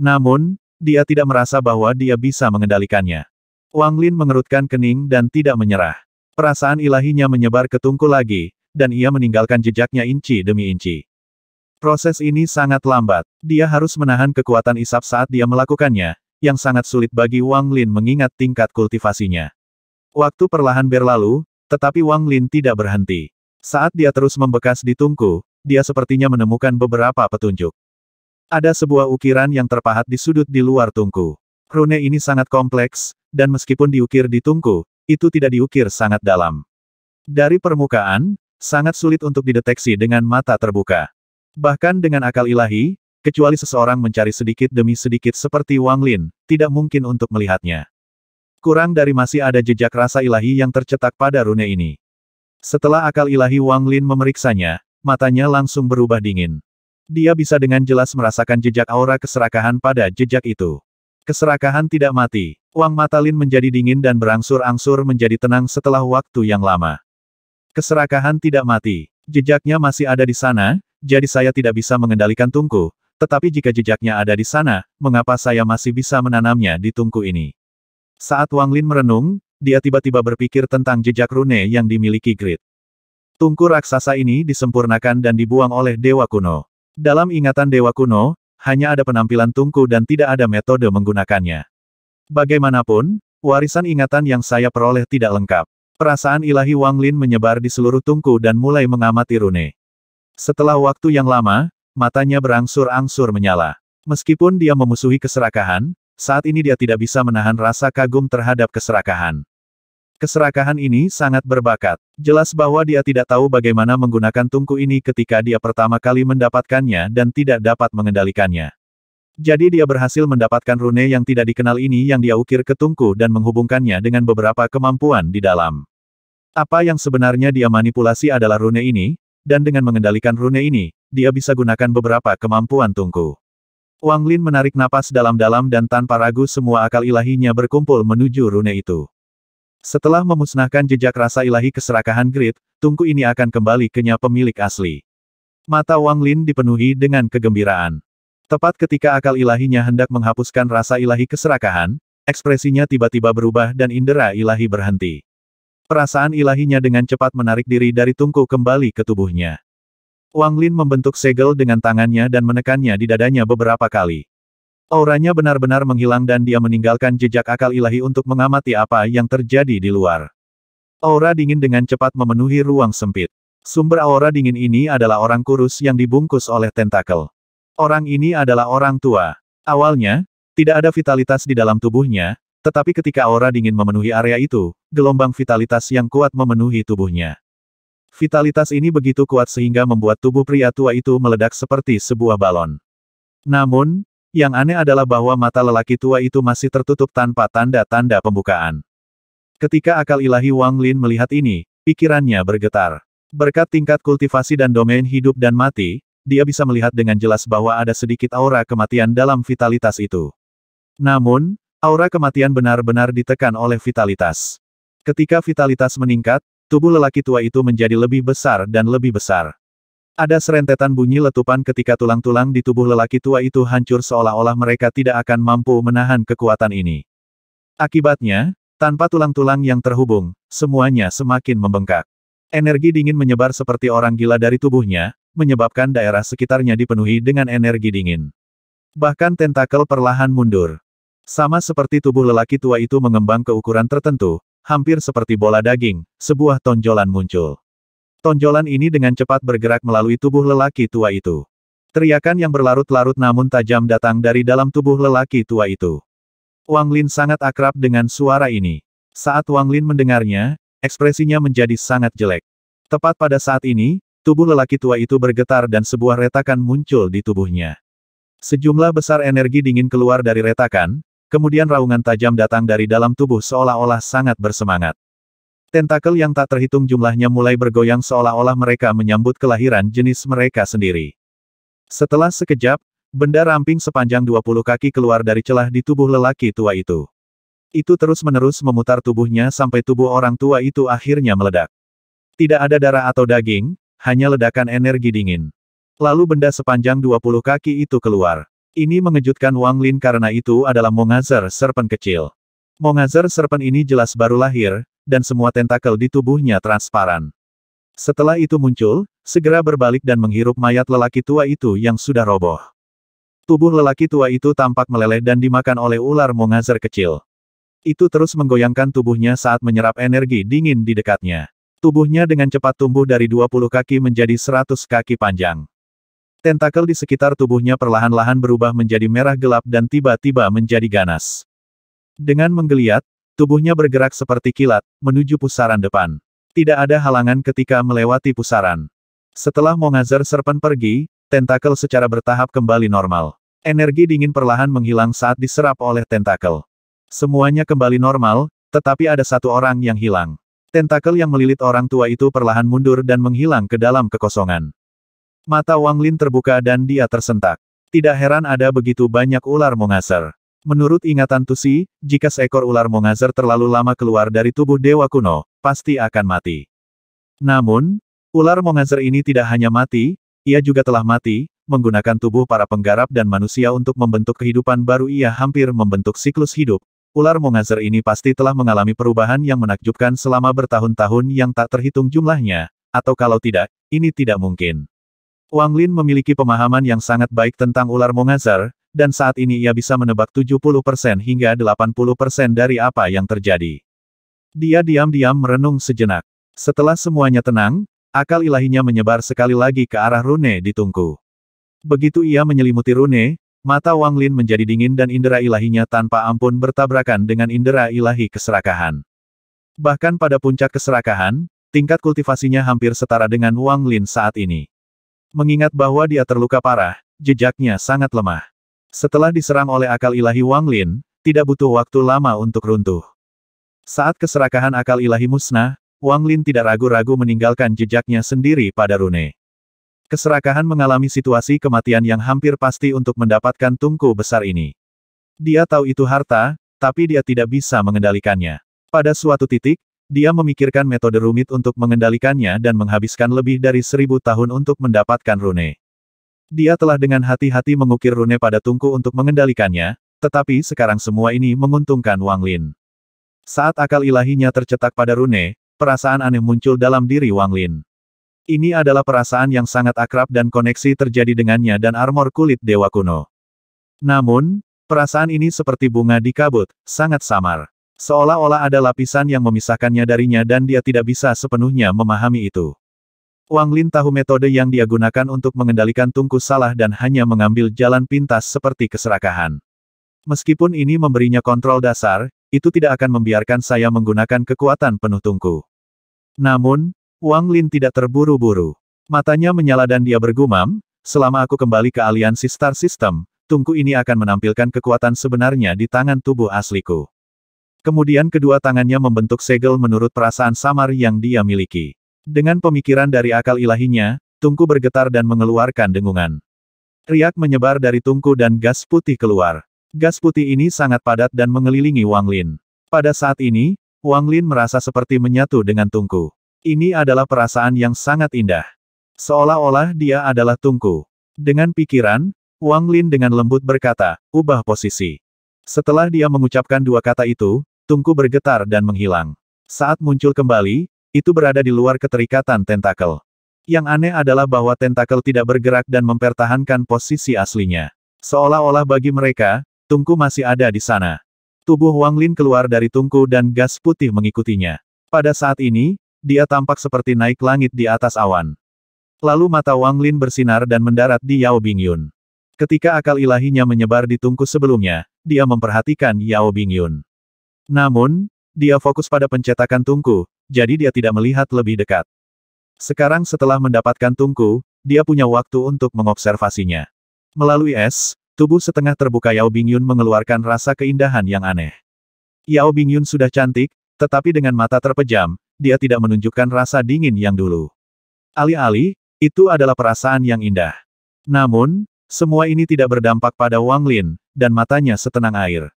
Namun, dia tidak merasa bahwa dia bisa mengendalikannya. Wang Lin mengerutkan kening dan tidak menyerah. Perasaan ilahinya menyebar ke tungku lagi, dan ia meninggalkan jejaknya inci demi inci. Proses ini sangat lambat. Dia harus menahan kekuatan hisap saat dia melakukannya, yang sangat sulit bagi Wang Lin mengingat tingkat kultivasinya. Waktu perlahan berlalu, tetapi Wang Lin tidak berhenti. Saat dia terus membekas di tungku, dia sepertinya menemukan beberapa petunjuk. Ada sebuah ukiran yang terpahat di sudut di luar tungku. Rune ini sangat kompleks, dan meskipun diukir di tungku, itu tidak diukir sangat dalam. Dari permukaan, sangat sulit untuk dideteksi dengan mata terbuka. Bahkan dengan akal ilahi, Kecuali seseorang mencari sedikit demi sedikit seperti Wang Lin, tidak mungkin untuk melihatnya. Kurang dari masih ada jejak rasa ilahi yang tercetak pada rune ini. Setelah akal ilahi Wang Lin memeriksanya, matanya langsung berubah dingin. Dia bisa dengan jelas merasakan jejak aura keserakahan pada jejak itu. Keserakahan tidak mati. Wang Matalin menjadi dingin dan berangsur-angsur menjadi tenang setelah waktu yang lama. Keserakahan tidak mati. Jejaknya masih ada di sana, jadi saya tidak bisa mengendalikan tungku, tetapi jika jejaknya ada di sana, mengapa saya masih bisa menanamnya di tungku ini? Saat Wang Lin merenung, dia tiba-tiba berpikir tentang jejak rune yang dimiliki Grid. Tungku raksasa ini disempurnakan dan dibuang oleh Dewa Kuno. Dalam ingatan Dewa Kuno, hanya ada penampilan tungku dan tidak ada metode menggunakannya. Bagaimanapun, warisan ingatan yang saya peroleh tidak lengkap. Perasaan ilahi Wang Lin menyebar di seluruh tungku dan mulai mengamati rune. Setelah waktu yang lama, Matanya berangsur-angsur menyala. Meskipun dia memusuhi keserakahan, saat ini dia tidak bisa menahan rasa kagum terhadap keserakahan. Keserakahan ini sangat berbakat. Jelas bahwa dia tidak tahu bagaimana menggunakan tungku ini ketika dia pertama kali mendapatkannya dan tidak dapat mengendalikannya. Jadi dia berhasil mendapatkan rune yang tidak dikenal ini yang dia ukir ke tungku dan menghubungkannya dengan beberapa kemampuan di dalam. Apa yang sebenarnya dia manipulasi adalah rune ini, dan dengan mengendalikan rune ini, dia bisa gunakan beberapa kemampuan tungku. Wang Lin menarik napas dalam-dalam dan tanpa ragu semua akal ilahinya berkumpul menuju rune itu. Setelah memusnahkan jejak rasa ilahi keserakahan grit, tungku ini akan kembali ke kenya pemilik asli. Mata Wang Lin dipenuhi dengan kegembiraan. Tepat ketika akal ilahinya hendak menghapuskan rasa ilahi keserakahan, ekspresinya tiba-tiba berubah dan indera ilahi berhenti. Perasaan ilahinya dengan cepat menarik diri dari tungku kembali ke tubuhnya. Wang Lin membentuk segel dengan tangannya dan menekannya di dadanya beberapa kali. Auranya benar-benar menghilang dan dia meninggalkan jejak akal ilahi untuk mengamati apa yang terjadi di luar. Aura dingin dengan cepat memenuhi ruang sempit. Sumber aura dingin ini adalah orang kurus yang dibungkus oleh tentakel. Orang ini adalah orang tua. Awalnya, tidak ada vitalitas di dalam tubuhnya, tetapi ketika aura dingin memenuhi area itu, gelombang vitalitas yang kuat memenuhi tubuhnya. Vitalitas ini begitu kuat sehingga membuat tubuh pria tua itu meledak seperti sebuah balon. Namun, yang aneh adalah bahwa mata lelaki tua itu masih tertutup tanpa tanda-tanda pembukaan. Ketika akal ilahi Wang Lin melihat ini, pikirannya bergetar. Berkat tingkat kultivasi dan domain hidup dan mati, dia bisa melihat dengan jelas bahwa ada sedikit aura kematian dalam vitalitas itu. Namun, aura kematian benar-benar ditekan oleh vitalitas. Ketika vitalitas meningkat, Tubuh lelaki tua itu menjadi lebih besar dan lebih besar. Ada serentetan bunyi letupan ketika tulang-tulang di tubuh lelaki tua itu hancur seolah-olah mereka tidak akan mampu menahan kekuatan ini. Akibatnya, tanpa tulang-tulang yang terhubung, semuanya semakin membengkak. Energi dingin menyebar seperti orang gila dari tubuhnya, menyebabkan daerah sekitarnya dipenuhi dengan energi dingin. Bahkan tentakel perlahan mundur. Sama seperti tubuh lelaki tua itu mengembang ke ukuran tertentu, Hampir seperti bola daging, sebuah tonjolan muncul. Tonjolan ini dengan cepat bergerak melalui tubuh lelaki tua itu. Teriakan yang berlarut-larut namun tajam datang dari dalam tubuh lelaki tua itu. Wang Lin sangat akrab dengan suara ini. Saat Wang Lin mendengarnya, ekspresinya menjadi sangat jelek. Tepat pada saat ini, tubuh lelaki tua itu bergetar dan sebuah retakan muncul di tubuhnya. Sejumlah besar energi dingin keluar dari retakan, Kemudian raungan tajam datang dari dalam tubuh seolah-olah sangat bersemangat. Tentakel yang tak terhitung jumlahnya mulai bergoyang seolah-olah mereka menyambut kelahiran jenis mereka sendiri. Setelah sekejap, benda ramping sepanjang 20 kaki keluar dari celah di tubuh lelaki tua itu. Itu terus-menerus memutar tubuhnya sampai tubuh orang tua itu akhirnya meledak. Tidak ada darah atau daging, hanya ledakan energi dingin. Lalu benda sepanjang 20 kaki itu keluar. Ini mengejutkan Wang Lin karena itu adalah Mongazer Serpen kecil. Mongazer Serpen ini jelas baru lahir, dan semua tentakel di tubuhnya transparan. Setelah itu muncul, segera berbalik dan menghirup mayat lelaki tua itu yang sudah roboh. Tubuh lelaki tua itu tampak meleleh dan dimakan oleh ular Mongazer kecil. Itu terus menggoyangkan tubuhnya saat menyerap energi dingin di dekatnya. Tubuhnya dengan cepat tumbuh dari 20 kaki menjadi 100 kaki panjang. Tentakel di sekitar tubuhnya perlahan-lahan berubah menjadi merah gelap dan tiba-tiba menjadi ganas. Dengan menggeliat, tubuhnya bergerak seperti kilat, menuju pusaran depan. Tidak ada halangan ketika melewati pusaran. Setelah Mongazer Serpen pergi, tentakel secara bertahap kembali normal. Energi dingin perlahan menghilang saat diserap oleh tentakel. Semuanya kembali normal, tetapi ada satu orang yang hilang. Tentakel yang melilit orang tua itu perlahan mundur dan menghilang ke dalam kekosongan. Mata Wang Lin terbuka dan dia tersentak. Tidak heran ada begitu banyak ular mongaser. Menurut ingatan Tusi, jika seekor ular mongaser terlalu lama keluar dari tubuh dewa kuno, pasti akan mati. Namun, ular mongaser ini tidak hanya mati, ia juga telah mati, menggunakan tubuh para penggarap dan manusia untuk membentuk kehidupan baru ia hampir membentuk siklus hidup. Ular mongaser ini pasti telah mengalami perubahan yang menakjubkan selama bertahun-tahun yang tak terhitung jumlahnya, atau kalau tidak, ini tidak mungkin. Wang Lin memiliki pemahaman yang sangat baik tentang ular Mongazar, dan saat ini ia bisa menebak 70% hingga 80% dari apa yang terjadi. Dia diam-diam merenung sejenak. Setelah semuanya tenang, akal ilahinya menyebar sekali lagi ke arah Rune di tungku. Begitu ia menyelimuti Rune, mata Wang Lin menjadi dingin dan indera ilahinya tanpa ampun bertabrakan dengan indera ilahi keserakahan. Bahkan pada puncak keserakahan, tingkat kultivasinya hampir setara dengan Wang Lin saat ini. Mengingat bahwa dia terluka parah, jejaknya sangat lemah. Setelah diserang oleh akal ilahi Wang Lin, tidak butuh waktu lama untuk runtuh. Saat keserakahan akal ilahi musnah, Wang Lin tidak ragu-ragu meninggalkan jejaknya sendiri pada Rune. Keserakahan mengalami situasi kematian yang hampir pasti untuk mendapatkan tungku besar ini. Dia tahu itu harta, tapi dia tidak bisa mengendalikannya. Pada suatu titik, dia memikirkan metode rumit untuk mengendalikannya dan menghabiskan lebih dari seribu tahun untuk mendapatkan rune. Dia telah dengan hati-hati mengukir rune pada tungku untuk mengendalikannya, tetapi sekarang semua ini menguntungkan Wang Lin. Saat akal ilahinya tercetak pada rune, perasaan aneh muncul dalam diri Wang Lin. Ini adalah perasaan yang sangat akrab dan koneksi terjadi dengannya dan armor kulit dewa kuno. Namun, perasaan ini seperti bunga di kabut, sangat samar. Seolah-olah ada lapisan yang memisahkannya darinya dan dia tidak bisa sepenuhnya memahami itu. Wang Lin tahu metode yang dia gunakan untuk mengendalikan tungku salah dan hanya mengambil jalan pintas seperti keserakahan. Meskipun ini memberinya kontrol dasar, itu tidak akan membiarkan saya menggunakan kekuatan penuh tungku. Namun, Wang Lin tidak terburu-buru. Matanya menyala dan dia bergumam, selama aku kembali ke aliansi Star System, tungku ini akan menampilkan kekuatan sebenarnya di tangan tubuh asliku. Kemudian kedua tangannya membentuk segel menurut perasaan samar yang dia miliki. Dengan pemikiran dari akal ilahinya, tungku bergetar dan mengeluarkan dengungan. Riak menyebar dari tungku dan gas putih keluar. Gas putih ini sangat padat dan mengelilingi Wang Lin. Pada saat ini, Wang Lin merasa seperti menyatu dengan tungku. Ini adalah perasaan yang sangat indah. Seolah-olah dia adalah tungku. Dengan pikiran, Wang Lin dengan lembut berkata, ubah posisi. Setelah dia mengucapkan dua kata itu, Tungku bergetar dan menghilang. Saat muncul kembali, itu berada di luar keterikatan tentakel. Yang aneh adalah bahwa tentakel tidak bergerak dan mempertahankan posisi aslinya. Seolah-olah bagi mereka, tungku masih ada di sana. Tubuh Wang Lin keluar dari tungku dan gas putih mengikutinya. Pada saat ini, dia tampak seperti naik langit di atas awan. Lalu mata Wang Lin bersinar dan mendarat di Yao Bingyun. Ketika akal ilahinya menyebar di tungku sebelumnya, dia memperhatikan Yao Bingyun. Namun, dia fokus pada pencetakan tungku, jadi dia tidak melihat lebih dekat. Sekarang setelah mendapatkan tungku, dia punya waktu untuk mengobservasinya. Melalui es, tubuh setengah terbuka Yao Bingyun mengeluarkan rasa keindahan yang aneh. Yao Bingyun sudah cantik, tetapi dengan mata terpejam, dia tidak menunjukkan rasa dingin yang dulu. Alih-alih, itu adalah perasaan yang indah. Namun, semua ini tidak berdampak pada Wang Lin, dan matanya setenang air.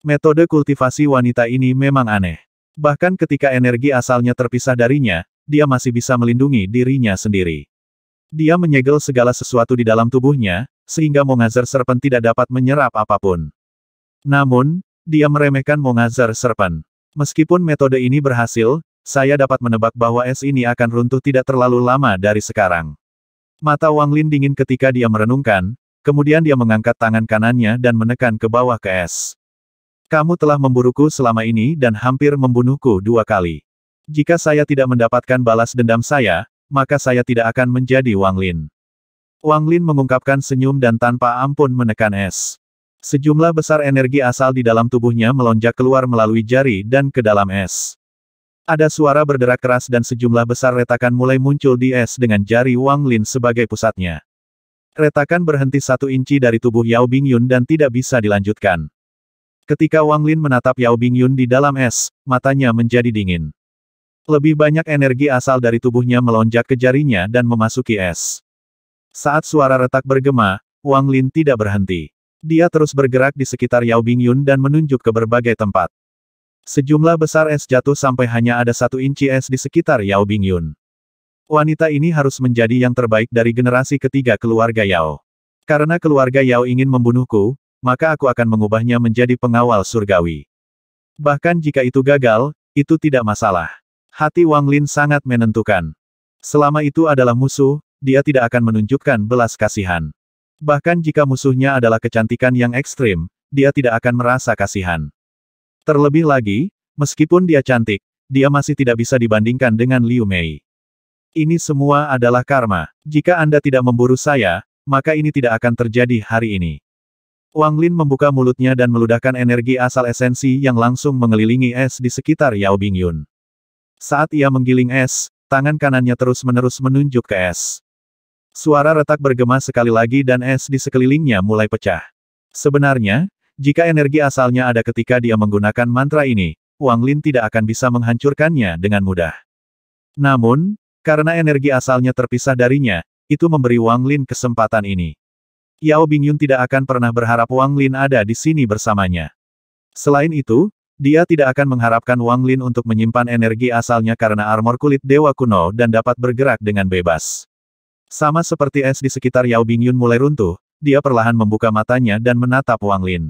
Metode kultivasi wanita ini memang aneh. Bahkan ketika energi asalnya terpisah darinya, dia masih bisa melindungi dirinya sendiri. Dia menyegel segala sesuatu di dalam tubuhnya, sehingga Mongazer Serpen tidak dapat menyerap apapun. Namun, dia meremehkan Mongazer Serpen. Meskipun metode ini berhasil, saya dapat menebak bahwa es ini akan runtuh tidak terlalu lama dari sekarang. Mata Wang Lin dingin ketika dia merenungkan, kemudian dia mengangkat tangan kanannya dan menekan ke bawah ke es. Kamu telah memburuku selama ini dan hampir membunuhku dua kali. Jika saya tidak mendapatkan balas dendam saya, maka saya tidak akan menjadi Wang Lin. Wang Lin mengungkapkan senyum dan tanpa ampun menekan es. Sejumlah besar energi asal di dalam tubuhnya melonjak keluar melalui jari dan ke dalam es. Ada suara berderak keras dan sejumlah besar retakan mulai muncul di es dengan jari Wang Lin sebagai pusatnya. Retakan berhenti satu inci dari tubuh Yao Bingyun dan tidak bisa dilanjutkan. Ketika Wang Lin menatap Yao Bingyun di dalam es, matanya menjadi dingin. Lebih banyak energi asal dari tubuhnya melonjak ke jarinya dan memasuki es. Saat suara retak bergema, Wang Lin tidak berhenti. Dia terus bergerak di sekitar Yao Bingyun dan menunjuk ke berbagai tempat. Sejumlah besar es jatuh sampai hanya ada satu inci es di sekitar Yao Bingyun. Wanita ini harus menjadi yang terbaik dari generasi ketiga keluarga Yao. Karena keluarga Yao ingin membunuhku, maka aku akan mengubahnya menjadi pengawal surgawi. Bahkan jika itu gagal, itu tidak masalah. Hati Wang Lin sangat menentukan. Selama itu adalah musuh, dia tidak akan menunjukkan belas kasihan. Bahkan jika musuhnya adalah kecantikan yang ekstrim, dia tidak akan merasa kasihan. Terlebih lagi, meskipun dia cantik, dia masih tidak bisa dibandingkan dengan Liu Mei. Ini semua adalah karma. Jika Anda tidak memburu saya, maka ini tidak akan terjadi hari ini. Wang Lin membuka mulutnya dan meludahkan energi asal esensi yang langsung mengelilingi es di sekitar Yao Bingyun. Saat ia menggiling es, tangan kanannya terus-menerus menunjuk ke es. Suara retak bergema sekali lagi dan es di sekelilingnya mulai pecah. Sebenarnya, jika energi asalnya ada ketika dia menggunakan mantra ini, Wang Lin tidak akan bisa menghancurkannya dengan mudah. Namun, karena energi asalnya terpisah darinya, itu memberi Wang Lin kesempatan ini. Yao Bingyun tidak akan pernah berharap Wang Lin ada di sini bersamanya. Selain itu, dia tidak akan mengharapkan Wang Lin untuk menyimpan energi asalnya karena armor kulit dewa kuno dan dapat bergerak dengan bebas. Sama seperti es di sekitar Yao Bingyun mulai runtuh, dia perlahan membuka matanya dan menatap Wang Lin.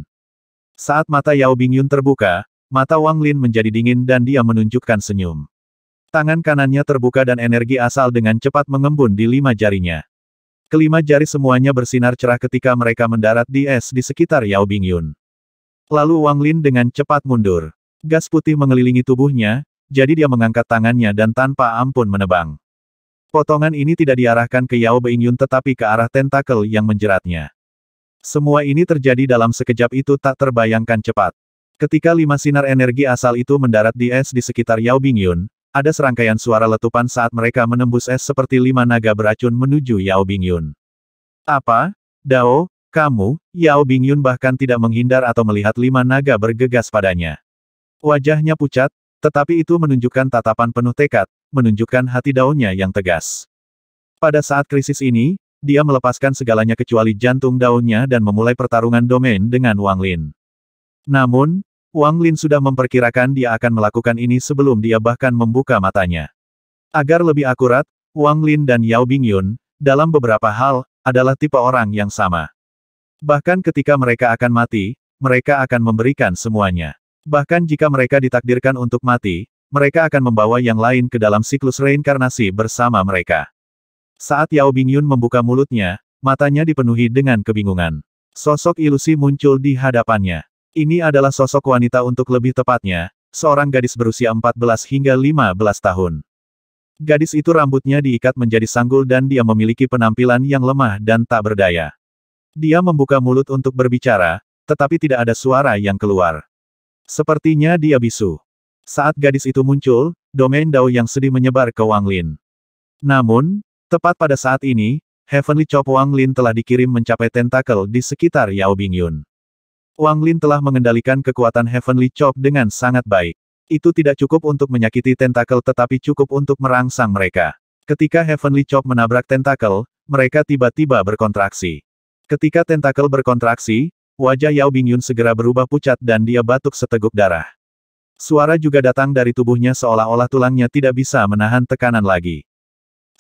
Saat mata Yao Bingyun terbuka, mata Wang Lin menjadi dingin dan dia menunjukkan senyum. Tangan kanannya terbuka dan energi asal dengan cepat mengembun di lima jarinya. Kelima jari semuanya bersinar cerah ketika mereka mendarat di es di sekitar Yao Bingyun. Lalu Wang Lin dengan cepat mundur. Gas putih mengelilingi tubuhnya, jadi dia mengangkat tangannya dan tanpa ampun menebang. Potongan ini tidak diarahkan ke Yao Bingyun tetapi ke arah tentakel yang menjeratnya. Semua ini terjadi dalam sekejap itu tak terbayangkan cepat. Ketika lima sinar energi asal itu mendarat di es di sekitar Yao Bingyun, ada serangkaian suara letupan saat mereka menembus es seperti lima naga beracun menuju Yao Bingyun. Apa? Dao, kamu, Yao Bingyun bahkan tidak menghindar atau melihat lima naga bergegas padanya. Wajahnya pucat, tetapi itu menunjukkan tatapan penuh tekad, menunjukkan hati daunnya yang tegas. Pada saat krisis ini, dia melepaskan segalanya kecuali jantung daunnya dan memulai pertarungan domain dengan Wang Lin. Namun, Wang Lin sudah memperkirakan dia akan melakukan ini sebelum dia bahkan membuka matanya. Agar lebih akurat, Wang Lin dan Yao Bingyun, dalam beberapa hal, adalah tipe orang yang sama. Bahkan ketika mereka akan mati, mereka akan memberikan semuanya. Bahkan jika mereka ditakdirkan untuk mati, mereka akan membawa yang lain ke dalam siklus reinkarnasi bersama mereka. Saat Yao Bingyun membuka mulutnya, matanya dipenuhi dengan kebingungan. Sosok ilusi muncul di hadapannya. Ini adalah sosok wanita untuk lebih tepatnya, seorang gadis berusia 14 hingga 15 tahun. Gadis itu rambutnya diikat menjadi sanggul dan dia memiliki penampilan yang lemah dan tak berdaya. Dia membuka mulut untuk berbicara, tetapi tidak ada suara yang keluar. Sepertinya dia bisu. Saat gadis itu muncul, domain Dao yang sedih menyebar ke Wang Lin. Namun, tepat pada saat ini, Heavenly Chop Wang Lin telah dikirim mencapai tentakel di sekitar Yao Bingyun. Wang Lin telah mengendalikan kekuatan Heavenly Chop dengan sangat baik. Itu tidak cukup untuk menyakiti tentakel tetapi cukup untuk merangsang mereka. Ketika Heavenly Chop menabrak tentakel, mereka tiba-tiba berkontraksi. Ketika tentakel berkontraksi, wajah Yao Bingyun segera berubah pucat dan dia batuk seteguk darah. Suara juga datang dari tubuhnya seolah-olah tulangnya tidak bisa menahan tekanan lagi.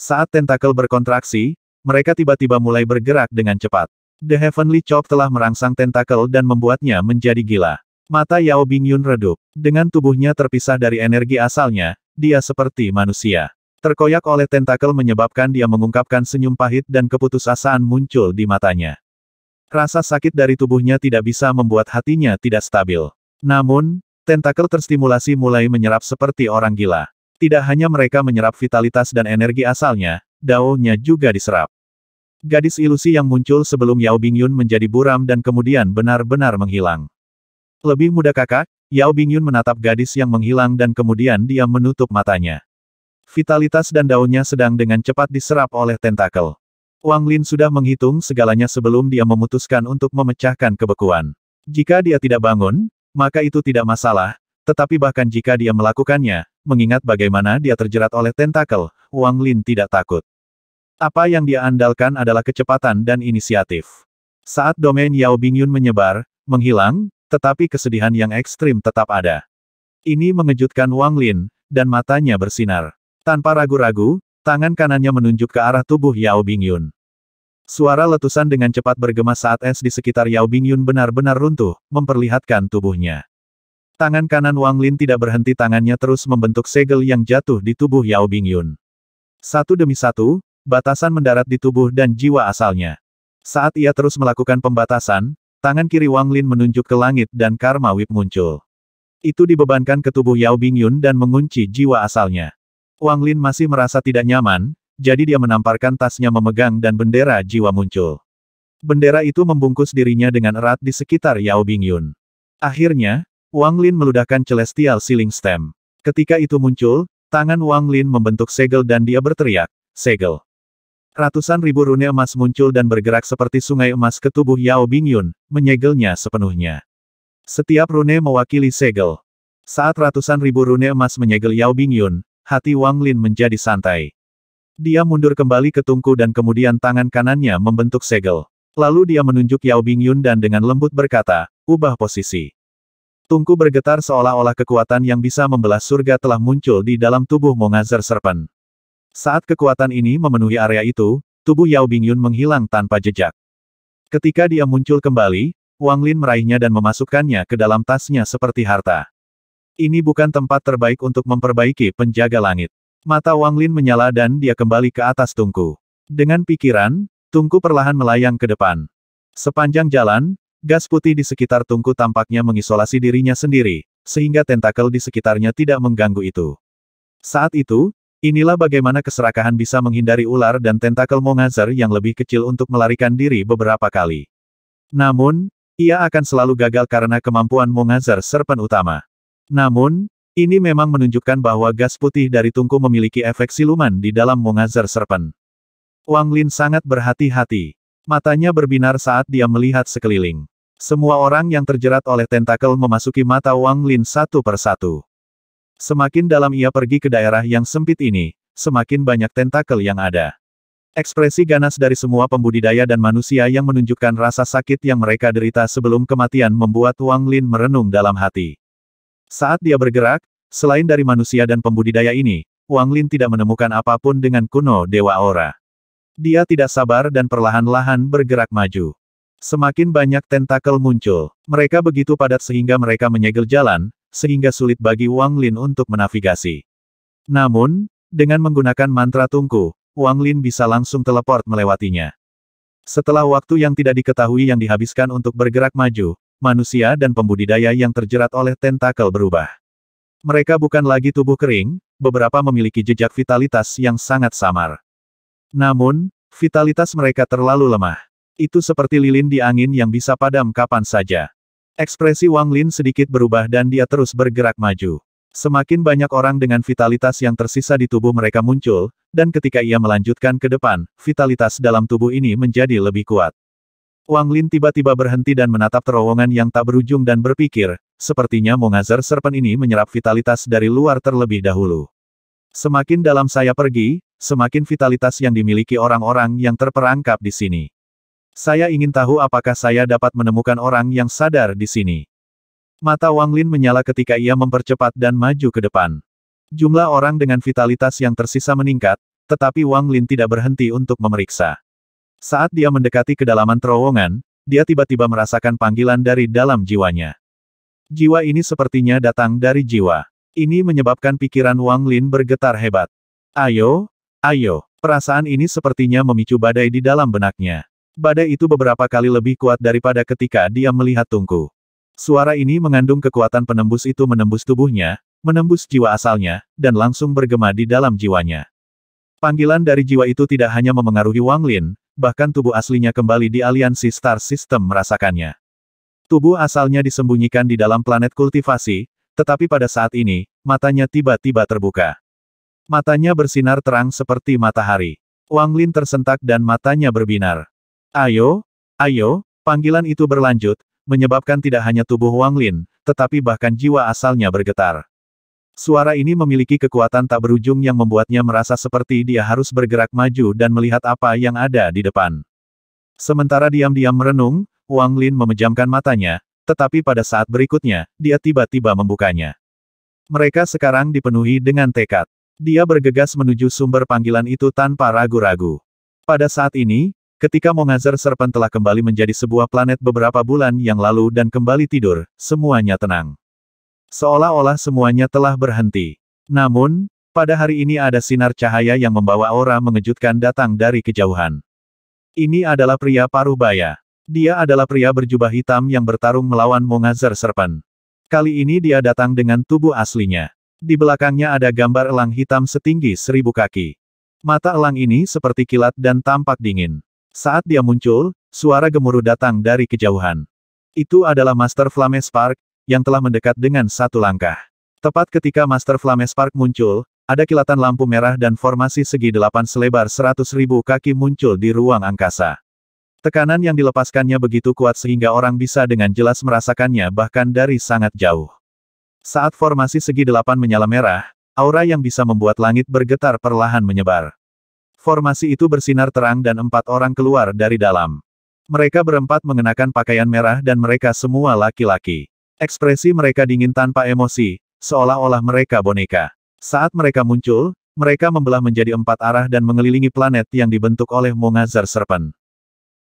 Saat tentakel berkontraksi, mereka tiba-tiba mulai bergerak dengan cepat. The Heavenly Chop telah merangsang tentakel dan membuatnya menjadi gila. Mata Yao Bingyun redup. Dengan tubuhnya terpisah dari energi asalnya, dia seperti manusia. Terkoyak oleh tentakel menyebabkan dia mengungkapkan senyum pahit dan keputusasaan muncul di matanya. Rasa sakit dari tubuhnya tidak bisa membuat hatinya tidak stabil. Namun, tentakel terstimulasi mulai menyerap seperti orang gila. Tidak hanya mereka menyerap vitalitas dan energi asalnya, daunnya juga diserap. Gadis ilusi yang muncul sebelum Yao Bingyun menjadi buram dan kemudian benar-benar menghilang. Lebih muda kakak, Yao Bingyun menatap gadis yang menghilang dan kemudian dia menutup matanya. Vitalitas dan daunnya sedang dengan cepat diserap oleh tentakel. Wang Lin sudah menghitung segalanya sebelum dia memutuskan untuk memecahkan kebekuan. Jika dia tidak bangun, maka itu tidak masalah, tetapi bahkan jika dia melakukannya, mengingat bagaimana dia terjerat oleh tentakel, Wang Lin tidak takut. Apa yang dia andalkan adalah kecepatan dan inisiatif. Saat domain Yao Bingyun menyebar, menghilang, tetapi kesedihan yang ekstrim tetap ada. Ini mengejutkan Wang Lin, dan matanya bersinar. Tanpa ragu-ragu, tangan kanannya menunjuk ke arah tubuh Yao Bingyun. Suara letusan dengan cepat bergema saat es di sekitar Yao Bingyun benar-benar runtuh, memperlihatkan tubuhnya. Tangan kanan Wang Lin tidak berhenti tangannya terus membentuk segel yang jatuh di tubuh Yao Bingyun. Satu demi satu, batasan mendarat di tubuh dan jiwa asalnya. Saat ia terus melakukan pembatasan, tangan kiri Wang Lin menunjuk ke langit dan Karma Whip muncul. Itu dibebankan ke tubuh Yao Bingyun dan mengunci jiwa asalnya. Wang Lin masih merasa tidak nyaman, jadi dia menamparkan tasnya memegang dan bendera jiwa muncul. Bendera itu membungkus dirinya dengan erat di sekitar Yao Bingyun. Akhirnya, Wang Lin meludahkan Celestial Ceiling Stem. Ketika itu muncul, tangan Wang Lin membentuk segel dan dia berteriak, segel. Ratusan ribu rune emas muncul dan bergerak seperti sungai emas ke tubuh Yao Bingyun, menyegelnya sepenuhnya. Setiap rune mewakili segel. Saat ratusan ribu rune emas menyegel Yao Bingyun, hati Wang Lin menjadi santai. Dia mundur kembali ke tungku dan kemudian tangan kanannya membentuk segel. Lalu dia menunjuk Yao Bingyun dan dengan lembut berkata, ubah posisi. Tungku bergetar seolah-olah kekuatan yang bisa membelah surga telah muncul di dalam tubuh Mongazer Serpent. Saat kekuatan ini memenuhi area itu, tubuh Yao Bingyun menghilang tanpa jejak. Ketika dia muncul kembali, Wang Lin meraihnya dan memasukkannya ke dalam tasnya seperti harta. Ini bukan tempat terbaik untuk memperbaiki penjaga langit. Mata Wang Lin menyala dan dia kembali ke atas tungku. Dengan pikiran, tungku perlahan melayang ke depan. Sepanjang jalan, gas putih di sekitar tungku tampaknya mengisolasi dirinya sendiri, sehingga tentakel di sekitarnya tidak mengganggu itu. Saat itu, Inilah bagaimana keserakahan bisa menghindari ular dan tentakel Mongazer yang lebih kecil untuk melarikan diri beberapa kali. Namun, ia akan selalu gagal karena kemampuan Mongazer Serpen utama. Namun, ini memang menunjukkan bahwa gas putih dari tungku memiliki efek siluman di dalam Mongazer Serpen. Wang Lin sangat berhati-hati. Matanya berbinar saat dia melihat sekeliling. Semua orang yang terjerat oleh tentakel memasuki mata Wang Lin satu persatu. Semakin dalam ia pergi ke daerah yang sempit ini, semakin banyak tentakel yang ada. Ekspresi ganas dari semua pembudidaya dan manusia yang menunjukkan rasa sakit yang mereka derita sebelum kematian membuat Wang Lin merenung dalam hati. Saat dia bergerak, selain dari manusia dan pembudidaya ini, Wang Lin tidak menemukan apapun dengan kuno Dewa Aura. Dia tidak sabar dan perlahan-lahan bergerak maju. Semakin banyak tentakel muncul, mereka begitu padat sehingga mereka menyegel jalan, sehingga sulit bagi Wang Lin untuk menavigasi. Namun, dengan menggunakan mantra tungku, Wang Lin bisa langsung teleport melewatinya. Setelah waktu yang tidak diketahui yang dihabiskan untuk bergerak maju, manusia dan pembudidaya yang terjerat oleh tentakel berubah. Mereka bukan lagi tubuh kering, beberapa memiliki jejak vitalitas yang sangat samar. Namun, vitalitas mereka terlalu lemah. Itu seperti lilin di angin yang bisa padam kapan saja. Ekspresi Wang Lin sedikit berubah dan dia terus bergerak maju. Semakin banyak orang dengan vitalitas yang tersisa di tubuh mereka muncul, dan ketika ia melanjutkan ke depan, vitalitas dalam tubuh ini menjadi lebih kuat. Wang Lin tiba-tiba berhenti dan menatap terowongan yang tak berujung dan berpikir, sepertinya Mongazer serpen ini menyerap vitalitas dari luar terlebih dahulu. Semakin dalam saya pergi, semakin vitalitas yang dimiliki orang-orang yang terperangkap di sini. Saya ingin tahu apakah saya dapat menemukan orang yang sadar di sini. Mata Wang Lin menyala ketika ia mempercepat dan maju ke depan. Jumlah orang dengan vitalitas yang tersisa meningkat, tetapi Wang Lin tidak berhenti untuk memeriksa. Saat dia mendekati kedalaman terowongan, dia tiba-tiba merasakan panggilan dari dalam jiwanya. Jiwa ini sepertinya datang dari jiwa. Ini menyebabkan pikiran Wang Lin bergetar hebat. Ayo, ayo, perasaan ini sepertinya memicu badai di dalam benaknya. Badai itu beberapa kali lebih kuat daripada ketika dia melihat tungku. Suara ini mengandung kekuatan penembus itu menembus tubuhnya, menembus jiwa asalnya, dan langsung bergema di dalam jiwanya. Panggilan dari jiwa itu tidak hanya memengaruhi Wang Lin, bahkan tubuh aslinya kembali di aliansi Star System merasakannya. Tubuh asalnya disembunyikan di dalam planet kultivasi, tetapi pada saat ini, matanya tiba-tiba terbuka. Matanya bersinar terang seperti matahari. Wang Lin tersentak dan matanya berbinar. Ayo, ayo, panggilan itu berlanjut, menyebabkan tidak hanya tubuh Wang Lin, tetapi bahkan jiwa asalnya bergetar. Suara ini memiliki kekuatan tak berujung yang membuatnya merasa seperti dia harus bergerak maju dan melihat apa yang ada di depan. Sementara diam-diam merenung, Wang Lin memejamkan matanya, tetapi pada saat berikutnya, dia tiba-tiba membukanya. Mereka sekarang dipenuhi dengan tekad. Dia bergegas menuju sumber panggilan itu tanpa ragu-ragu. Pada saat ini, Ketika Mongazer Serpent telah kembali menjadi sebuah planet beberapa bulan yang lalu dan kembali tidur, semuanya tenang. Seolah-olah semuanya telah berhenti. Namun, pada hari ini ada sinar cahaya yang membawa aura mengejutkan datang dari kejauhan. Ini adalah pria paruh baya. Dia adalah pria berjubah hitam yang bertarung melawan Mongazer Serpent. Kali ini dia datang dengan tubuh aslinya. Di belakangnya ada gambar elang hitam setinggi seribu kaki. Mata elang ini seperti kilat dan tampak dingin. Saat dia muncul, suara gemuruh datang dari kejauhan. Itu adalah Master Flame Spark, yang telah mendekat dengan satu langkah. Tepat ketika Master Flame Spark muncul, ada kilatan lampu merah dan formasi segi delapan selebar seratus ribu kaki muncul di ruang angkasa. Tekanan yang dilepaskannya begitu kuat sehingga orang bisa dengan jelas merasakannya bahkan dari sangat jauh. Saat formasi segi delapan menyala merah, aura yang bisa membuat langit bergetar perlahan menyebar. Formasi itu bersinar terang dan empat orang keluar dari dalam. Mereka berempat mengenakan pakaian merah dan mereka semua laki-laki. Ekspresi mereka dingin tanpa emosi, seolah-olah mereka boneka. Saat mereka muncul, mereka membelah menjadi empat arah dan mengelilingi planet yang dibentuk oleh Mungazar Serpent.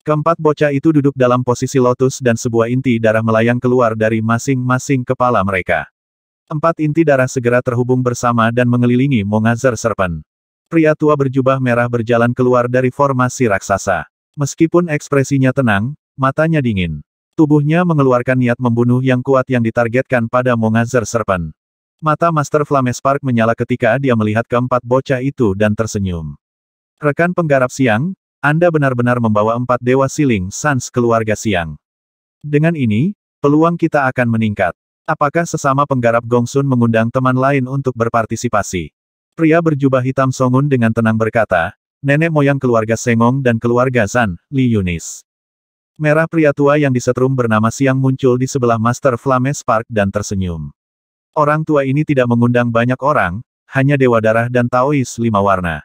Keempat bocah itu duduk dalam posisi lotus dan sebuah inti darah melayang keluar dari masing-masing kepala mereka. Empat inti darah segera terhubung bersama dan mengelilingi Mungazar Serpent. Pria tua berjubah merah berjalan keluar dari formasi raksasa. Meskipun ekspresinya tenang, matanya dingin. Tubuhnya mengeluarkan niat membunuh yang kuat yang ditargetkan pada Mongazer Serpent. Mata Master Flame Spark menyala ketika dia melihat keempat bocah itu dan tersenyum. Rekan penggarap siang, Anda benar-benar membawa empat dewa siling sans keluarga siang. Dengan ini, peluang kita akan meningkat. Apakah sesama penggarap Gongsun mengundang teman lain untuk berpartisipasi? Pria berjubah hitam Songun dengan tenang berkata, nenek moyang keluarga Sengong dan keluarga San Li Yunis. Merah pria tua yang disetrum bernama Siang muncul di sebelah Master Flames Park dan tersenyum. Orang tua ini tidak mengundang banyak orang, hanya Dewa Darah dan Taois Lima Warna.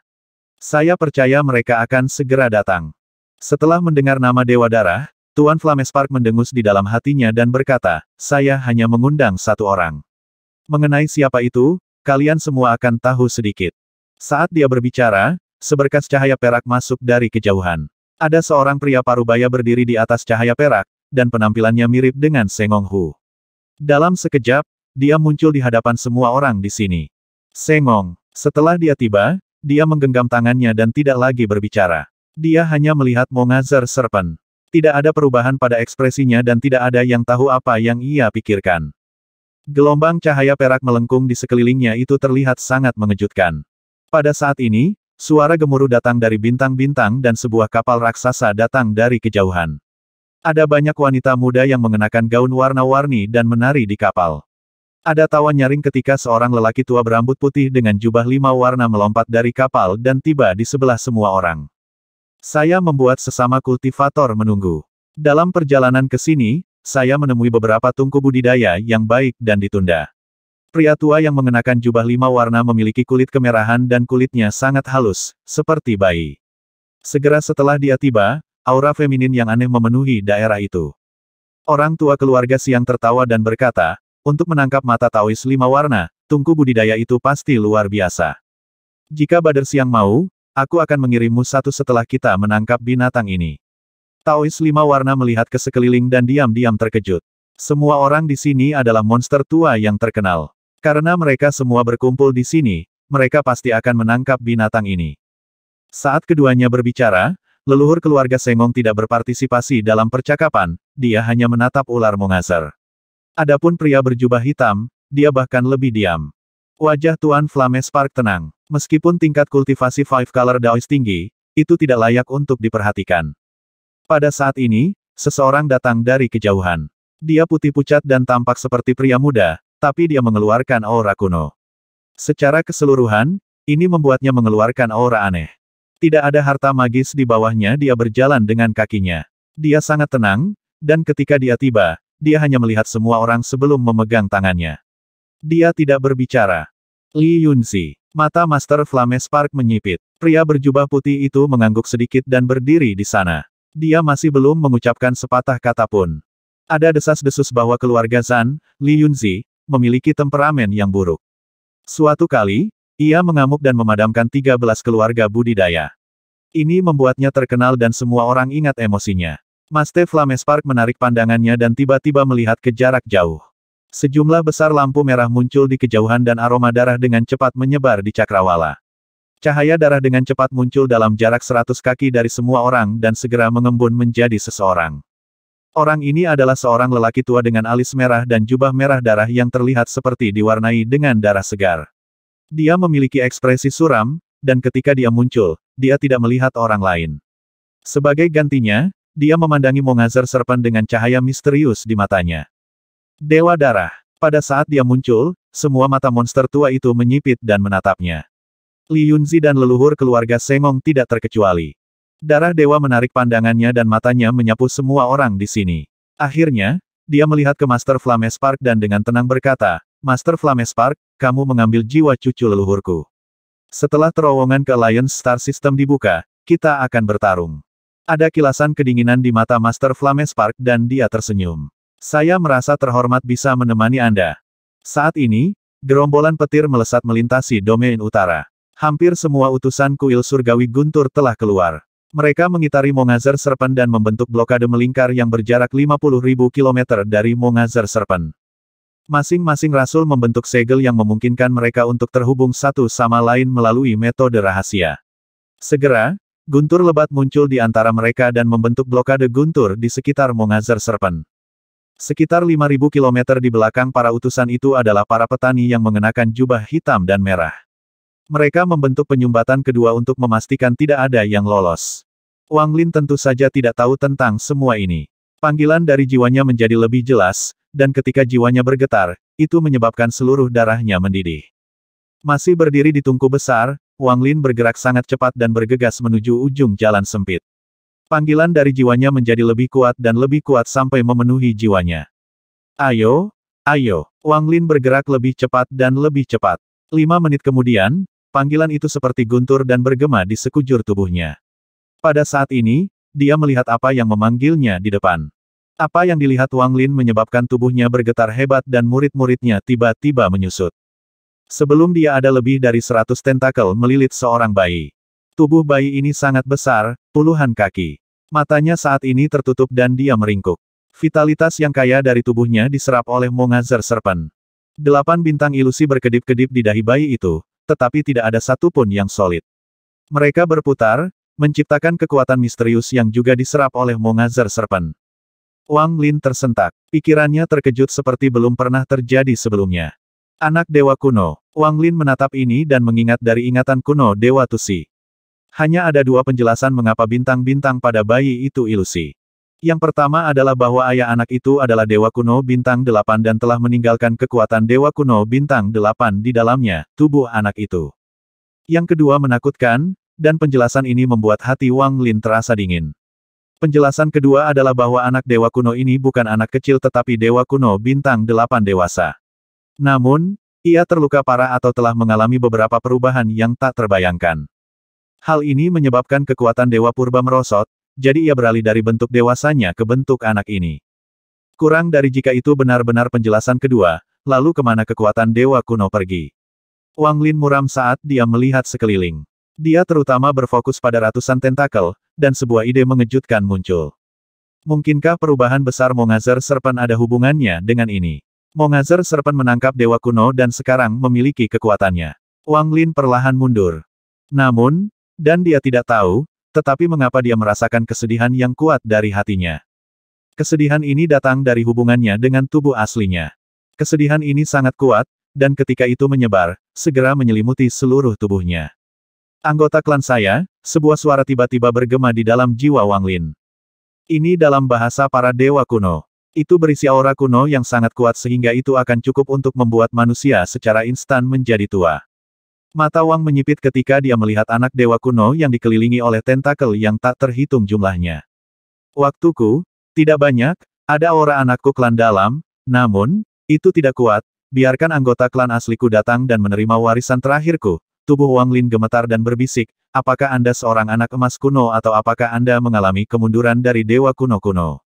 Saya percaya mereka akan segera datang. Setelah mendengar nama Dewa Darah, Tuan Flames Park mendengus di dalam hatinya dan berkata, saya hanya mengundang satu orang. Mengenai siapa itu, Kalian semua akan tahu sedikit. Saat dia berbicara, seberkas cahaya perak masuk dari kejauhan. Ada seorang pria parubaya berdiri di atas cahaya perak, dan penampilannya mirip dengan Sengong Hu. Dalam sekejap, dia muncul di hadapan semua orang di sini. Sengong, setelah dia tiba, dia menggenggam tangannya dan tidak lagi berbicara. Dia hanya melihat Mongazer Serpent. Tidak ada perubahan pada ekspresinya dan tidak ada yang tahu apa yang ia pikirkan. Gelombang cahaya perak melengkung di sekelilingnya itu terlihat sangat mengejutkan. Pada saat ini, suara gemuruh datang dari bintang-bintang dan sebuah kapal raksasa datang dari kejauhan. Ada banyak wanita muda yang mengenakan gaun warna-warni dan menari di kapal. Ada tawa nyaring ketika seorang lelaki tua berambut putih dengan jubah lima warna melompat dari kapal dan tiba di sebelah semua orang. Saya membuat sesama kultivator menunggu. Dalam perjalanan ke sini, saya menemui beberapa tungku budidaya yang baik dan ditunda. Pria tua yang mengenakan jubah lima warna memiliki kulit kemerahan dan kulitnya sangat halus, seperti bayi. Segera setelah dia tiba, aura feminin yang aneh memenuhi daerah itu. Orang tua keluarga siang tertawa dan berkata, untuk menangkap mata Taois lima warna, tungku budidaya itu pasti luar biasa. Jika Badar siang mau, aku akan mengirimmu satu setelah kita menangkap binatang ini. Taois lima warna melihat ke sekeliling dan diam-diam terkejut. Semua orang di sini adalah monster tua yang terkenal. Karena mereka semua berkumpul di sini, mereka pasti akan menangkap binatang ini. Saat keduanya berbicara, leluhur keluarga Sengong tidak berpartisipasi dalam percakapan, dia hanya menatap ular mongaser. Adapun pria berjubah hitam, dia bahkan lebih diam. Wajah Tuan Flames Park tenang. Meskipun tingkat kultivasi Five Color Daois tinggi, itu tidak layak untuk diperhatikan. Pada saat ini, seseorang datang dari kejauhan. Dia putih pucat dan tampak seperti pria muda, tapi dia mengeluarkan aura kuno. Secara keseluruhan, ini membuatnya mengeluarkan aura aneh. Tidak ada harta magis di bawahnya dia berjalan dengan kakinya. Dia sangat tenang, dan ketika dia tiba, dia hanya melihat semua orang sebelum memegang tangannya. Dia tidak berbicara. Li Yunsi. Mata Master Flame Spark menyipit. Pria berjubah putih itu mengangguk sedikit dan berdiri di sana. Dia masih belum mengucapkan sepatah kata pun. Ada desas-desus bahwa keluarga Zan, Li Yunzi, memiliki temperamen yang buruk. Suatu kali, ia mengamuk dan memadamkan 13 keluarga budidaya. Ini membuatnya terkenal dan semua orang ingat emosinya. Flames Park menarik pandangannya dan tiba-tiba melihat ke jarak jauh. Sejumlah besar lampu merah muncul di kejauhan dan aroma darah dengan cepat menyebar di cakrawala. Cahaya darah dengan cepat muncul dalam jarak seratus kaki dari semua orang dan segera mengembun menjadi seseorang. Orang ini adalah seorang lelaki tua dengan alis merah dan jubah merah darah yang terlihat seperti diwarnai dengan darah segar. Dia memiliki ekspresi suram, dan ketika dia muncul, dia tidak melihat orang lain. Sebagai gantinya, dia memandangi Mongazer Serpen dengan cahaya misterius di matanya. Dewa Darah. Pada saat dia muncul, semua mata monster tua itu menyipit dan menatapnya. Li Yunzi dan leluhur keluarga Sengong tidak terkecuali. Darah dewa menarik pandangannya dan matanya menyapu semua orang di sini. Akhirnya, dia melihat ke Master Flames Park dan dengan tenang berkata, Master Flames Park, kamu mengambil jiwa cucu leluhurku. Setelah terowongan ke Lion Star System dibuka, kita akan bertarung. Ada kilasan kedinginan di mata Master Flames Park dan dia tersenyum. Saya merasa terhormat bisa menemani Anda. Saat ini, gerombolan petir melesat melintasi domain utara. Hampir semua utusan kuil surgawi guntur telah keluar. Mereka mengitari Mongazer Serpen dan membentuk blokade melingkar yang berjarak 50.000 km dari Mongazer Serpen. Masing-masing rasul membentuk segel yang memungkinkan mereka untuk terhubung satu sama lain melalui metode rahasia. Segera, guntur lebat muncul di antara mereka dan membentuk blokade guntur di sekitar Mongazer Serpen. Sekitar 5.000 km di belakang para utusan itu adalah para petani yang mengenakan jubah hitam dan merah. Mereka membentuk penyumbatan kedua untuk memastikan tidak ada yang lolos. Wang Lin tentu saja tidak tahu tentang semua ini. Panggilan dari jiwanya menjadi lebih jelas, dan ketika jiwanya bergetar, itu menyebabkan seluruh darahnya mendidih. Masih berdiri di tungku besar, Wang Lin bergerak sangat cepat dan bergegas menuju ujung jalan sempit. Panggilan dari jiwanya menjadi lebih kuat dan lebih kuat sampai memenuhi jiwanya. Ayo, ayo, Wang Lin bergerak lebih cepat dan lebih cepat. Lima menit kemudian, Panggilan itu seperti guntur dan bergema di sekujur tubuhnya. Pada saat ini, dia melihat apa yang memanggilnya di depan. Apa yang dilihat Wang Lin menyebabkan tubuhnya bergetar hebat dan murid-muridnya tiba-tiba menyusut. Sebelum dia ada lebih dari seratus tentakel melilit seorang bayi. Tubuh bayi ini sangat besar, puluhan kaki. Matanya saat ini tertutup dan dia meringkuk. Vitalitas yang kaya dari tubuhnya diserap oleh Mongazer Serpen. Delapan bintang ilusi berkedip-kedip di dahi bayi itu, tetapi tidak ada satupun yang solid. Mereka berputar, menciptakan kekuatan misterius yang juga diserap oleh Mongazer Serpent. Wang Lin tersentak. Pikirannya terkejut seperti belum pernah terjadi sebelumnya. Anak Dewa Kuno. Wang Lin menatap ini dan mengingat dari ingatan kuno Dewa Tusi. Hanya ada dua penjelasan mengapa bintang-bintang pada bayi itu ilusi. Yang pertama adalah bahwa ayah anak itu adalah Dewa Kuno Bintang delapan dan telah meninggalkan kekuatan Dewa Kuno Bintang delapan di dalamnya, tubuh anak itu. Yang kedua menakutkan, dan penjelasan ini membuat hati Wang Lin terasa dingin. Penjelasan kedua adalah bahwa anak Dewa Kuno ini bukan anak kecil tetapi Dewa Kuno Bintang delapan dewasa. Namun, ia terluka parah atau telah mengalami beberapa perubahan yang tak terbayangkan. Hal ini menyebabkan kekuatan Dewa Purba merosot, jadi ia beralih dari bentuk dewasanya ke bentuk anak ini. Kurang dari jika itu benar-benar penjelasan kedua, lalu kemana kekuatan dewa kuno pergi. Wang Lin muram saat dia melihat sekeliling. Dia terutama berfokus pada ratusan tentakel, dan sebuah ide mengejutkan muncul. Mungkinkah perubahan besar Mongazer Serpen ada hubungannya dengan ini? Mongazer Serpen menangkap Dewa Kuno dan sekarang memiliki kekuatannya. Wang Lin perlahan mundur. Namun, dan dia tidak tahu, tetapi mengapa dia merasakan kesedihan yang kuat dari hatinya? Kesedihan ini datang dari hubungannya dengan tubuh aslinya. Kesedihan ini sangat kuat, dan ketika itu menyebar, segera menyelimuti seluruh tubuhnya. Anggota klan saya, sebuah suara tiba-tiba bergema di dalam jiwa Wang Lin. Ini dalam bahasa para dewa kuno. Itu berisi aura kuno yang sangat kuat sehingga itu akan cukup untuk membuat manusia secara instan menjadi tua. Mata Wang menyipit ketika dia melihat anak dewa kuno yang dikelilingi oleh tentakel yang tak terhitung jumlahnya. Waktuku, tidak banyak, ada aura anakku klan dalam, namun, itu tidak kuat, biarkan anggota klan asliku datang dan menerima warisan terakhirku. Tubuh Wang Lin gemetar dan berbisik, apakah Anda seorang anak emas kuno atau apakah Anda mengalami kemunduran dari dewa kuno-kuno?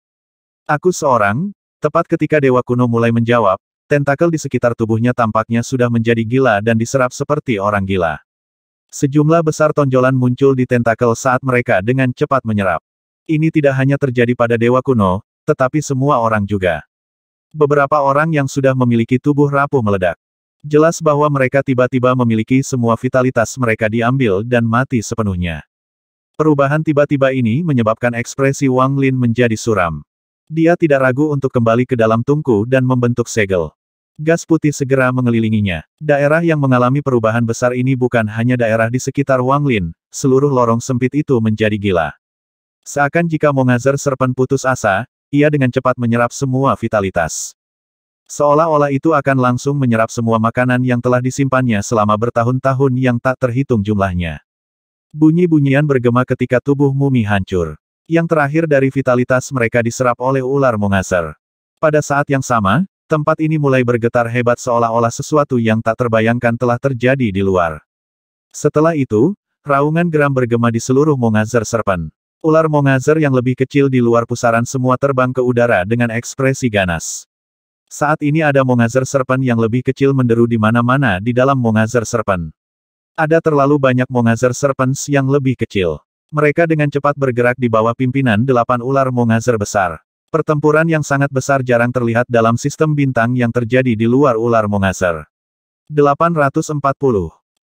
Aku seorang, tepat ketika dewa kuno mulai menjawab, Tentakel di sekitar tubuhnya tampaknya sudah menjadi gila dan diserap seperti orang gila. Sejumlah besar tonjolan muncul di tentakel saat mereka dengan cepat menyerap. Ini tidak hanya terjadi pada dewa kuno, tetapi semua orang juga. Beberapa orang yang sudah memiliki tubuh rapuh meledak. Jelas bahwa mereka tiba-tiba memiliki semua vitalitas mereka diambil dan mati sepenuhnya. Perubahan tiba-tiba ini menyebabkan ekspresi Wang Lin menjadi suram. Dia tidak ragu untuk kembali ke dalam tungku dan membentuk segel. Gas putih segera mengelilinginya. Daerah yang mengalami perubahan besar ini bukan hanya daerah di sekitar Wanglin, seluruh lorong sempit itu menjadi gila. Seakan jika Mongazer Serpen putus asa, ia dengan cepat menyerap semua vitalitas. Seolah-olah itu akan langsung menyerap semua makanan yang telah disimpannya selama bertahun-tahun yang tak terhitung jumlahnya. Bunyi-bunyian bergema ketika tubuh mumi hancur. Yang terakhir dari vitalitas mereka diserap oleh ular mongaser. Pada saat yang sama, tempat ini mulai bergetar hebat seolah-olah sesuatu yang tak terbayangkan telah terjadi di luar. Setelah itu, raungan geram bergema di seluruh mongaser serpen. Ular mongaser yang lebih kecil di luar pusaran semua terbang ke udara dengan ekspresi ganas. Saat ini ada mongazer serpen yang lebih kecil menderu di mana-mana di dalam mongazer serpen. Ada terlalu banyak mongazer serpens yang lebih kecil. Mereka dengan cepat bergerak di bawah pimpinan delapan ular mongazer besar. Pertempuran yang sangat besar jarang terlihat dalam sistem bintang yang terjadi di luar ular mongazer. 840